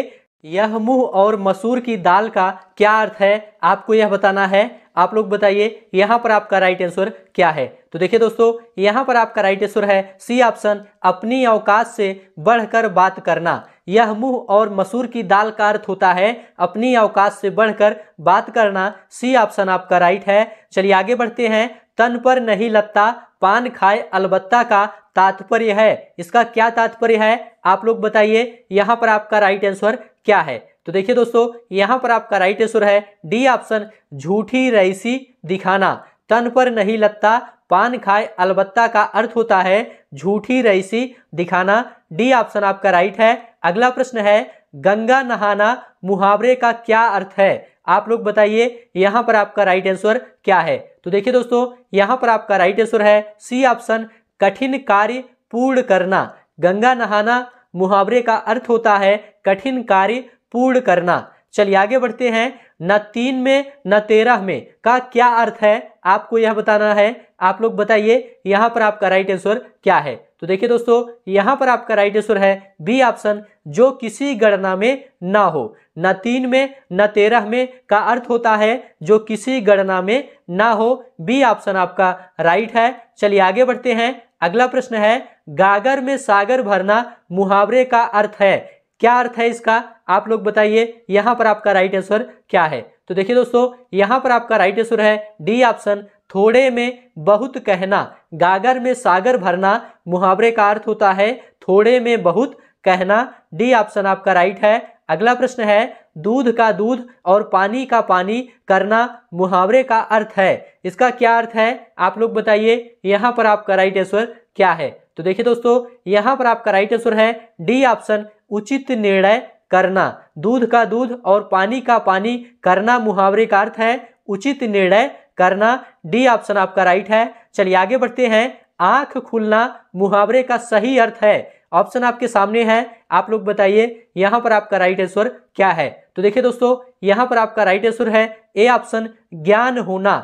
[SPEAKER 1] यह मुँह और मसूर की दाल का क्या अर्थ है आपको यह बताना है आप लोग बताइए यहाँ पर आपका राइट आंसर क्या है तो देखिए दोस्तों यहाँ पर आपका राइट आंसर है सी ऑप्शन अपनी अवकाश से बढ़कर बात करना यह मुंह और मसूर की दाल का अर्थ होता है अपनी अवकाश से बढ़कर बात करना सी ऑप्शन आपका राइट है चलिए आगे बढ़ते हैं तन पर नहीं लगता पान खाए अलबत्ता का तात्पर्य है इसका क्या तात्पर्य है आप लोग बताइए यहाँ पर आपका राइट आंसर क्या है तो देखिए दोस्तों यहां पर आपका राइट आंसर है डी ऑप्शन झूठी रईसी दिखाना तन पर नहीं लगता पान खाए अलबत्ता का अर्थ होता है झूठी रईसी दिखाना डी ऑप्शन आपका राइट है अगला प्रश्न है गंगा नहाना मुहावरे का क्या अर्थ है आप लोग बताइए यहां पर आपका राइट आंसर क्या है तो देखिए दोस्तों यहां पर आपका राइट आंसर है सी ऑप्शन कठिन कार्य पूर्ण करना गंगा नहाना मुहावरे का अर्थ होता है कठिन कार्य पूर्ण करना चलिए आगे बढ़ते हैं न तीन में न तेरह में का क्या अर्थ है आपको यह बताना है आप लोग बताइए यहाँ पर आपका राइट आंसर क्या है तो देखिए दोस्तों यहाँ पर आपका राइट आंसर है बी ऑप्शन जो किसी गणना में ना हो न तीन में न तेरह में का अर्थ होता है जो किसी गणना में ना हो बी ऑप्शन आपका राइट है चलिए आगे बढ़ते हैं अगला प्रश्न है गागर में सागर भरना मुहावरे का अर्थ है क्या अर्थ है इसका आप लोग बताइए यहां पर आपका राइट आंसर क्या है तो देखिए दोस्तों यहां पर आपका राइट आंसर है डी ऑप्शन थोड़े में बहुत कहना गागर में सागर भरना मुहावरे का अर्थ होता है थोड़े में बहुत कहना डी ऑप्शन आपका राइट है अगला प्रश्न है दूध का दूध और पानी का पानी करना मुहावरे का अर्थ है इसका क्या अर्थ है आप लोग बताइए यहाँ पर आपका राइट आंसर क्या है तो देखिए दोस्तों यहाँ पर आपका राइट आंसर है डी ऑप्शन उचित निर्णय करना दूध का दूध और पानी का पानी करना मुहावरे का अर्थ है उचित निर्णय करना डी ऑप्शन आपका राइट है चलिए आगे बढ़ते हैं आंख खुलना मुहावरे का सही अर्थ है ऑप्शन आपके सामने है आप लोग बताइए यहाँ पर आपका राइट आंसर क्या है तो देखिए दोस्तों यहां पर आपका राइट आंसर है ए ऑप्शन ज्ञान होना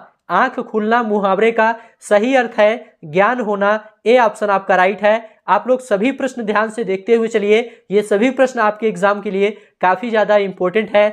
[SPEAKER 1] आंख खुलना मुहावरे का सही अर्थ है ज्ञान होना ए ऑप्शन आपका राइट है आप लोग सभी प्रश्न ध्यान से देखते हुए चलिए ये सभी प्रश्न आपके एग्जाम के लिए काफी ज्यादा इंपॉर्टेंट है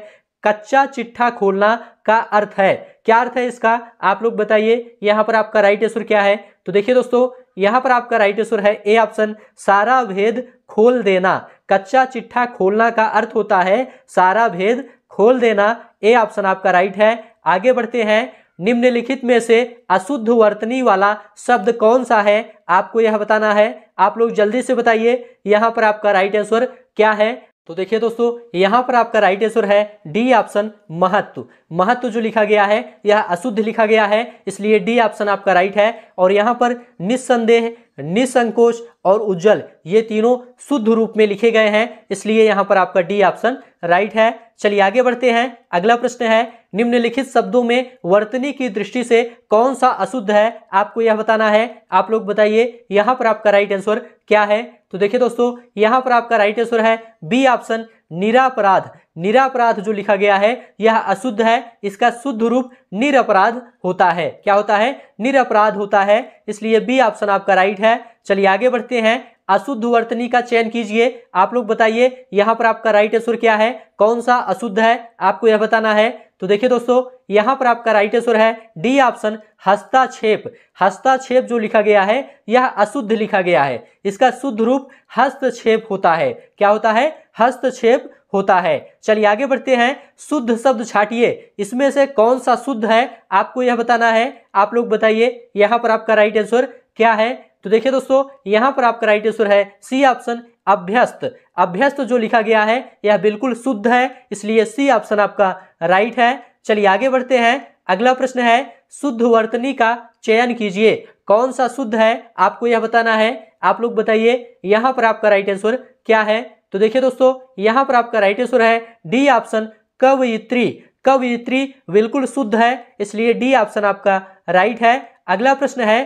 [SPEAKER 1] कच्चा चिट्ठा खोलना का अर्थ है क्या अर्थ है इसका आप लोग बताइए यहाँ पर आपका राइट आंसर क्या है तो देखिए दोस्तों यहाँ पर आपका राइट आंसर है ए ऑप्शन सारा भेद खोल देना कच्चा चिट्ठा खोलना का अर्थ होता है सारा भेद खोल देना ए ऑप्शन आपका राइट है आगे बढ़ते हैं निम्नलिखित में से अशुद्ध वर्तनी वाला शब्द कौन सा है आपको यह बताना है आप लोग जल्दी से बताइए यहाँ पर आपका राइट आंसर क्या है तो देखिए दोस्तों यहां पर आपका राइट आंसर है डी ऑप्शन महत्व महत्व जो लिखा गया है यह अशुद्ध लिखा गया है इसलिए डी ऑप्शन आपका राइट है और यहां पर निस्संदेह निसंकोच और उज्जवल ये तीनों शुद्ध रूप में लिखे गए हैं इसलिए यहां पर आपका डी ऑप्शन राइट है चलिए आगे बढ़ते हैं अगला प्रश्न है निम्नलिखित शब्दों में वर्तनी की दृष्टि से कौन सा अशुद्ध है आपको यह बताना है आप लोग बताइए यहां पर आपका राइट आंसर क्या है तो देखिए दोस्तों यहां पर आपका राइट आंसर है बी ऑप्शन निरापराध निरापराध जो लिखा गया है यह अशुद्ध है इसका शुद्ध रूप निरपराध होता है क्या होता है निरपराध होता है इसलिए बी ऑप्शन आपका राइट है चलिए आगे बढ़ते हैं अशुद्ध वर्तनी का चयन कीजिए आप लोग बताइए यहाँ पर आपका राइट आंसर क्या है कौन सा अशुद्ध है आपको यह बताना है तो देखिए दोस्तों यहां पर आपका राइट आंसर है डी ऑप्शन हस्ताक्षेप हस्ताक्षेप जो लिखा गया है यह अशुद्ध लिखा गया है इसका शुद्ध रूप हस्तक्षेप होता है क्या होता है हस्तक्षेप होता है चलिए आगे बढ़ते हैं शुद्ध शब्द छाटिए इसमें से कौन सा शुद्ध है आपको यह बताना है आप लोग बताइए यहाँ पर आपका राइट आंसर क्या है तो देखिए दोस्तों यहाँ पर आपका राइट आंसर है सी ऑप्शन अभ्यस्त अभ्यस्त जो लिखा गया है यह बिल्कुल शुद्ध है इसलिए सी ऑप्शन आपका राइट है चलिए आगे बढ़ते हैं अगला प्रश्न है शुद्ध वर्तनी का चयन कीजिए कौन सा शुद्ध है आपको यह बताना है आप लोग बताइए यहां पर आपका राइट आंसर क्या है तो देखिए दोस्तों यहां पर आपका राइट आंसर है डी ऑप्शन कवयित्री कवयित्री बिल्कुल शुद्ध है इसलिए डी ऑप्शन आपका राइट है अगला प्रश्न है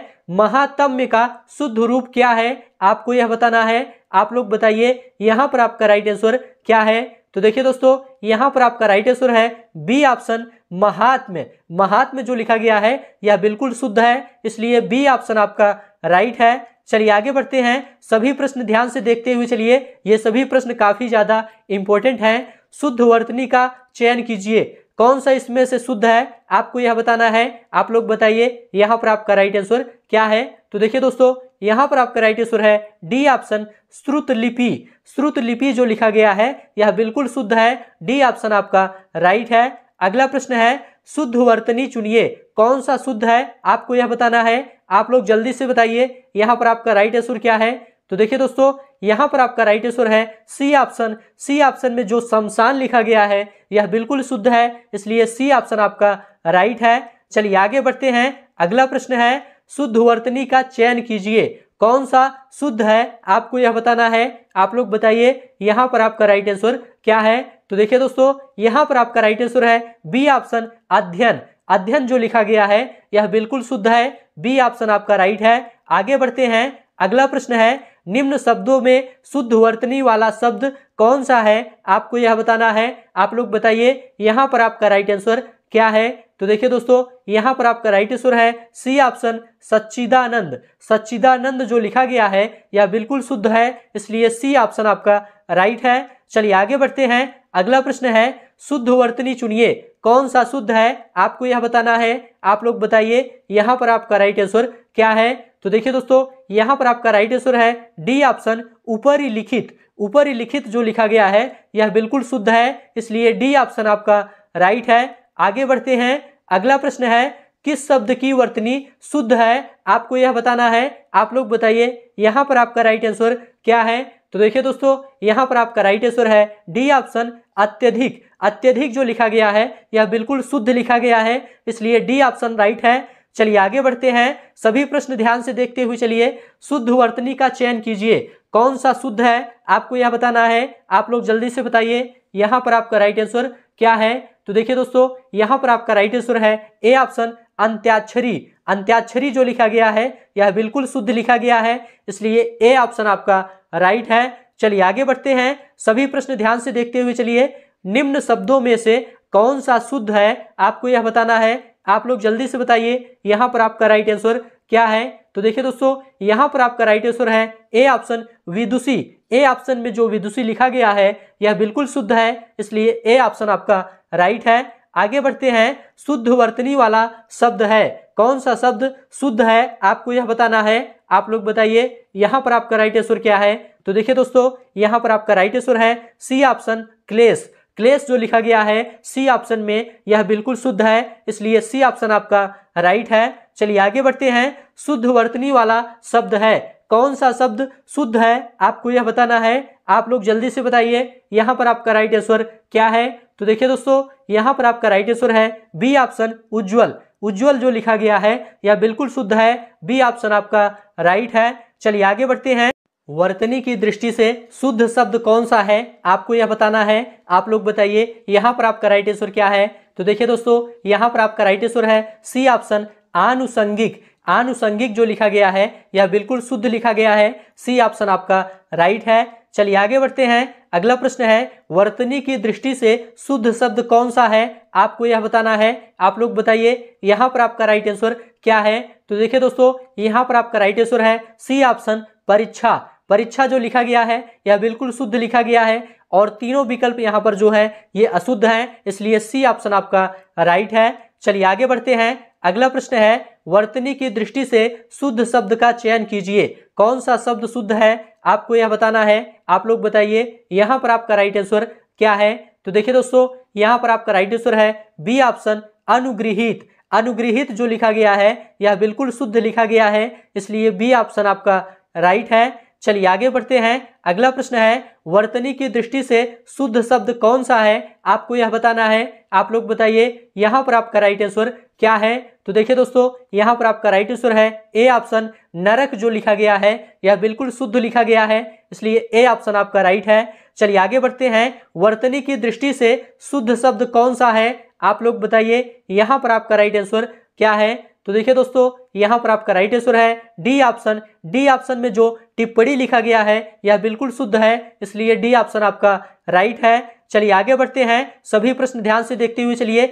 [SPEAKER 1] महातम्य का शुद्ध रूप क्या है आपको यह बताना है आप लोग बताइए यहां पर आपका राइट आंसर क्या है तो देखिए दोस्तों यहां पर आपका राइट आंसर है बी ऑप्शन महात्म्य महात्म्य जो लिखा गया है यह बिल्कुल शुद्ध है इसलिए बी ऑप्शन आपका राइट है चलिए आगे बढ़ते हैं सभी प्रश्न ध्यान से देखते हुए चलिए ये सभी प्रश्न काफी ज्यादा इंपॉर्टेंट हैं शुद्ध वर्तनी का चयन कीजिए कौन सा इसमें से शुद्ध है आपको यह बताना है आप लोग बताइए यहाँ पर आपका राइट आंसर क्या है तो देखिए दोस्तों यहां पर आपका राइट आंसर है डी ऑप्शन श्रुत लिपि श्रुत लिपि जो लिखा गया है यह बिल्कुल शुद्ध है डी ऑप्शन आपका राइट है अगला प्रश्न है शुद्ध वर्तनी चुनिए कौन सा शुद्ध है आपको यह बताना है आप लोग जल्दी से बताइए यहां पर आपका राइट आंसर क्या है तो देखिए दोस्तों यहां पर आपका राइट आंसर है सी ऑप्शन सी ऑप्शन में जो शमशान लिखा गया है यह बिल्कुल शुद्ध है इसलिए सी ऑप्शन आपका राइट है चलिए आगे बढ़ते हैं अगला प्रश्न है शुद्ध वर्तनी का चयन कीजिए कौन सा शुद्ध है आपको यह बताना है आप लोग बताइए यहाँ पर आपका राइट आंसर क्या है तो देखिए दोस्तों यहाँ पर आपका राइट आंसर है बी ऑप्शन अध्ययन अध्ययन जो लिखा गया है यह बिल्कुल शुद्ध है बी ऑप्शन आपका राइट है आगे बढ़ते हैं अगला प्रश्न है निम्न शब्दों में शुद्ध वर्तनी वाला शब्द कौन सा है आपको यह बताना है आप लोग बताइए यहाँ पर आपका राइट आंसर क्या है तो देखिए दोस्तों यहां पर आपका राइट आंसर है सी ऑप्शन सच्चिदानंद सच्चिदानंद जो लिखा गया है यह बिल्कुल शुद्ध है इसलिए सी ऑप्शन आपका राइट है चलिए आगे बढ़ते हैं अगला प्रश्न है शुद्ध वर्तनी चुनिए कौन सा शुद्ध है आपको यह बताना है आप लोग बताइए यहां पर आपका राइट आंसर क्या है तो देखिए दोस्तों यहां पर आपका राइट आंसर है डी ऑप्शन ऊपर लिखित ऊपर लिखित जो लिखा गया है यह बिल्कुल शुद्ध है इसलिए डी ऑप्शन आपका राइट है आगे बढ़ते हैं अगला प्रश्न है किस शब्द की वर्तनी शुद्ध है आपको यह बताना है आप लोग बताइए यहाँ पर आपका राइट आंसर क्या है तो देखिए दोस्तों यहाँ पर आपका राइट आंसर है डी ऑप्शन अत्यधिक अत्यधिक जो लिखा गया है यह बिल्कुल शुद्ध लिखा गया है इसलिए डी ऑप्शन राइट है चलिए आगे बढ़ते हैं सभी प्रश्न ध्यान से देखते हुए चलिए शुद्ध वर्तनी का चयन कीजिए कौन सा शुद्ध है आपको यह बताना है आप लोग जल्दी से बताइए यहाँ पर आपका राइट आंसर क्या है तो देखिए दोस्तों यहां पर आपका राइट आंसर है ए ऑप्शन अंत्याक्षरी अंत्याक्षरी जो लिखा गया है यह बिल्कुल शुद्ध लिखा गया है इसलिए ए ऑप्शन आपका राइट है चलिए आगे बढ़ते हैं सभी प्रश्न ध्यान से देखते हुए चलिए निम्न शब्दों में से कौन सा शुद्ध है आपको यह बताना है आप लोग जल्दी से बताइए यहां पर आपका राइट आंसर क्या है तो देखिए दोस्तों यहां पर आपका राइट आंसर है A option Vidushi A option में जो विदुषी लिखा गया है यह बिल्कुल शुद्ध है इसलिए ए ऑप्शन आपका राइट है आगे बढ़ते हैं शुद्ध वर्तनी वाला शब्द है कौन सा शब्द शुद्ध है आपको यह बताना है आप लोग बताइए यहाँ पर आपका राइट आंसर क्या है तो देखिए दोस्तों यहाँ पर आपका राइट आंसर है सी ऑप्शन क्लेश क्लेश जो लिखा गया है सी ऑप्शन में यह बिल्कुल शुद्ध है इसलिए सी ऑप्शन आपका राइट है चलिए आगे बढ़ते हैं शुद्ध वर्तनी वाला शब्द है कौन सा शब्द शुद्ध है आपको यह बताना है आप लोग जल्दी से बताइए यहाँ पर आपका राइट आंसर क्या है तो देखिए दोस्तों यहाँ पर आपका राइट आंसर है बी ऑप्शन उज्जवल उज्जवल जो लिखा गया है यह बिल्कुल शुद्ध है बी ऑप्शन आपका राइट है चलिए आगे बढ़ते हैं वर्तनी की दृष्टि से शुद्ध शब्द कौन सा है आपको यह बताना है आप लोग बताइए यहाँ पर आपका राइट आंसर क्या है तो देखिए दोस्तों यहाँ पर आपका राइट आंसर है सी ऑप्शन आनुषंगिक आनुषंगिक जो लिखा गया है यह बिल्कुल शुद्ध लिखा गया है सी ऑप्शन आपका राइट है चलिए आगे बढ़ते हैं अगला प्रश्न है वर्तनी की दृष्टि से शुद्ध शब्द कौन सा है आपको यह बताना है आप लोग बताइए यहाँ पर आपका राइट आंसर क्या है तो देखिए दोस्तों यहाँ पर आपका राइट आंसर है सी ऑप्शन परीक्षा परीक्षा जो लिखा गया है यह बिल्कुल शुद्ध लिखा गया है और तीनों विकल्प यहाँ पर जो है ये अशुद्ध है इसलिए सी ऑप्शन आपका राइट है चलिए आगे बढ़ते हैं अगला प्रश्न है वर्तनी की दृष्टि से शुद्ध शब्द का चयन कीजिए कौन सा शब्द शुद्ध है आपको यह बताना है आप लोग बताइए यहाँ पर आपका राइट आंसर क्या है तो देखिए दोस्तों यहाँ पर आपका राइट आंसर है बी ऑप्शन अनुग्रहित अनुग्रहित जो लिखा गया है यह बिल्कुल शुद्ध लिखा गया है इसलिए बी ऑप्शन आपका राइट है चलिए आगे बढ़ते हैं अगला प्रश्न है वर्तनी की दृष्टि से शुद्ध शब्द कौन सा है आपको यह बताना है आप लोग बताइए यहाँ पर आपका राइट आंसर क्या है तो देखिए दोस्तों यहाँ पर आपका राइट आंसर है ए ऑप्शन नरक जो लिखा गया है यह बिल्कुल शुद्ध लिखा गया है इसलिए ए ऑप्शन आपका राइट है चलिए आगे बढ़ते हैं वर्तनी की दृष्टि से शुद्ध शब्द कौन सा है आप लोग बताइए यहाँ पर आपका राइट आंसर क्या है तो देखिए दोस्तों यहाँ पर आपका राइट आंसर है डी ऑप्शन डी ऑप्शन में जो टिप्पणी लिखा गया है यह बिल्कुल शुद्ध है इसलिए डी ऑप्शन आपका राइट है चलिए आगे बढ़ते हैं सभी प्रश्न ध्यान से देखते हुए चलिए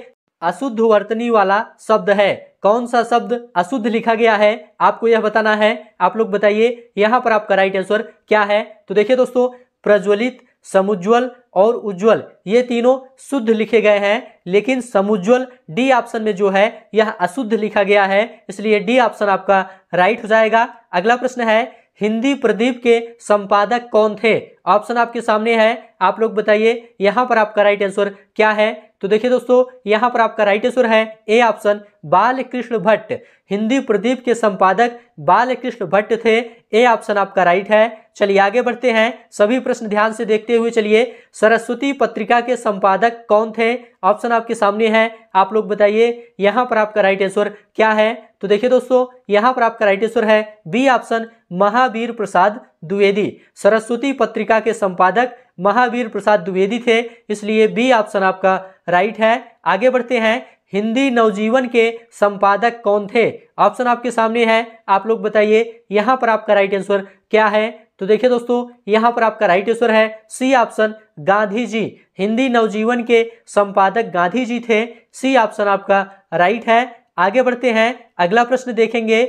[SPEAKER 1] अशुद्ध वर्तनी वाला शब्द है कौन सा शब्द अशुद्ध लिखा गया है आपको यह बताना है आप लोग बताइए यहाँ पर आपका राइट आंसर क्या है तो देखिए दोस्तों प्रज्वलित समुज्वल और उज्जवल ये तीनों शुद्ध लिखे गए हैं लेकिन समुज्वल डी ऑप्शन में जो है यह अशुद्ध लिखा गया है इसलिए डी ऑप्शन आपका राइट हो जाएगा अगला प्रश्न है हिंदी प्रदीप के संपादक कौन थे ऑप्शन आपके सामने है आप लोग बताइए यहाँ पर आपका राइट आंसर क्या है तो देखिए दोस्तों यहाँ पर आपका राइट आंसर है ए ऑप्शन बाल कृष्ण भट्ट हिंदी प्रदीप के संपादक बाल कृष्ण भट्ट थे ए ऑप्शन आपका राइट है चलिए आगे बढ़ते हैं सभी प्रश्न ध्यान से देखते हुए चलिए सरस्वती पत्रिका के संपादक कौन थे ऑप्शन आपके सामने है आप लोग बताइए यहाँ पर आपका राइट आंसर क्या है तो देखिए दोस्तों यहाँ पर आपका राइट आंसर है बी ऑप्शन महावीर प्रसाद द्विवेदी सरस्वती पत्रिका के संपादक महावीर प्रसाद द्विवेदी थे इसलिए बी ऑप्शन आपका राइट है आगे बढ़ते हैं हिंदी नवजीवन के संपादक कौन थे ऑप्शन आपके सामने है आप लोग बताइए यहाँ पर आपका राइट आंसर क्या है तो देखिए दोस्तों यहाँ पर आपका राइट आंसर है सी ऑप्शन गांधी जी हिंदी नवजीवन के संपादक गांधी जी थे सी ऑप्शन आपका राइट है आगे बढ़ते हैं अगला प्रश्न देखेंगे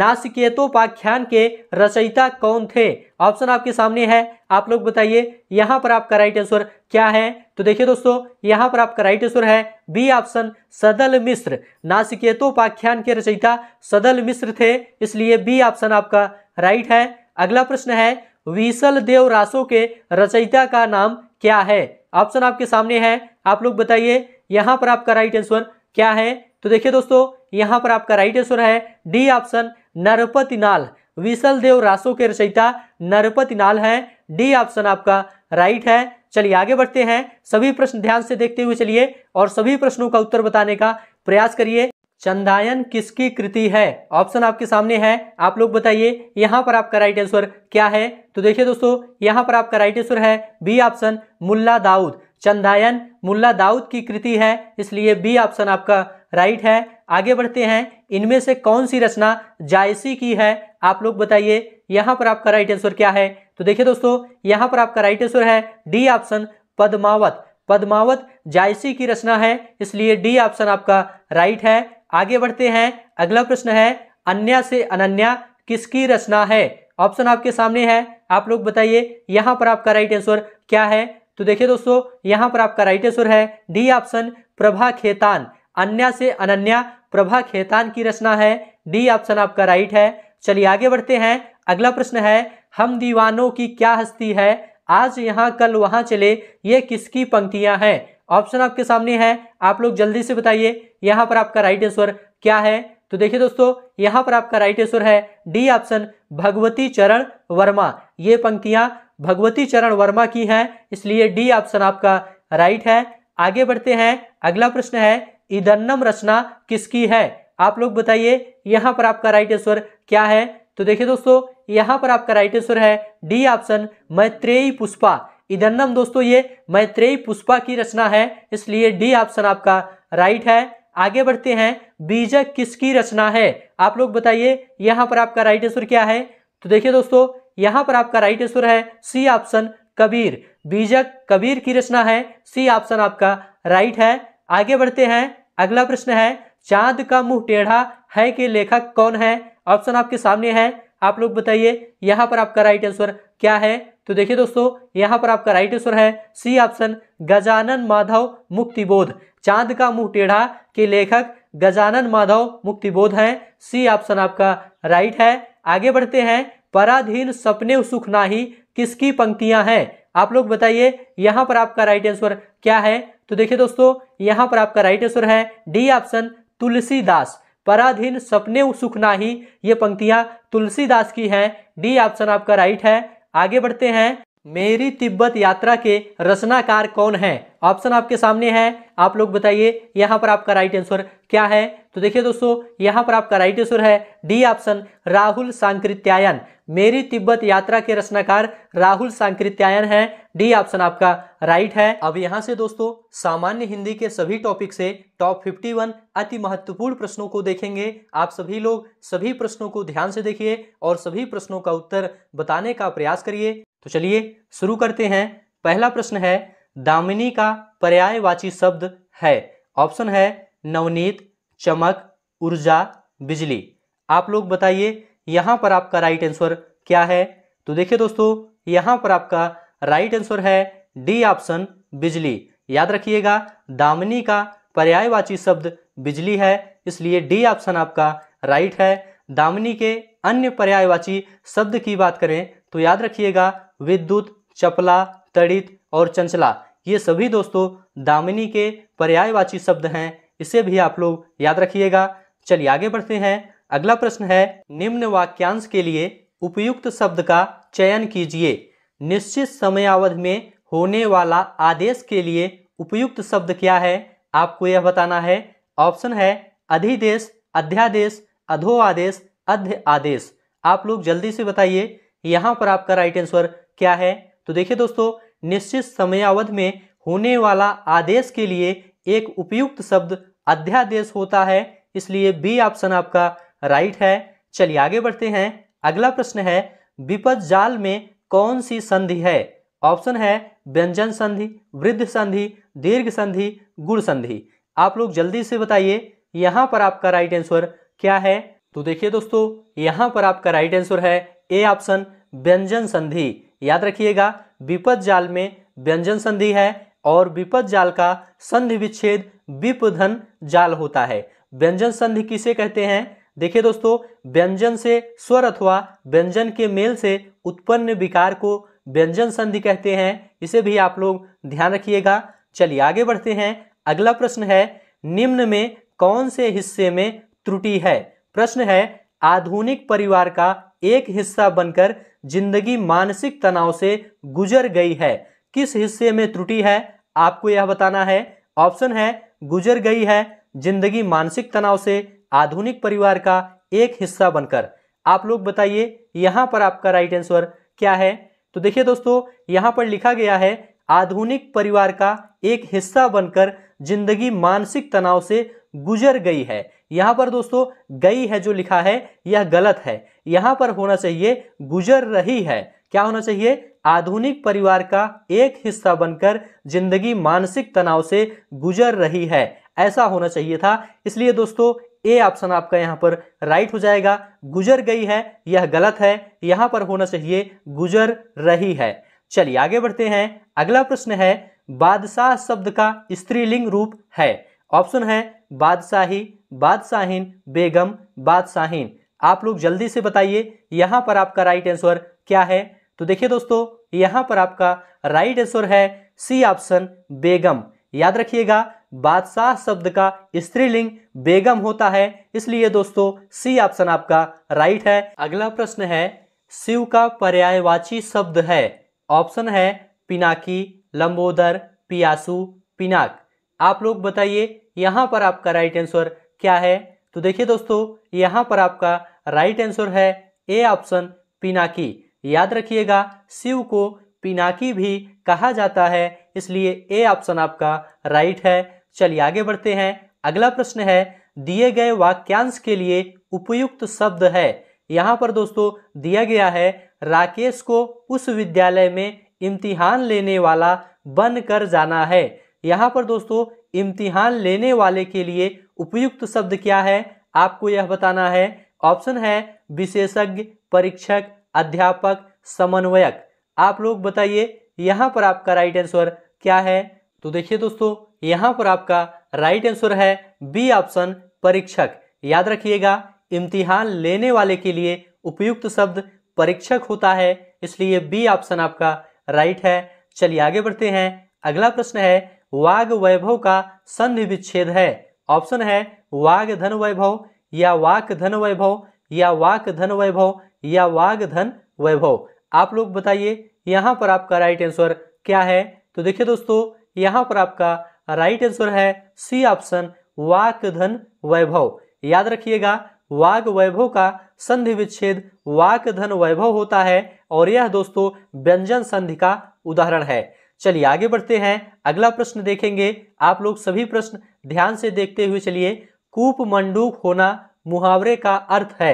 [SPEAKER 1] नासिकेतोपाख्यान के रचयिता कौन थे ऑप्शन आपके सामने है आप लोग बताइए यहाँ पर आपका राइट आंसर क्या है तो देखिए दोस्तों यहां पर आपका राइट आंसर है बी ऑप्शन सदल मिश्र नासिकेतोपाख्यान के रचयिता सदल मिश्र थे इसलिए बी ऑप्शन आपका राइट है अगला प्रश्न है विशल देव रासो के रचयिता का नाम क्या है ऑप्शन आपके सामने है आप लोग बताइए यहां पर आपका राइट आंसर क्या है तो देखिए दोस्तों यहां पर आपका राइट आंसर है डी ऑप्शन नरपति नाल विशल देव रासो के रचयिता नरपति नाल है डी ऑप्शन आपका राइट है चलिए आगे बढ़ते हैं सभी प्रश्न ध्यान से देखते हुए चलिए और सभी प्रश्नों का उत्तर बताने का प्रयास करिए चंदायन किसकी कृति है ऑप्शन आपके सामने है आप लोग बताइए यहाँ पर आपका राइट आंसर क्या है तो देखिए दोस्तों यहाँ पर आपका राइट आंसर है बी ऑप्शन मुल्ला दाऊद चंदायन मुल्ला दाऊद की कृति है इसलिए बी ऑप्शन आपका राइट है आगे बढ़ते हैं इनमें से कौन सी रचना जायसी की है आप लोग बताइए यहाँ पर आपका राइट आंसर क्या है तो देखिए दोस्तों यहां पर आपका राइट आंसर है डी ऑप्शन पद्मावत पद्मावत जायसी की रचना है इसलिए डी ऑप्शन आपका राइट है आगे बढ़ते हैं अगला प्रश्न है अन्या से अनन्या किसकी रचना है ऑप्शन आपके सामने है आप लोग बताइए यहां पर आपका राइट आंसर क्या है तो देखिए दोस्तों यहां पर आपका राइट आंसर है डी ऑप्शन प्रभा खेतान अन्या से अनन्या प्रभा खेतान की रचना है डी ऑप्शन आपका राइट है चलिए आगे बढ़ते हैं अगला प्रश्न है हम दीवानों की क्या हस्ती है आज यहाँ कल वहाँ चले ये किसकी पंक्तियाँ हैं ऑप्शन आपके सामने है आप लोग जल्दी से बताइए यहाँ पर आपका राइट आंसर क्या है तो देखिए दोस्तों यहाँ पर आपका राइट आंसर है डी ऑप्शन भगवती चरण वर्मा ये पंक्तियाँ भगवती चरण वर्मा की हैं इसलिए डी ऑप्शन आपका राइट है आगे बढ़ते हैं अगला प्रश्न है इदन्नम रचना किसकी है आप लोग बताइए यहाँ पर आपका राइट आंसर क्या है तो देखिए दोस्तों यहां पर आपका राइट आंसर है डी ऑप्शन मैत्रेयी पुष्पा इधन्नम दोस्तों ये मैत्रेयी पुष्पा की रचना है इसलिए डी ऑप्शन आपका राइट है आगे बढ़ते हैं बीजक किसकी रचना है आप लोग बताइए यहाँ पर आपका राइट आंसर क्या है तो देखिए दोस्तों यहां पर आपका राइट आंसर है सी ऑप्शन कबीर बीजक कबीर की रचना है सी ऑप्शन आपका राइट है आगे बढ़ते हैं अगला प्रश्न है चांद का मुंह टेढ़ा है के लेखक कौन है ऑप्शन आपके सामने है आप लोग बताइए यहाँ पर आपका राइट आंसर क्या है तो देखिए दोस्तों यहाँ पर आपका राइट आंसर है सी ऑप्शन गजानन माधव मुक्तिबोध चांद का मुंह टेढ़ा के लेखक गजानन माधव मुक्तिबोध हैं सी ऑप्शन आपका राइट है आगे बढ़ते हैं पराधीन सपने सुख नाही किसकी पंक्तियां हैं आप लोग बताइए यहाँ पर आपका राइट आंसर क्या है तो देखिए दोस्तों यहाँ पर आपका राइट आंसर है डी ऑप्शन तुलसीदास पराधीन सपने ना ही ये पंक्तियां तुलसीदास की हैं डी ऑप्शन आपका राइट है आगे बढ़ते हैं मेरी तिब्बत यात्रा के रचनाकार कौन है ऑप्शन आपके सामने है आप लोग बताइए यहाँ पर आपका राइट आंसर क्या है तो देखिए दोस्तों यहाँ पर आपका राइट आंसर है डी ऑप्शन राहुल सांकृत्यायन मेरी तिब्बत यात्रा के रचनाकार राहुल सांकृत्यायन है डी ऑप्शन आपका राइट है अब यहाँ से दोस्तों सामान्य हिंदी के सभी टॉपिक से टॉप फिफ्टी अति महत्वपूर्ण प्रश्नों को देखेंगे आप सभी लोग सभी प्रश्नों को ध्यान से देखिए और सभी प्रश्नों का उत्तर बताने का प्रयास करिए तो चलिए शुरू करते हैं पहला प्रश्न है दामिनी का पर्यायवाची शब्द है ऑप्शन है नवनीत चमक ऊर्जा बिजली आप लोग बताइए यहाँ पर आपका राइट आंसर क्या है तो देखिए दोस्तों यहाँ पर आपका राइट आंसर है डी ऑप्शन बिजली याद रखिएगा दामिनी का पर्यायवाची शब्द बिजली है इसलिए डी ऑप्शन आपका राइट है दामिनी के अन्य पर्यायवाची शब्द की बात करें तो याद रखिएगा विद्युत चपला तड़ित और चंचला ये सभी दोस्तों दामिनी के पर्यायवाची शब्द हैं इसे भी आप लोग याद रखिएगा चलिए आगे बढ़ते हैं अगला प्रश्न है निम्न वाक्यांश के लिए उपयुक्त शब्द का चयन कीजिए निश्चित समयावधि में होने वाला आदेश के लिए उपयुक्त शब्द क्या है आपको यह बताना है ऑप्शन है अधिदेश अध्यादेश अधो आदेश अध्य आदेश आप लोग जल्दी से बताइए यहाँ पर आपका राइट आंसर क्या है तो देखिए दोस्तों निश्चित समयावधि में होने वाला आदेश के लिए एक उपयुक्त शब्द अध्यादेश होता है इसलिए बी ऑप्शन आपका राइट है चलिए आगे बढ़ते हैं अगला प्रश्न है विपद जाल में कौन सी संधि है ऑप्शन है व्यंजन संधि वृद्ध संधि दीर्घ संधि गुण संधि आप लोग जल्दी से बताइए यहाँ पर आपका राइट आंसर क्या है तो देखिए दोस्तों यहाँ पर आपका राइट आंसर है ए ऑप्शन व्यंजन संधि याद रखिएगा विपद जाल में व्यंजन संधि है और विपद जाल का संधि विच्छेद विपधन जाल होता है व्यंजन संधि किसे कहते हैं देखिए दोस्तों व्यंजन से स्वर अथवा व्यंजन के मेल से उत्पन्न विकार को व्यंजन संधि कहते हैं इसे भी आप लोग ध्यान रखिएगा चलिए आगे बढ़ते हैं अगला प्रश्न है निम्न में कौन से हिस्से में त्रुटि है प्रश्न है आधुनिक परिवार का एक हिस्सा बनकर जिंदगी मानसिक तनाव से गुजर गई है किस हिस्से में त्रुटि है आपको यह बताना है ऑप्शन है गुजर गई है जिंदगी मानसिक तनाव से आधुनिक परिवार का एक हिस्सा बनकर आप लोग बताइए यहाँ पर आपका राइट आंसर क्या है तो देखिए दोस्तों यहाँ पर लिखा गया है आधुनिक परिवार का एक हिस्सा बनकर जिंदगी मानसिक तनाव से गुजर गई है यहाँ पर दोस्तों गई है जो लिखा है यह गलत है यहाँ पर होना चाहिए गुजर रही है क्या होना चाहिए आधुनिक परिवार का एक हिस्सा बनकर जिंदगी मानसिक तनाव से गुजर रही है ऐसा होना चाहिए था इसलिए दोस्तों ए ऑप्शन आपका यहाँ पर राइट हो जाएगा गुजर गई है यह गलत है यहाँ पर होना चाहिए गुजर रही है चलिए आगे बढ़ते हैं अगला प्रश्न है बादशाह शब्द का स्त्रीलिंग रूप है ऑप्शन है बादशाही बादशाहीन बेगम बादशाहीन आप लोग जल्दी से बताइए यहां पर आपका राइट आंसर क्या है तो देखिए दोस्तों यहां पर आपका राइट आंसर है सी ऑप्शन बेगम याद रखिएगा बादशाह शब्द का स्त्रीलिंग बेगम होता है इसलिए दोस्तों सी ऑप्शन आपका राइट है अगला प्रश्न है शिव का पर्यायवाची शब्द है ऑप्शन है पिनाकी लंबोदर पियासु पिनाक आप लोग बताइए यहां पर आपका राइट आंसर क्या है तो देखिए दोस्तों यहाँ पर आपका राइट आंसर है ए ऑप्शन पिनाकी याद रखिएगा शिव को पिनाकी भी कहा जाता है इसलिए ए ऑप्शन आपका राइट है चलिए आगे बढ़ते हैं अगला प्रश्न है दिए गए वाक्यांश के लिए उपयुक्त शब्द है यहाँ पर दोस्तों दिया गया है राकेश को उस विद्यालय में इम्तिहान लेने वाला बन कर जाना है यहाँ पर दोस्तों इम्तिहान लेने वाले के लिए उपयुक्त शब्द क्या है आपको यह बताना है ऑप्शन है विशेषज्ञ परीक्षक अध्यापक समन्वयक आप लोग बताइए यहाँ पर आपका राइट आंसर क्या है तो देखिए दोस्तों यहाँ पर आपका राइट आंसर है बी ऑप्शन परीक्षक याद रखिएगा इम्तिहान लेने वाले के लिए उपयुक्त शब्द परीक्षक होता है इसलिए बी ऑप्शन आपका राइट है चलिए आगे बढ़ते हैं अगला प्रश्न है वाग वैभव का संधि विच्छेद है ऑप्शन है वाघ धन वैभव या वाक धन वैभव या वाक धन वैभव या वाघ धन वैभव आप लोग बताइए यहाँ पर आपका राइट आंसर क्या है तो देखिए दोस्तों यहाँ पर आपका राइट आंसर है सी ऑप्शन वाक धन वैभव याद रखिएगा वाग वैभव का संधि विच्छेद वाक धन वैभव होता है और यह दोस्तों व्यंजन संधि का उदाहरण है चलिए आगे बढ़ते हैं अगला प्रश्न देखेंगे आप लोग सभी प्रश्न ध्यान से देखते हुए चलिए कूप मंडूक होना मुहावरे का अर्थ है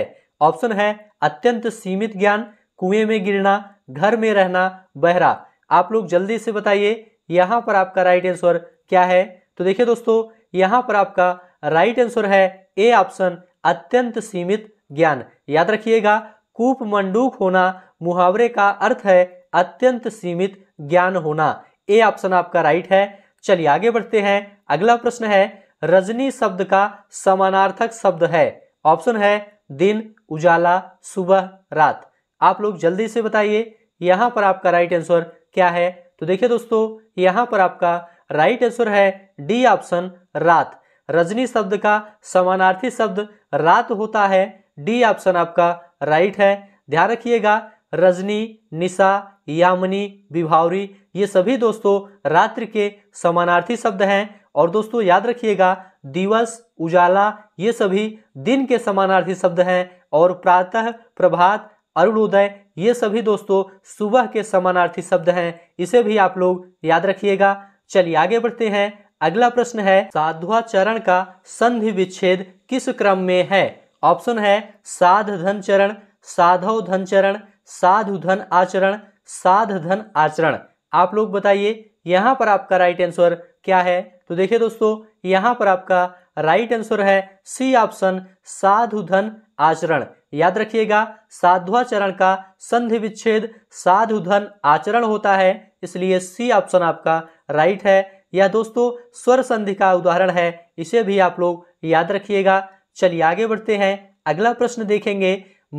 [SPEAKER 1] ऑप्शन है अत्यंत सीमित ज्ञान कुएं में गिरना घर में रहना बहरा आप लोग जल्दी से बताइए यहाँ पर आपका राइट आंसर क्या है तो देखिए दोस्तों यहाँ पर आपका राइट आंसर है ए ऑप्शन अत्यंत सीमित ज्ञान याद रखिएगा कूप मंडूक होना मुहावरे का अर्थ है अत्यंत सीमित ज्ञान होना ए ऑप्शन आपका राइट है चलिए आगे बढ़ते हैं अगला प्रश्न है रजनी शब्द का समानार्थक शब्द है ऑप्शन है दिन उजाला सुबह रात आप लोग जल्दी से बताइए यहां पर आपका राइट आंसर क्या है तो देखिए दोस्तों यहां पर आपका राइट आंसर है डी ऑप्शन रात रजनी शब्द का समानार्थी शब्द रात होता है डी ऑप्शन आपका राइट है ध्यान रखिएगा रजनी निशा यामनी विभावरी ये सभी दोस्तों रात्रि के समानार्थी शब्द हैं और दोस्तों याद रखिएगा दिवस उजाला ये सभी दिन के समानार्थी शब्द हैं और प्रातः प्रभात अरुणोदय ये सभी दोस्तों सुबह के समानार्थी शब्द हैं इसे भी आप लोग याद रखिएगा चलिए आगे बढ़ते हैं अगला प्रश्न है साधुआ चरण का संधि विच्छेद किस क्रम में है ऑप्शन है साध धन चरण साधव धन चरण साधु धन आचरण साध धन आचरण आप लोग बताइए यहाँ पर आपका राइट आंसर क्या है तो देखिए दोस्तों यहां पर आपका राइट आंसर है सी ऑप्शन साधु धन आचरण याद रखिएगा साधुआचरण का संधि विच्छेद साधु धन आचरण होता है इसलिए सी ऑप्शन आपका राइट है या दोस्तों स्वर संधि का उदाहरण है इसे भी आप लोग याद रखिएगा चलिए आगे बढ़ते हैं अगला प्रश्न देखेंगे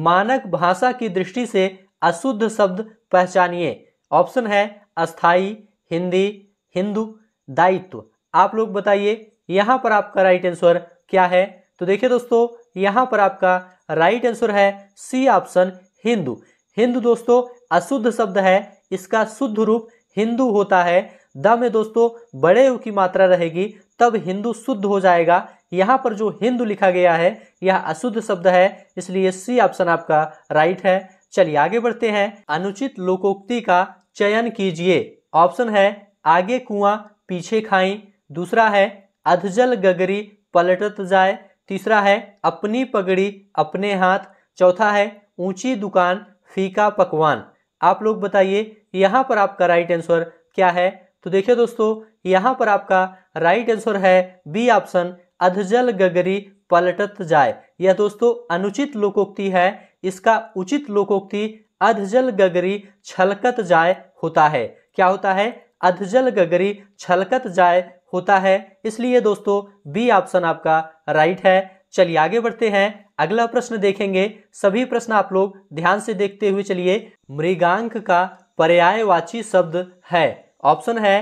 [SPEAKER 1] मानक भाषा की दृष्टि से अशुद्ध शब्द पहचानिए ऑप्शन है अस्थाई हिंदी हिंदू दायित्व आप लोग बताइए यहाँ पर आपका राइट आंसर क्या है तो देखिए दोस्तों यहाँ पर आपका राइट आंसर है सी ऑप्शन हिंदू हिंदू दोस्तों अशुद्ध शब्द है इसका शुद्ध रूप हिंदू होता है द में दोस्तों बड़े की मात्रा रहेगी तब हिंदू शुद्ध हो जाएगा यहाँ पर जो हिंदू लिखा गया है यह अशुद्ध शब्द है इसलिए सी ऑप्शन आपका राइट है चलिए आगे बढ़ते हैं अनुचित लोकोक्ति का चयन कीजिए ऑप्शन है आगे कुआं पीछे खाएं दूसरा है अधजल गगरी पलटत जाए तीसरा है अपनी पगड़ी अपने हाथ चौथा है ऊंची दुकान फीका पकवान आप लोग बताइए यहाँ पर आपका राइट आंसर क्या है तो देखिए दोस्तों यहाँ पर आपका राइट आंसर है बी ऑप्शन अधजल गगरी पलटत जाए यह दोस्तों अनुचित लोकोक्ति है इसका उचित लोकोक्ति अधजल गगरी छलकत जाए होता है क्या होता है अधजल गगरी छलकत जाए होता है इसलिए दोस्तों बी ऑप्शन आपका राइट है चलिए आगे बढ़ते हैं अगला प्रश्न देखेंगे सभी प्रश्न आप लोग ध्यान से देखते हुए चलिए मृगांक का पर्यायवाची शब्द है ऑप्शन है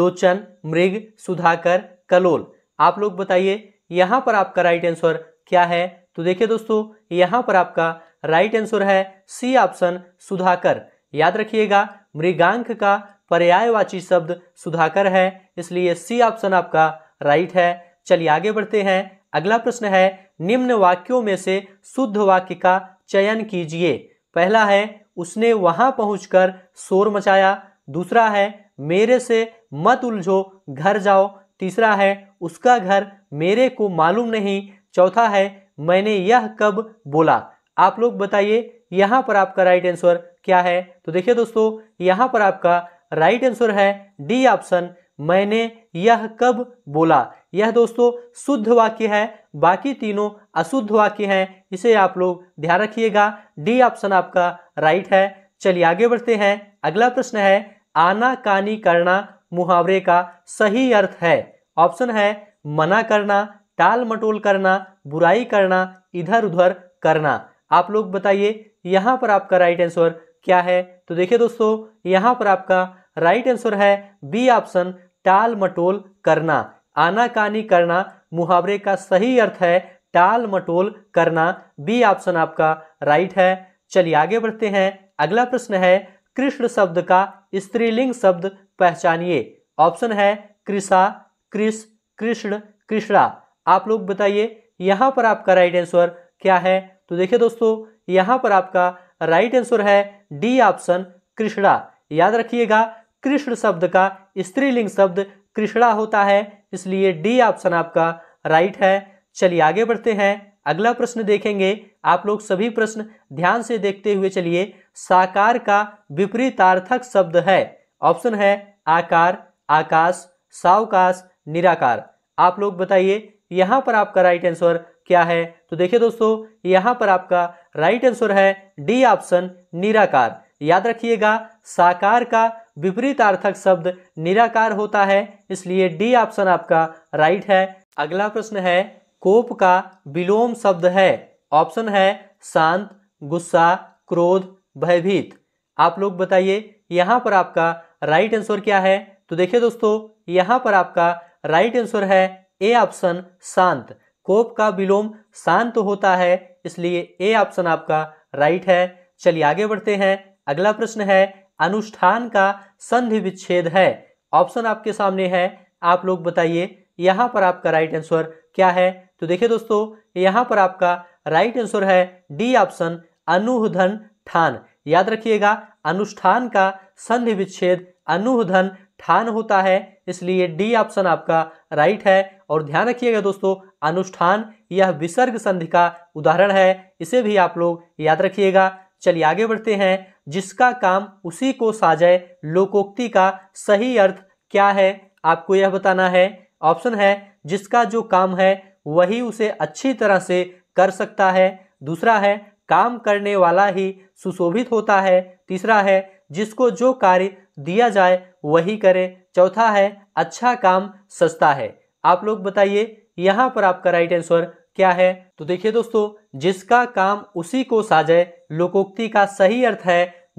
[SPEAKER 1] लोचन मृग सुधाकर कलोल आप लोग बताइए यहाँ पर आपका राइट आंसर क्या है तो देखिए दोस्तों यहाँ पर आपका राइट आंसर है सी ऑप्शन सुधाकर याद रखिएगा मृगांक का पर्यायवाची शब्द सुधाकर है इसलिए सी ऑप्शन आपका राइट है चलिए आगे बढ़ते हैं अगला प्रश्न है निम्न वाक्यों में से शुद्ध वाक्य का चयन कीजिए पहला है उसने वहां पहुंचकर शोर मचाया दूसरा है मेरे से मत उलझो घर जाओ तीसरा है उसका घर मेरे को मालूम नहीं चौथा है मैंने यह कब बोला आप लोग बताइए यहाँ पर आपका राइट आंसर क्या है तो देखिए दोस्तों यहाँ पर आपका राइट आंसर है डी ऑप्शन मैंने यह कब बोला यह दोस्तों शुद्ध वाक्य है बाकी तीनों अशुद्ध वाक्य हैं इसे आप लोग ध्यान रखिएगा डी ऑप्शन आपका राइट है चलिए आगे बढ़ते हैं अगला प्रश्न है आना कानी करना मुहावरे का सही अर्थ है ऑप्शन है मना करना टाल मटोल करना बुराई करना इधर उधर करना आप लोग बताइए यहाँ पर आपका राइट आंसर क्या है तो देखिए दोस्तों यहां पर आपका राइट आंसर है बी ऑप्शन टाल मटोल करना आनाकानी करना मुहावरे का सही अर्थ है टाल मटोल करना बी ऑप्शन आपका राइट है चलिए आगे बढ़ते हैं अगला प्रश्न है कृष्ण शब्द का स्त्रीलिंग शब्द पहचानिए ऑप्शन है कृषा कृष कृष्ण कृष्णा आप लोग बताइए यहां पर आपका राइट आंसर क्या है तो देखिए दोस्तों यहां पर आपका राइट आंसर है डी ऑप्शन कृष्णा याद रखिएगा कृष्ण शब्द का स्त्रीलिंग शब्द कृष्णा होता है इसलिए डी ऑप्शन आपका राइट है चलिए आगे बढ़ते हैं अगला प्रश्न देखेंगे आप लोग सभी प्रश्न ध्यान से देखते हुए चलिए साकार का विपरीतार्थक शब्द है ऑप्शन है आकार आकाश सावकाश निराकार आप लोग बताइए यहां पर आपका राइट आंसर क्या है तो देखिए दोस्तों यहाँ पर आपका राइट आंसर है डी ऑप्शन निराकार याद रखिएगा साकार का विपरीत आर्थक शब्द निराकार होता है इसलिए डी ऑप्शन आपका राइट है अगला प्रश्न है कोप का विलोम शब्द है ऑप्शन है शांत गुस्सा क्रोध भयभीत आप लोग बताइए यहाँ पर आपका राइट आंसर क्या है तो देखिए दोस्तों यहाँ पर आपका राइट आंसर है ए ऑप्शन शांत कोप का विलोम शांत तो होता है इसलिए ए ऑप्शन आपका राइट है चलिए आगे बढ़ते हैं अगला प्रश्न है अनुष्ठान का संधि विच्छेद है ऑप्शन आपके सामने है आप लोग बताइए यहाँ पर आपका राइट आंसर क्या है तो देखिए दोस्तों यहाँ पर आपका राइट आंसर है डी ऑप्शन अनुहधन ठान याद रखिएगा अनुष्ठान का संधि विच्छेद अनुहधन ठान होता है इसलिए डी ऑप्शन आपका राइट है और ध्यान रखिएगा दोस्तों अनुष्ठान यह विसर्ग संधि का उदाहरण है इसे भी आप लोग याद रखिएगा चलिए आगे बढ़ते हैं जिसका काम उसी को साजय लोकोक्ति का सही अर्थ क्या है आपको यह बताना है ऑप्शन है जिसका जो काम है वही उसे अच्छी तरह से कर सकता है दूसरा है काम करने वाला ही सुशोभित होता है तीसरा है जिसको जो कार्य दिया जाए वही करें चौथा है अच्छा काम सस्ता है आप लोग बताइए यहाँ पर आपका राइट आंसर क्या है तो देखिए दोस्तों जिसका काम उसी को साजे लोकोक्ति का सही अर्थ है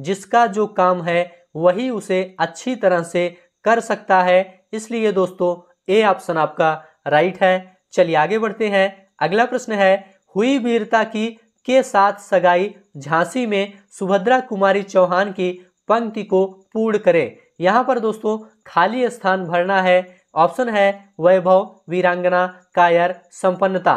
[SPEAKER 1] जिसका जो काम है वही उसे अच्छी तरह से कर सकता है इसलिए दोस्तों ए ऑप्शन आपका राइट है चलिए आगे बढ़ते हैं अगला प्रश्न है हुई वीरता की के साथ सगाई झांसी में सुभद्रा कुमारी चौहान की पंक्ति को पूर्ण करें यहाँ पर दोस्तों खाली स्थान भरना है ऑप्शन है वैभव वीरांगना कायर संपन्नता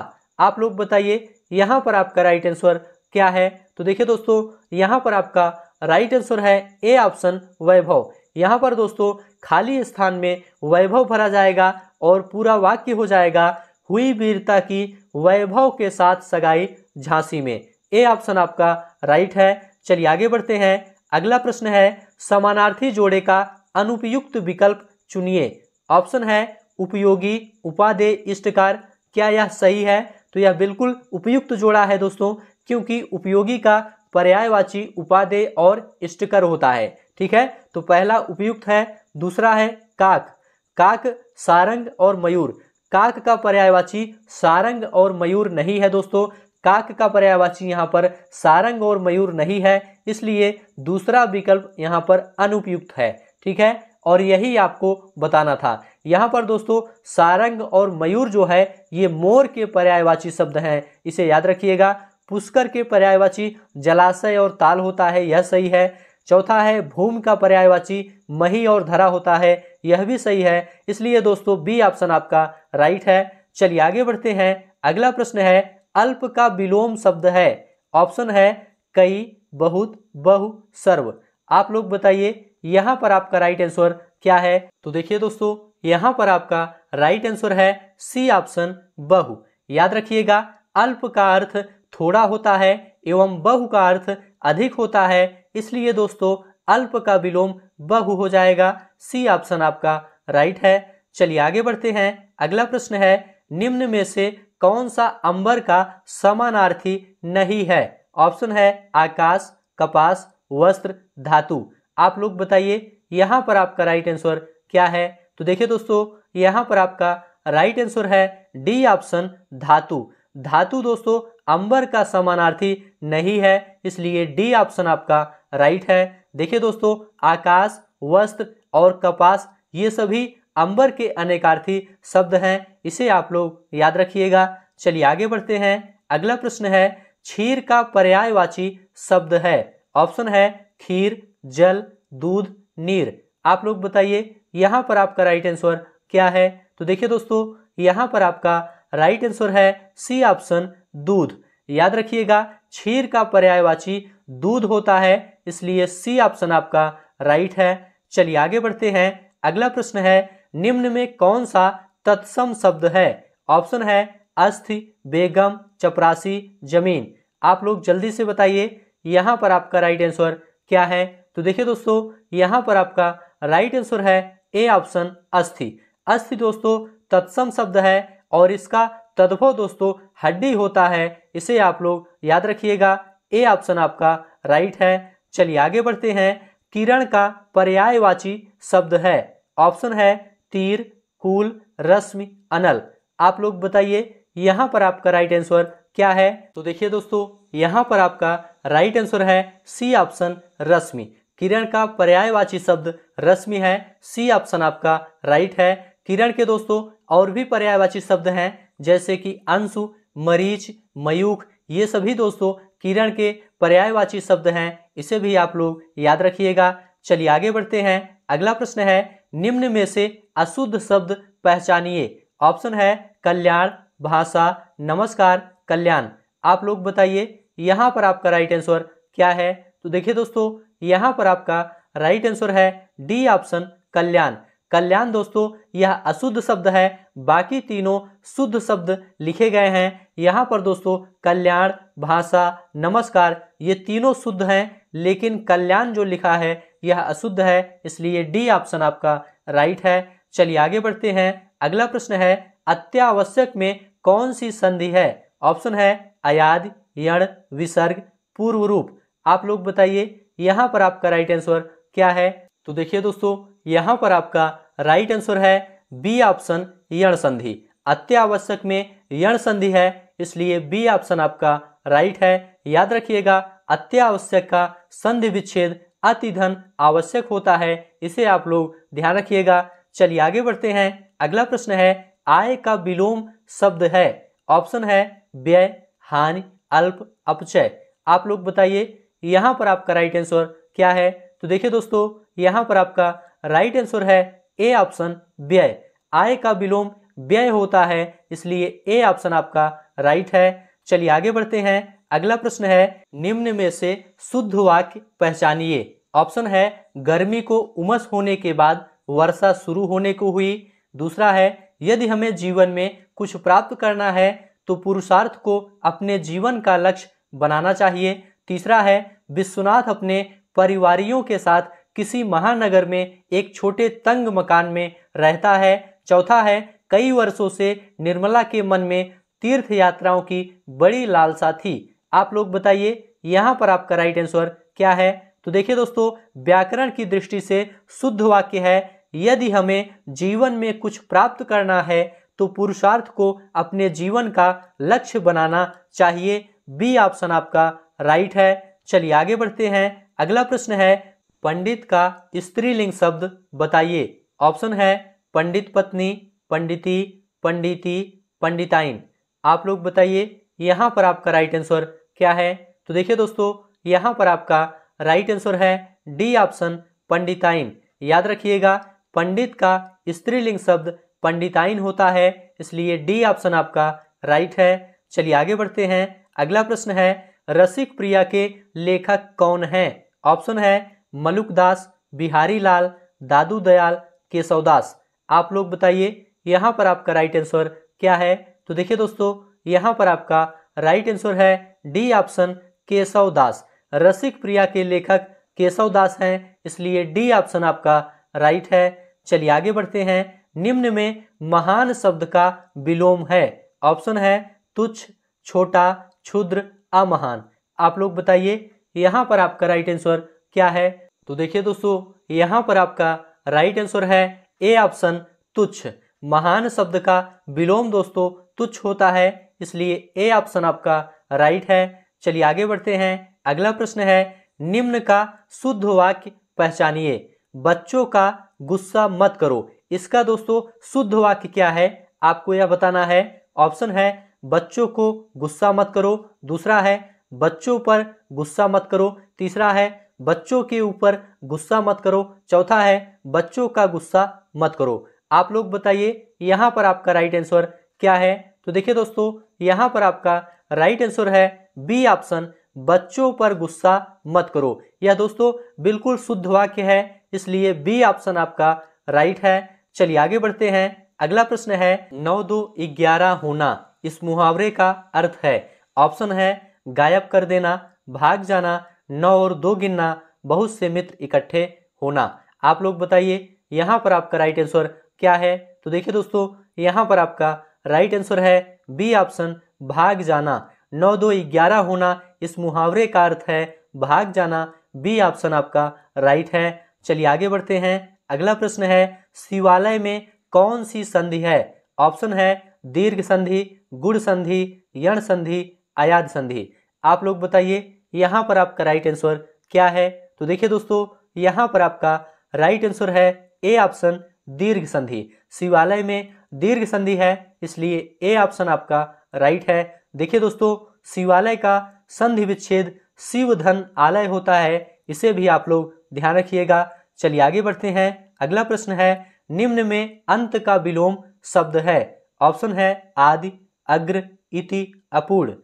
[SPEAKER 1] आप लोग बताइए यहाँ पर आपका राइट आंसर क्या है तो देखिए दोस्तों यहाँ पर आपका राइट आंसर है ए ऑप्शन वैभव यहाँ पर दोस्तों खाली स्थान में वैभव भरा जाएगा और पूरा वाक्य हो जाएगा हुई वीरता की वैभव के साथ सगाई झांसी में ए ऑप्शन आपका राइट है चलिए आगे बढ़ते हैं अगला प्रश्न है समानार्थी जोड़े का अनुपयुक्त विकल्प चुनिए ऑप्शन है उपयोगी उपादेय इष्टकार क्या यह सही है तो यह बिल्कुल उपयुक्त जोड़ा है दोस्तों क्योंकि उपयोगी का पर्यायवाची उपादेय और इष्टकर होता है ठीक है तो पहला उपयुक्त है दूसरा है काक काक सारंग और मयूर काक का पर्यायवाची सारंग और मयूर नहीं है दोस्तों काक का पर्यायवाची यहाँ पर सारंग और मयूर नहीं है इसलिए दूसरा विकल्प यहाँ पर अनुपयुक्त है ठीक है और यही आपको बताना था यहाँ पर दोस्तों सारंग और मयूर जो है ये मोर के पर्यायवाची शब्द हैं इसे याद रखिएगा पुष्कर के पर्यायवाची जलाशय और ताल होता है यह सही है चौथा है भूम का पर्यायवाची मही और धरा होता है यह भी सही है इसलिए दोस्तों बी ऑप्शन आपका राइट है चलिए आगे बढ़ते हैं अगला प्रश्न है अल्प का विलोम शब्द है ऑप्शन है कई बहुत बहु सर्व आप लोग बताइए यहाँ पर आपका राइट आंसर क्या है तो देखिए दोस्तों यहाँ पर आपका राइट आंसर है सी ऑप्शन बहु याद रखिएगा अल्प का अर्थ थोड़ा होता है एवं बहु का अर्थ अधिक होता है इसलिए दोस्तों अल्प का विलोम बहु हो जाएगा सी ऑप्शन आपका राइट है चलिए आगे बढ़ते हैं अगला प्रश्न है निम्न में से कौन सा अंबर का समानार्थी नहीं है ऑप्शन है आकाश कपास वस्त्र धातु आप लोग बताइए यहां पर आपका राइट आंसर क्या है तो देखिए दोस्तों यहां पर आपका राइट आंसर है डी ऑप्शन धातु धातु दोस्तों अंबर का समानार्थी नहीं है इसलिए डी ऑप्शन आपका राइट है देखिए दोस्तों आकाश वस्त्र और कपास ये सभी अंबर के अनेकार्थी शब्द हैं इसे आप लोग याद रखिएगा चलिए आगे बढ़ते हैं अगला प्रश्न है क्षीर का पर्यायवाची शब्द है ऑप्शन है खीर जल दूध नीर आप लोग बताइए यहाँ पर आपका राइट आंसर क्या है तो देखिए दोस्तों यहाँ पर आपका राइट आंसर है सी ऑप्शन दूध याद रखिएगा क्षीर का पर्यायवाची दूध होता है इसलिए सी ऑप्शन आपका राइट है चलिए आगे बढ़ते हैं अगला प्रश्न है निम्न में कौन सा तत्सम शब्द है ऑप्शन है अस्थि बेगम चपरासी जमीन आप लोग जल्दी से बताइए यहाँ पर आपका राइट आंसर क्या है तो देखिए दोस्तों यहाँ पर आपका राइट आंसर है ए ऑप्शन अस्थि अस्थि दोस्तों तत्सम शब्द है और इसका तद्भव दोस्तों हड्डी होता है इसे आप लोग याद रखिएगा ए ऑप्शन आपका राइट है चलिए आगे बढ़ते हैं किरण का पर्यायवाची शब्द है ऑप्शन है तीर कुल रश्मि अनल आप लोग बताइए यहाँ पर आपका राइट आंसर क्या है तो देखिए दोस्तों यहाँ पर आपका राइट आंसर है सी ऑप्शन रश्मि किरण का पर्यायवाची शब्द रश्मि है सी ऑप्शन आपका राइट है किरण के दोस्तों और भी पर्यायवाची शब्द हैं जैसे कि अंशु मरीच मयूख ये सभी दोस्तों किरण के पर्यायवाची शब्द हैं इसे भी आप लोग याद रखिएगा चलिए आगे बढ़ते हैं अगला प्रश्न है निम्न में से अशुद्ध शब्द पहचानिए ऑप्शन है कल्याण भाषा नमस्कार कल्याण आप लोग बताइए यहाँ पर आपका राइट आंसर क्या है तो देखिए दोस्तों यहाँ पर आपका राइट आंसर है डी ऑप्शन कल्याण कल्याण दोस्तों यह अशुद्ध शब्द है बाकी तीनों शुद्ध शब्द लिखे गए हैं यहाँ पर दोस्तों कल्याण भाषा नमस्कार ये तीनों शुद्ध हैं लेकिन कल्याण जो लिखा है यह अशुद्ध है इसलिए डी ऑप्शन आपका राइट है चलिए आगे बढ़ते हैं अगला प्रश्न है अत्यावश्यक में कौन सी संधि है ऑप्शन है अयाद यण विसर्ग पूर्व रूप आप लोग बताइए यहाँ पर आपका राइट आंसर क्या है तो देखिए दोस्तों यहाँ पर आपका राइट आंसर है बी ऑप्शन यण संधि अत्यावश्यक में यण संधि है इसलिए बी ऑप्शन आपका राइट है याद रखिएगा अत्यावश्यक का संधि विच्छेद अतिधन आवश्यक होता है इसे आप लोग ध्यान रखिएगा चलिए आगे बढ़ते हैं अगला प्रश्न है आय का विलोम शब्द है ऑप्शन है व्यय हानि अल्प अपचय आप लोग बताइए यहां पर आपका राइट आंसर क्या है तो देखिए दोस्तों यहां पर आपका राइट आंसर है ए ऑप्शन व्यय आय का विलोम व्यय होता है इसलिए ए ऑप्शन आपका राइट है चलिए आगे बढ़ते हैं अगला प्रश्न है निम्न में से शुद्ध वाक्य पहचानिए ऑप्शन है गर्मी को उमस होने के बाद वर्षा शुरू होने को हुई दूसरा है यदि हमें जीवन में कुछ प्राप्त करना है तो पुरुषार्थ को अपने जीवन का लक्ष्य बनाना चाहिए तीसरा है विश्वनाथ अपने परिवारियों के साथ किसी महानगर में एक छोटे तंग मकान में रहता है चौथा है कई वर्षों से निर्मला के मन में तीर्थ यात्राओं की बड़ी लालसा थी आप लोग बताइए यहाँ पर आपका राइट आंसर क्या है तो देखिए दोस्तों व्याकरण की दृष्टि से शुद्ध वाक्य है यदि हमें जीवन में कुछ प्राप्त करना है तो पुरुषार्थ को अपने जीवन का लक्ष्य बनाना चाहिए बी ऑप्शन आपका राइट है चलिए आगे बढ़ते हैं अगला प्रश्न है पंडित का स्त्रीलिंग शब्द बताइए ऑप्शन है पंडित पत्नी पंडिती पंडिती पंडिताइन आप लोग बताइए यहाँ पर आपका राइट आंसर क्या है तो देखिए दोस्तों यहाँ पर आपका राइट आंसर है डी ऑप्शन पंडिताइन याद रखिएगा पंडित का स्त्रीलिंग शब्द पंडिताइन होता है इसलिए डी ऑप्शन आपका राइट है चलिए आगे बढ़ते हैं अगला प्रश्न है रसिक प्रिया के लेखक कौन हैं ऑप्शन है मलुकदास बिहारी लाल दादू दयाल केशवदास आप लोग बताइए यहाँ पर आपका राइट आंसर क्या है तो देखिए दोस्तों यहाँ पर आपका राइट आंसर है डी ऑप्शन केशवदास रसिक प्रिया के लेखक केशवदास हैं इसलिए डी ऑप्शन आपका राइट है चलिए आगे बढ़ते हैं निम्न में महान शब्द का विलोम है ऑप्शन है तुच्छ छोटा क्षुद्र अमहान आप लोग बताइए यहां पर आपका राइट आंसर क्या है तो देखिए दोस्तों यहां पर आपका राइट आंसर है ए ऑप्शन तुच्छ महान शब्द का विलोम दोस्तों तुच्छ होता है इसलिए ए ऑप्शन आपका राइट है चलिए आगे बढ़ते हैं अगला प्रश्न है निम्न का शुद्ध वाक्य पहचानिए बच्चों का गुस्सा मत करो इसका दोस्तों शुद्ध वाक्य क्या है आपको यह बताना है ऑप्शन है बच्चों को गुस्सा मत करो दूसरा है बच्चों पर गुस्सा मत करो तीसरा है बच्चों के ऊपर गुस्सा मत करो चौथा है बच्चों का गुस्सा मत करो आप लोग बताइए यहाँ पर आपका राइट आंसर क्या है तो देखिए दोस्तों यहाँ पर आपका राइट आंसर है बी ऑप्शन बच्चों पर गुस्सा मत करो यह दोस्तों बिल्कुल शुद्ध वाक्य है इसलिए बी ऑप्शन आपका राइट है चलिए आगे बढ़ते हैं अगला प्रश्न है नौ दो ग्यारह होना इस मुहावरे का अर्थ है ऑप्शन है गायब कर देना भाग जाना नौ और दो गिनना बहुत से मित्र इकट्ठे होना आप लोग बताइए यहाँ पर आपका राइट आंसर क्या है तो देखिए दोस्तों यहाँ पर आपका राइट आंसर है बी ऑप्शन भाग जाना नौ दो ग्यारह होना इस मुहावरे का अर्थ है भाग जाना बी ऑप्शन आपका राइट है चलिए आगे बढ़ते हैं अगला प्रश्न है शिवालय में कौन सी संधि है ऑप्शन है दीर्घ संधि गुड़ संधि यण संधि अयाद संधि आप लोग बताइए यहाँ पर आपका राइट आंसर क्या है तो देखिए दोस्तों यहाँ पर आपका राइट आंसर है ए ऑप्शन दीर्घ संधि शिवालय में दीर्घ संधि है इसलिए ए ऑप्शन आपका राइट है देखिए दोस्तों शिवालय का संधि विच्छेद शिव धन आलय होता है इसे भी आप लोग ध्यान रखिएगा चलिए आगे बढ़ते हैं अगला प्रश्न है निम्न में अंत का विलोम शब्द है ऑप्शन है आदि अग्र इति अपूर्ण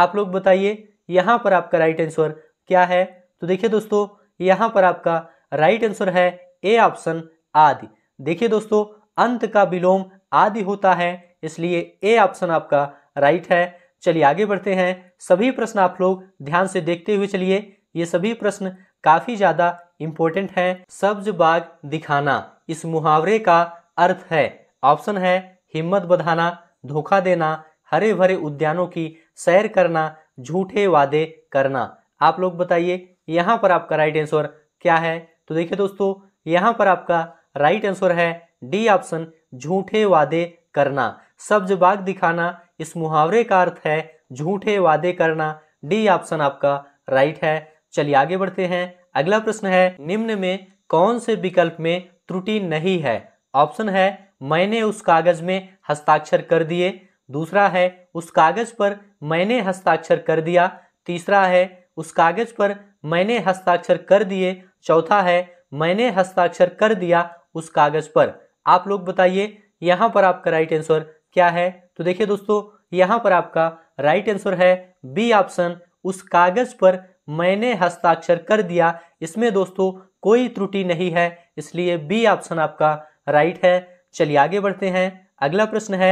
[SPEAKER 1] आप लोग बताइए यहाँ पर आपका राइट आंसर क्या है तो देखिए दोस्तों यहाँ पर आपका राइट आंसर है ए ऑप्शन आदि देखिए दोस्तों अंत का विलोम आदि होता है इसलिए ए ऑप्शन आपका राइट है चलिए आगे बढ़ते हैं सभी प्रश्न आप लोग ध्यान से देखते हुए चलिए ये सभी प्रश्न काफ़ी ज़्यादा इम्पोर्टेंट है सब्ज बाग दिखाना इस मुहावरे का अर्थ है ऑप्शन है हिम्मत बधाना धोखा देना हरे भरे उद्यानों की सैर करना झूठे वादे करना आप लोग बताइए यहाँ पर आपका राइट आंसर क्या है तो देखिए दोस्तों यहाँ पर आपका राइट आंसर है डी ऑप्शन झूठे वादे करना सब्ज बाग दिखाना इस मुहावरे का अर्थ है झूठे वादे करना डी ऑप्शन आपका राइट है चलिए आगे बढ़ते हैं अगला प्रश्न है निम्न में कौन से विकल्प में त्रुटि नहीं है ऑप्शन है मैंने उस कागज में हस्ताक्षर कर दिए दूसरा है उस कागज पर मैंने हस्ताक्षर कर दिया तीसरा है उस कागज पर मैंने हस्ताक्षर कर दिए चौथा है मैंने हस्ताक्षर कर दिया उस कागज पर आप लोग बताइए यहाँ पर आपका राइट आंसर क्या है तो देखिए दोस्तों यहाँ पर आपका राइट आंसर है बी ऑप्शन उस कागज पर मैंने हस्ताक्षर कर दिया इसमें दोस्तों कोई त्रुटि नहीं है इसलिए बी ऑप्शन आपका राइट है चलिए आगे बढ़ते हैं अगला प्रश्न है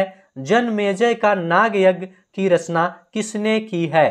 [SPEAKER 1] जनमेजय का नाग यज्ञ की रचना किसने की है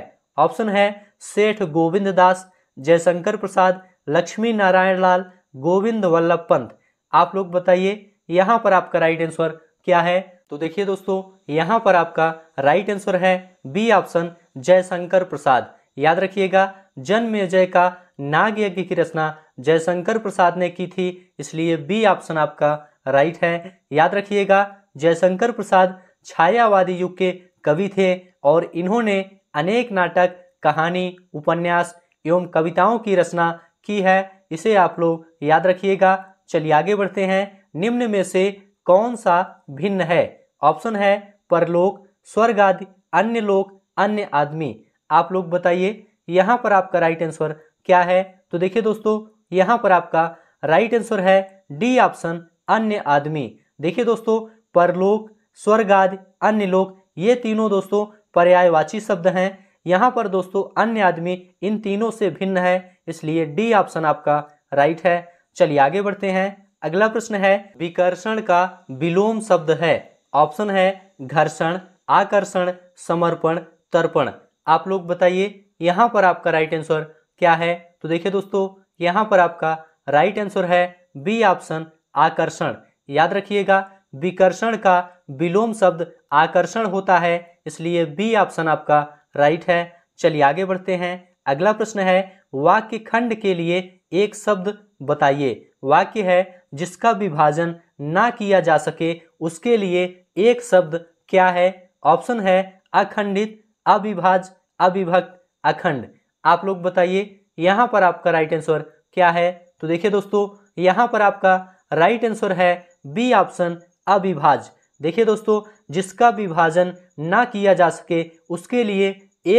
[SPEAKER 1] ऑप्शन है सेठ गोविंद दास जयशंकर प्रसाद लक्ष्मी नारायण लाल गोविंद वल्लभ पंत आप लोग बताइए यहाँ पर आपका राइट आंसर क्या है तो देखिए दोस्तों यहाँ पर आपका राइट आंसर है बी ऑप्शन जयशंकर प्रसाद याद रखिएगा जन्मेजय का नाग यज्ञ की रचना जयशंकर प्रसाद ने की थी इसलिए बी ऑप्शन आपका राइट है याद रखिएगा जयशंकर प्रसाद छायावादी युग के कवि थे और इन्होंने अनेक नाटक कहानी उपन्यास एवं कविताओं की रचना की है इसे आप लोग याद रखिएगा चलिए आगे बढ़ते हैं निम्न में से कौन सा भिन्न है ऑप्शन है परलोक स्वर्ग आदि अन्य लोक अन्य आदमी आप लोग बताइए यहाँ पर आपका राइट आंसर क्या है तो देखिए दोस्तों यहां पर आपका राइट आंसर है डी ऑप्शन अन्य आदमी देखिए दोस्तों परलोक स्वर्ग आदि अन्य लोक ये तीनों दोस्तों पर्यायवाची शब्द हैं यहां पर दोस्तों अन्य आदमी इन तीनों से भिन्न है इसलिए डी ऑप्शन आपका राइट है चलिए आगे बढ़ते हैं अगला प्रश्न है विकर्षण का विलोम शब्द है ऑप्शन है घर्षण आकर्षण समर्पण तर्पण आप लोग बताइए यहाँ पर आपका राइट आंसर क्या है तो देखिए दोस्तों यहां पर आपका राइट आंसर है बी ऑप्शन आकर्षण याद रखिएगा विकर्षण का विलोम शब्द आकर्षण होता है इसलिए बी ऑप्शन आपका राइट है चलिए आगे बढ़ते हैं अगला प्रश्न है वाक्य खंड के लिए एक शब्द बताइए वाक्य है जिसका विभाजन ना किया जा सके उसके लिए एक शब्द क्या है ऑप्शन है अखंडित अविभाज अविभक्त अखंड आप लोग बताइए यहाँ पर आपका राइट आंसर क्या है तो देखिए दोस्तों यहाँ पर आपका राइट आंसर है बी ऑप्शन अविभाज देखिए दोस्तों जिसका विभाजन ना किया जा सके उसके लिए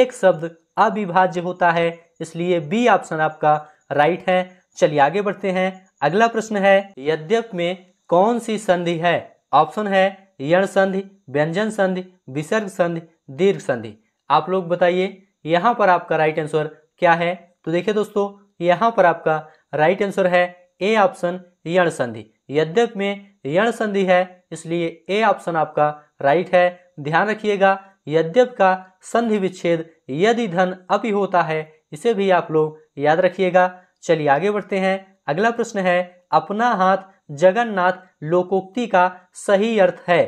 [SPEAKER 1] एक शब्द अविभाज्य होता है इसलिए बी ऑप्शन आपका राइट है चलिए आगे बढ़ते हैं अगला प्रश्न है यद्यप में कौन सी संधि है ऑप्शन है यण संधि व्यंजन संधि विसर्ग संधि दीर्घ संधि आप लोग बताइए यहाँ पर आपका राइट आंसर क्या है तो देखिए दोस्तों यहाँ पर आपका राइट आंसर है ए ऑप्शन यण संधि यद्यप में यण संधि है इसलिए ए ऑप्शन आपका राइट है ध्यान रखिएगा यद्यप का संधि विच्छेद यदि धन अपि होता है इसे भी आप लोग याद रखिएगा चलिए आगे बढ़ते हैं अगला प्रश्न है अपना हाथ जगन्नाथ लोकोक्ति का सही अर्थ है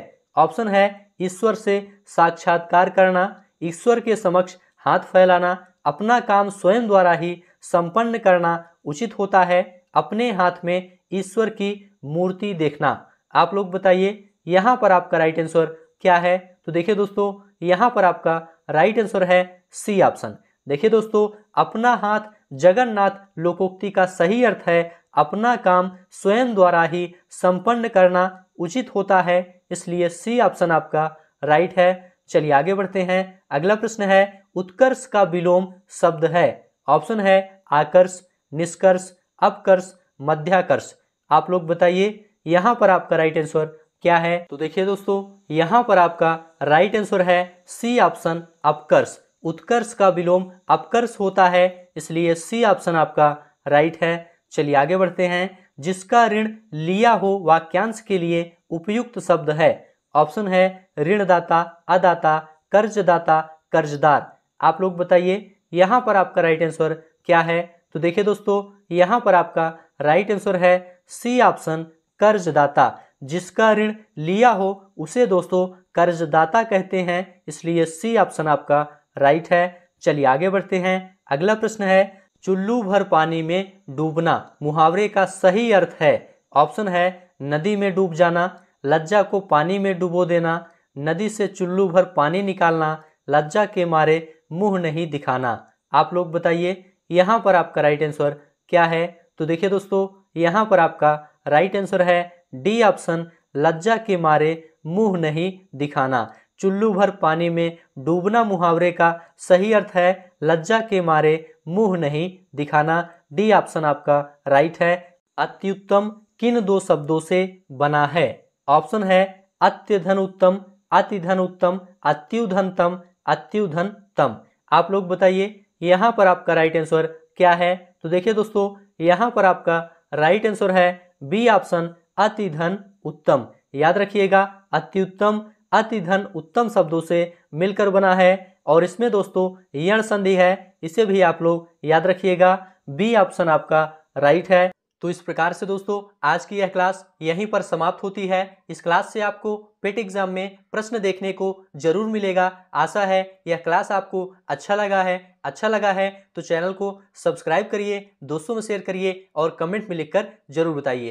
[SPEAKER 1] ऑप्शन है ईश्वर से साक्षात्कार करना ईश्वर के समक्ष हाथ फैलाना अपना काम स्वयं द्वारा ही संपन्न करना उचित होता है अपने हाथ में ईश्वर की मूर्ति देखना आप लोग बताइए यहाँ पर आपका राइट आंसर क्या है तो देखिए दोस्तों यहाँ पर आपका राइट आंसर है सी ऑप्शन देखिए दोस्तों अपना हाथ जगन्नाथ लोकोक्ति का सही अर्थ है अपना काम स्वयं द्वारा ही संपन्न करना उचित होता है इसलिए सी ऑप्शन आपका राइट है चलिए आगे बढ़ते हैं अगला प्रश्न है उत्कर्ष का विलोम शब्द है ऑप्शन है आकर्ष निष्कर्ष अपकर्ष मध्याकर्ष आप लोग बताइए यहाँ पर आपका राइट आंसर क्या है तो देखिए दोस्तों यहाँ पर आपका राइट आंसर है सी ऑप्शन अपकर्ष उत्कर्ष का विलोम अपकर्ष होता है इसलिए सी ऑप्शन आपका राइट है चलिए आगे बढ़ते हैं जिसका ऋण लिया हो वाक्यांश के लिए उपयुक्त शब्द है ऑप्शन है ऋणदाता अदाता कर्जदाता कर्जदार आप लोग बताइए यहाँ पर आपका राइट आंसर क्या है तो देखिए दोस्तों यहाँ पर आपका राइट आंसर है सी ऑप्शन कर्जदाता जिसका ऋण लिया हो उसे दोस्तों कर्जदाता कहते हैं इसलिए सी ऑप्शन आपका राइट है चलिए आगे बढ़ते हैं अगला प्रश्न है चुल्लू भर पानी में डूबना मुहावरे का सही अर्थ है ऑप्शन है नदी में डूब जाना लज्जा को पानी में डुबो देना नदी से चुल्लू भर पानी निकालना लज्जा के मारे मुंह नहीं दिखाना आप लोग बताइए यहाँ पर आपका राइट आंसर क्या है तो देखिए दोस्तों यहाँ पर आपका राइट आंसर है डी ऑप्शन लज्जा के मारे मुंह नहीं दिखाना चुल्लू भर पानी में डूबना मुहावरे का सही अर्थ है लज्जा के मारे मुंह नहीं दिखाना डी ऑप्शन आपका राइट है अत्युत्तम किन दो शब्दों से बना है ऑप्शन है अत्यधन उत्तम अतिधन उत्तम अत्युधनतम अत्युधन स्तंभ आप लोग बताइए यहाँ पर आपका राइट आंसर क्या है तो देखिए दोस्तों यहाँ पर आपका राइट आंसर है बी ऑप्शन अतिधन उत्तम याद रखिएगा अत्युत्तम अतिधन उत्तम शब्दों से मिलकर बना है और इसमें दोस्तों यण संधि है इसे भी आप लोग याद रखिएगा बी ऑप्शन आपका राइट है तो इस प्रकार से दोस्तों आज की यह क्लास यहीं पर समाप्त होती है इस क्लास से आपको पेट एग्जाम में प्रश्न देखने को जरूर मिलेगा आशा है यह क्लास आपको अच्छा लगा है अच्छा लगा है तो चैनल को सब्सक्राइब करिए दोस्तों में शेयर करिए और कमेंट में लिखकर जरूर बताइए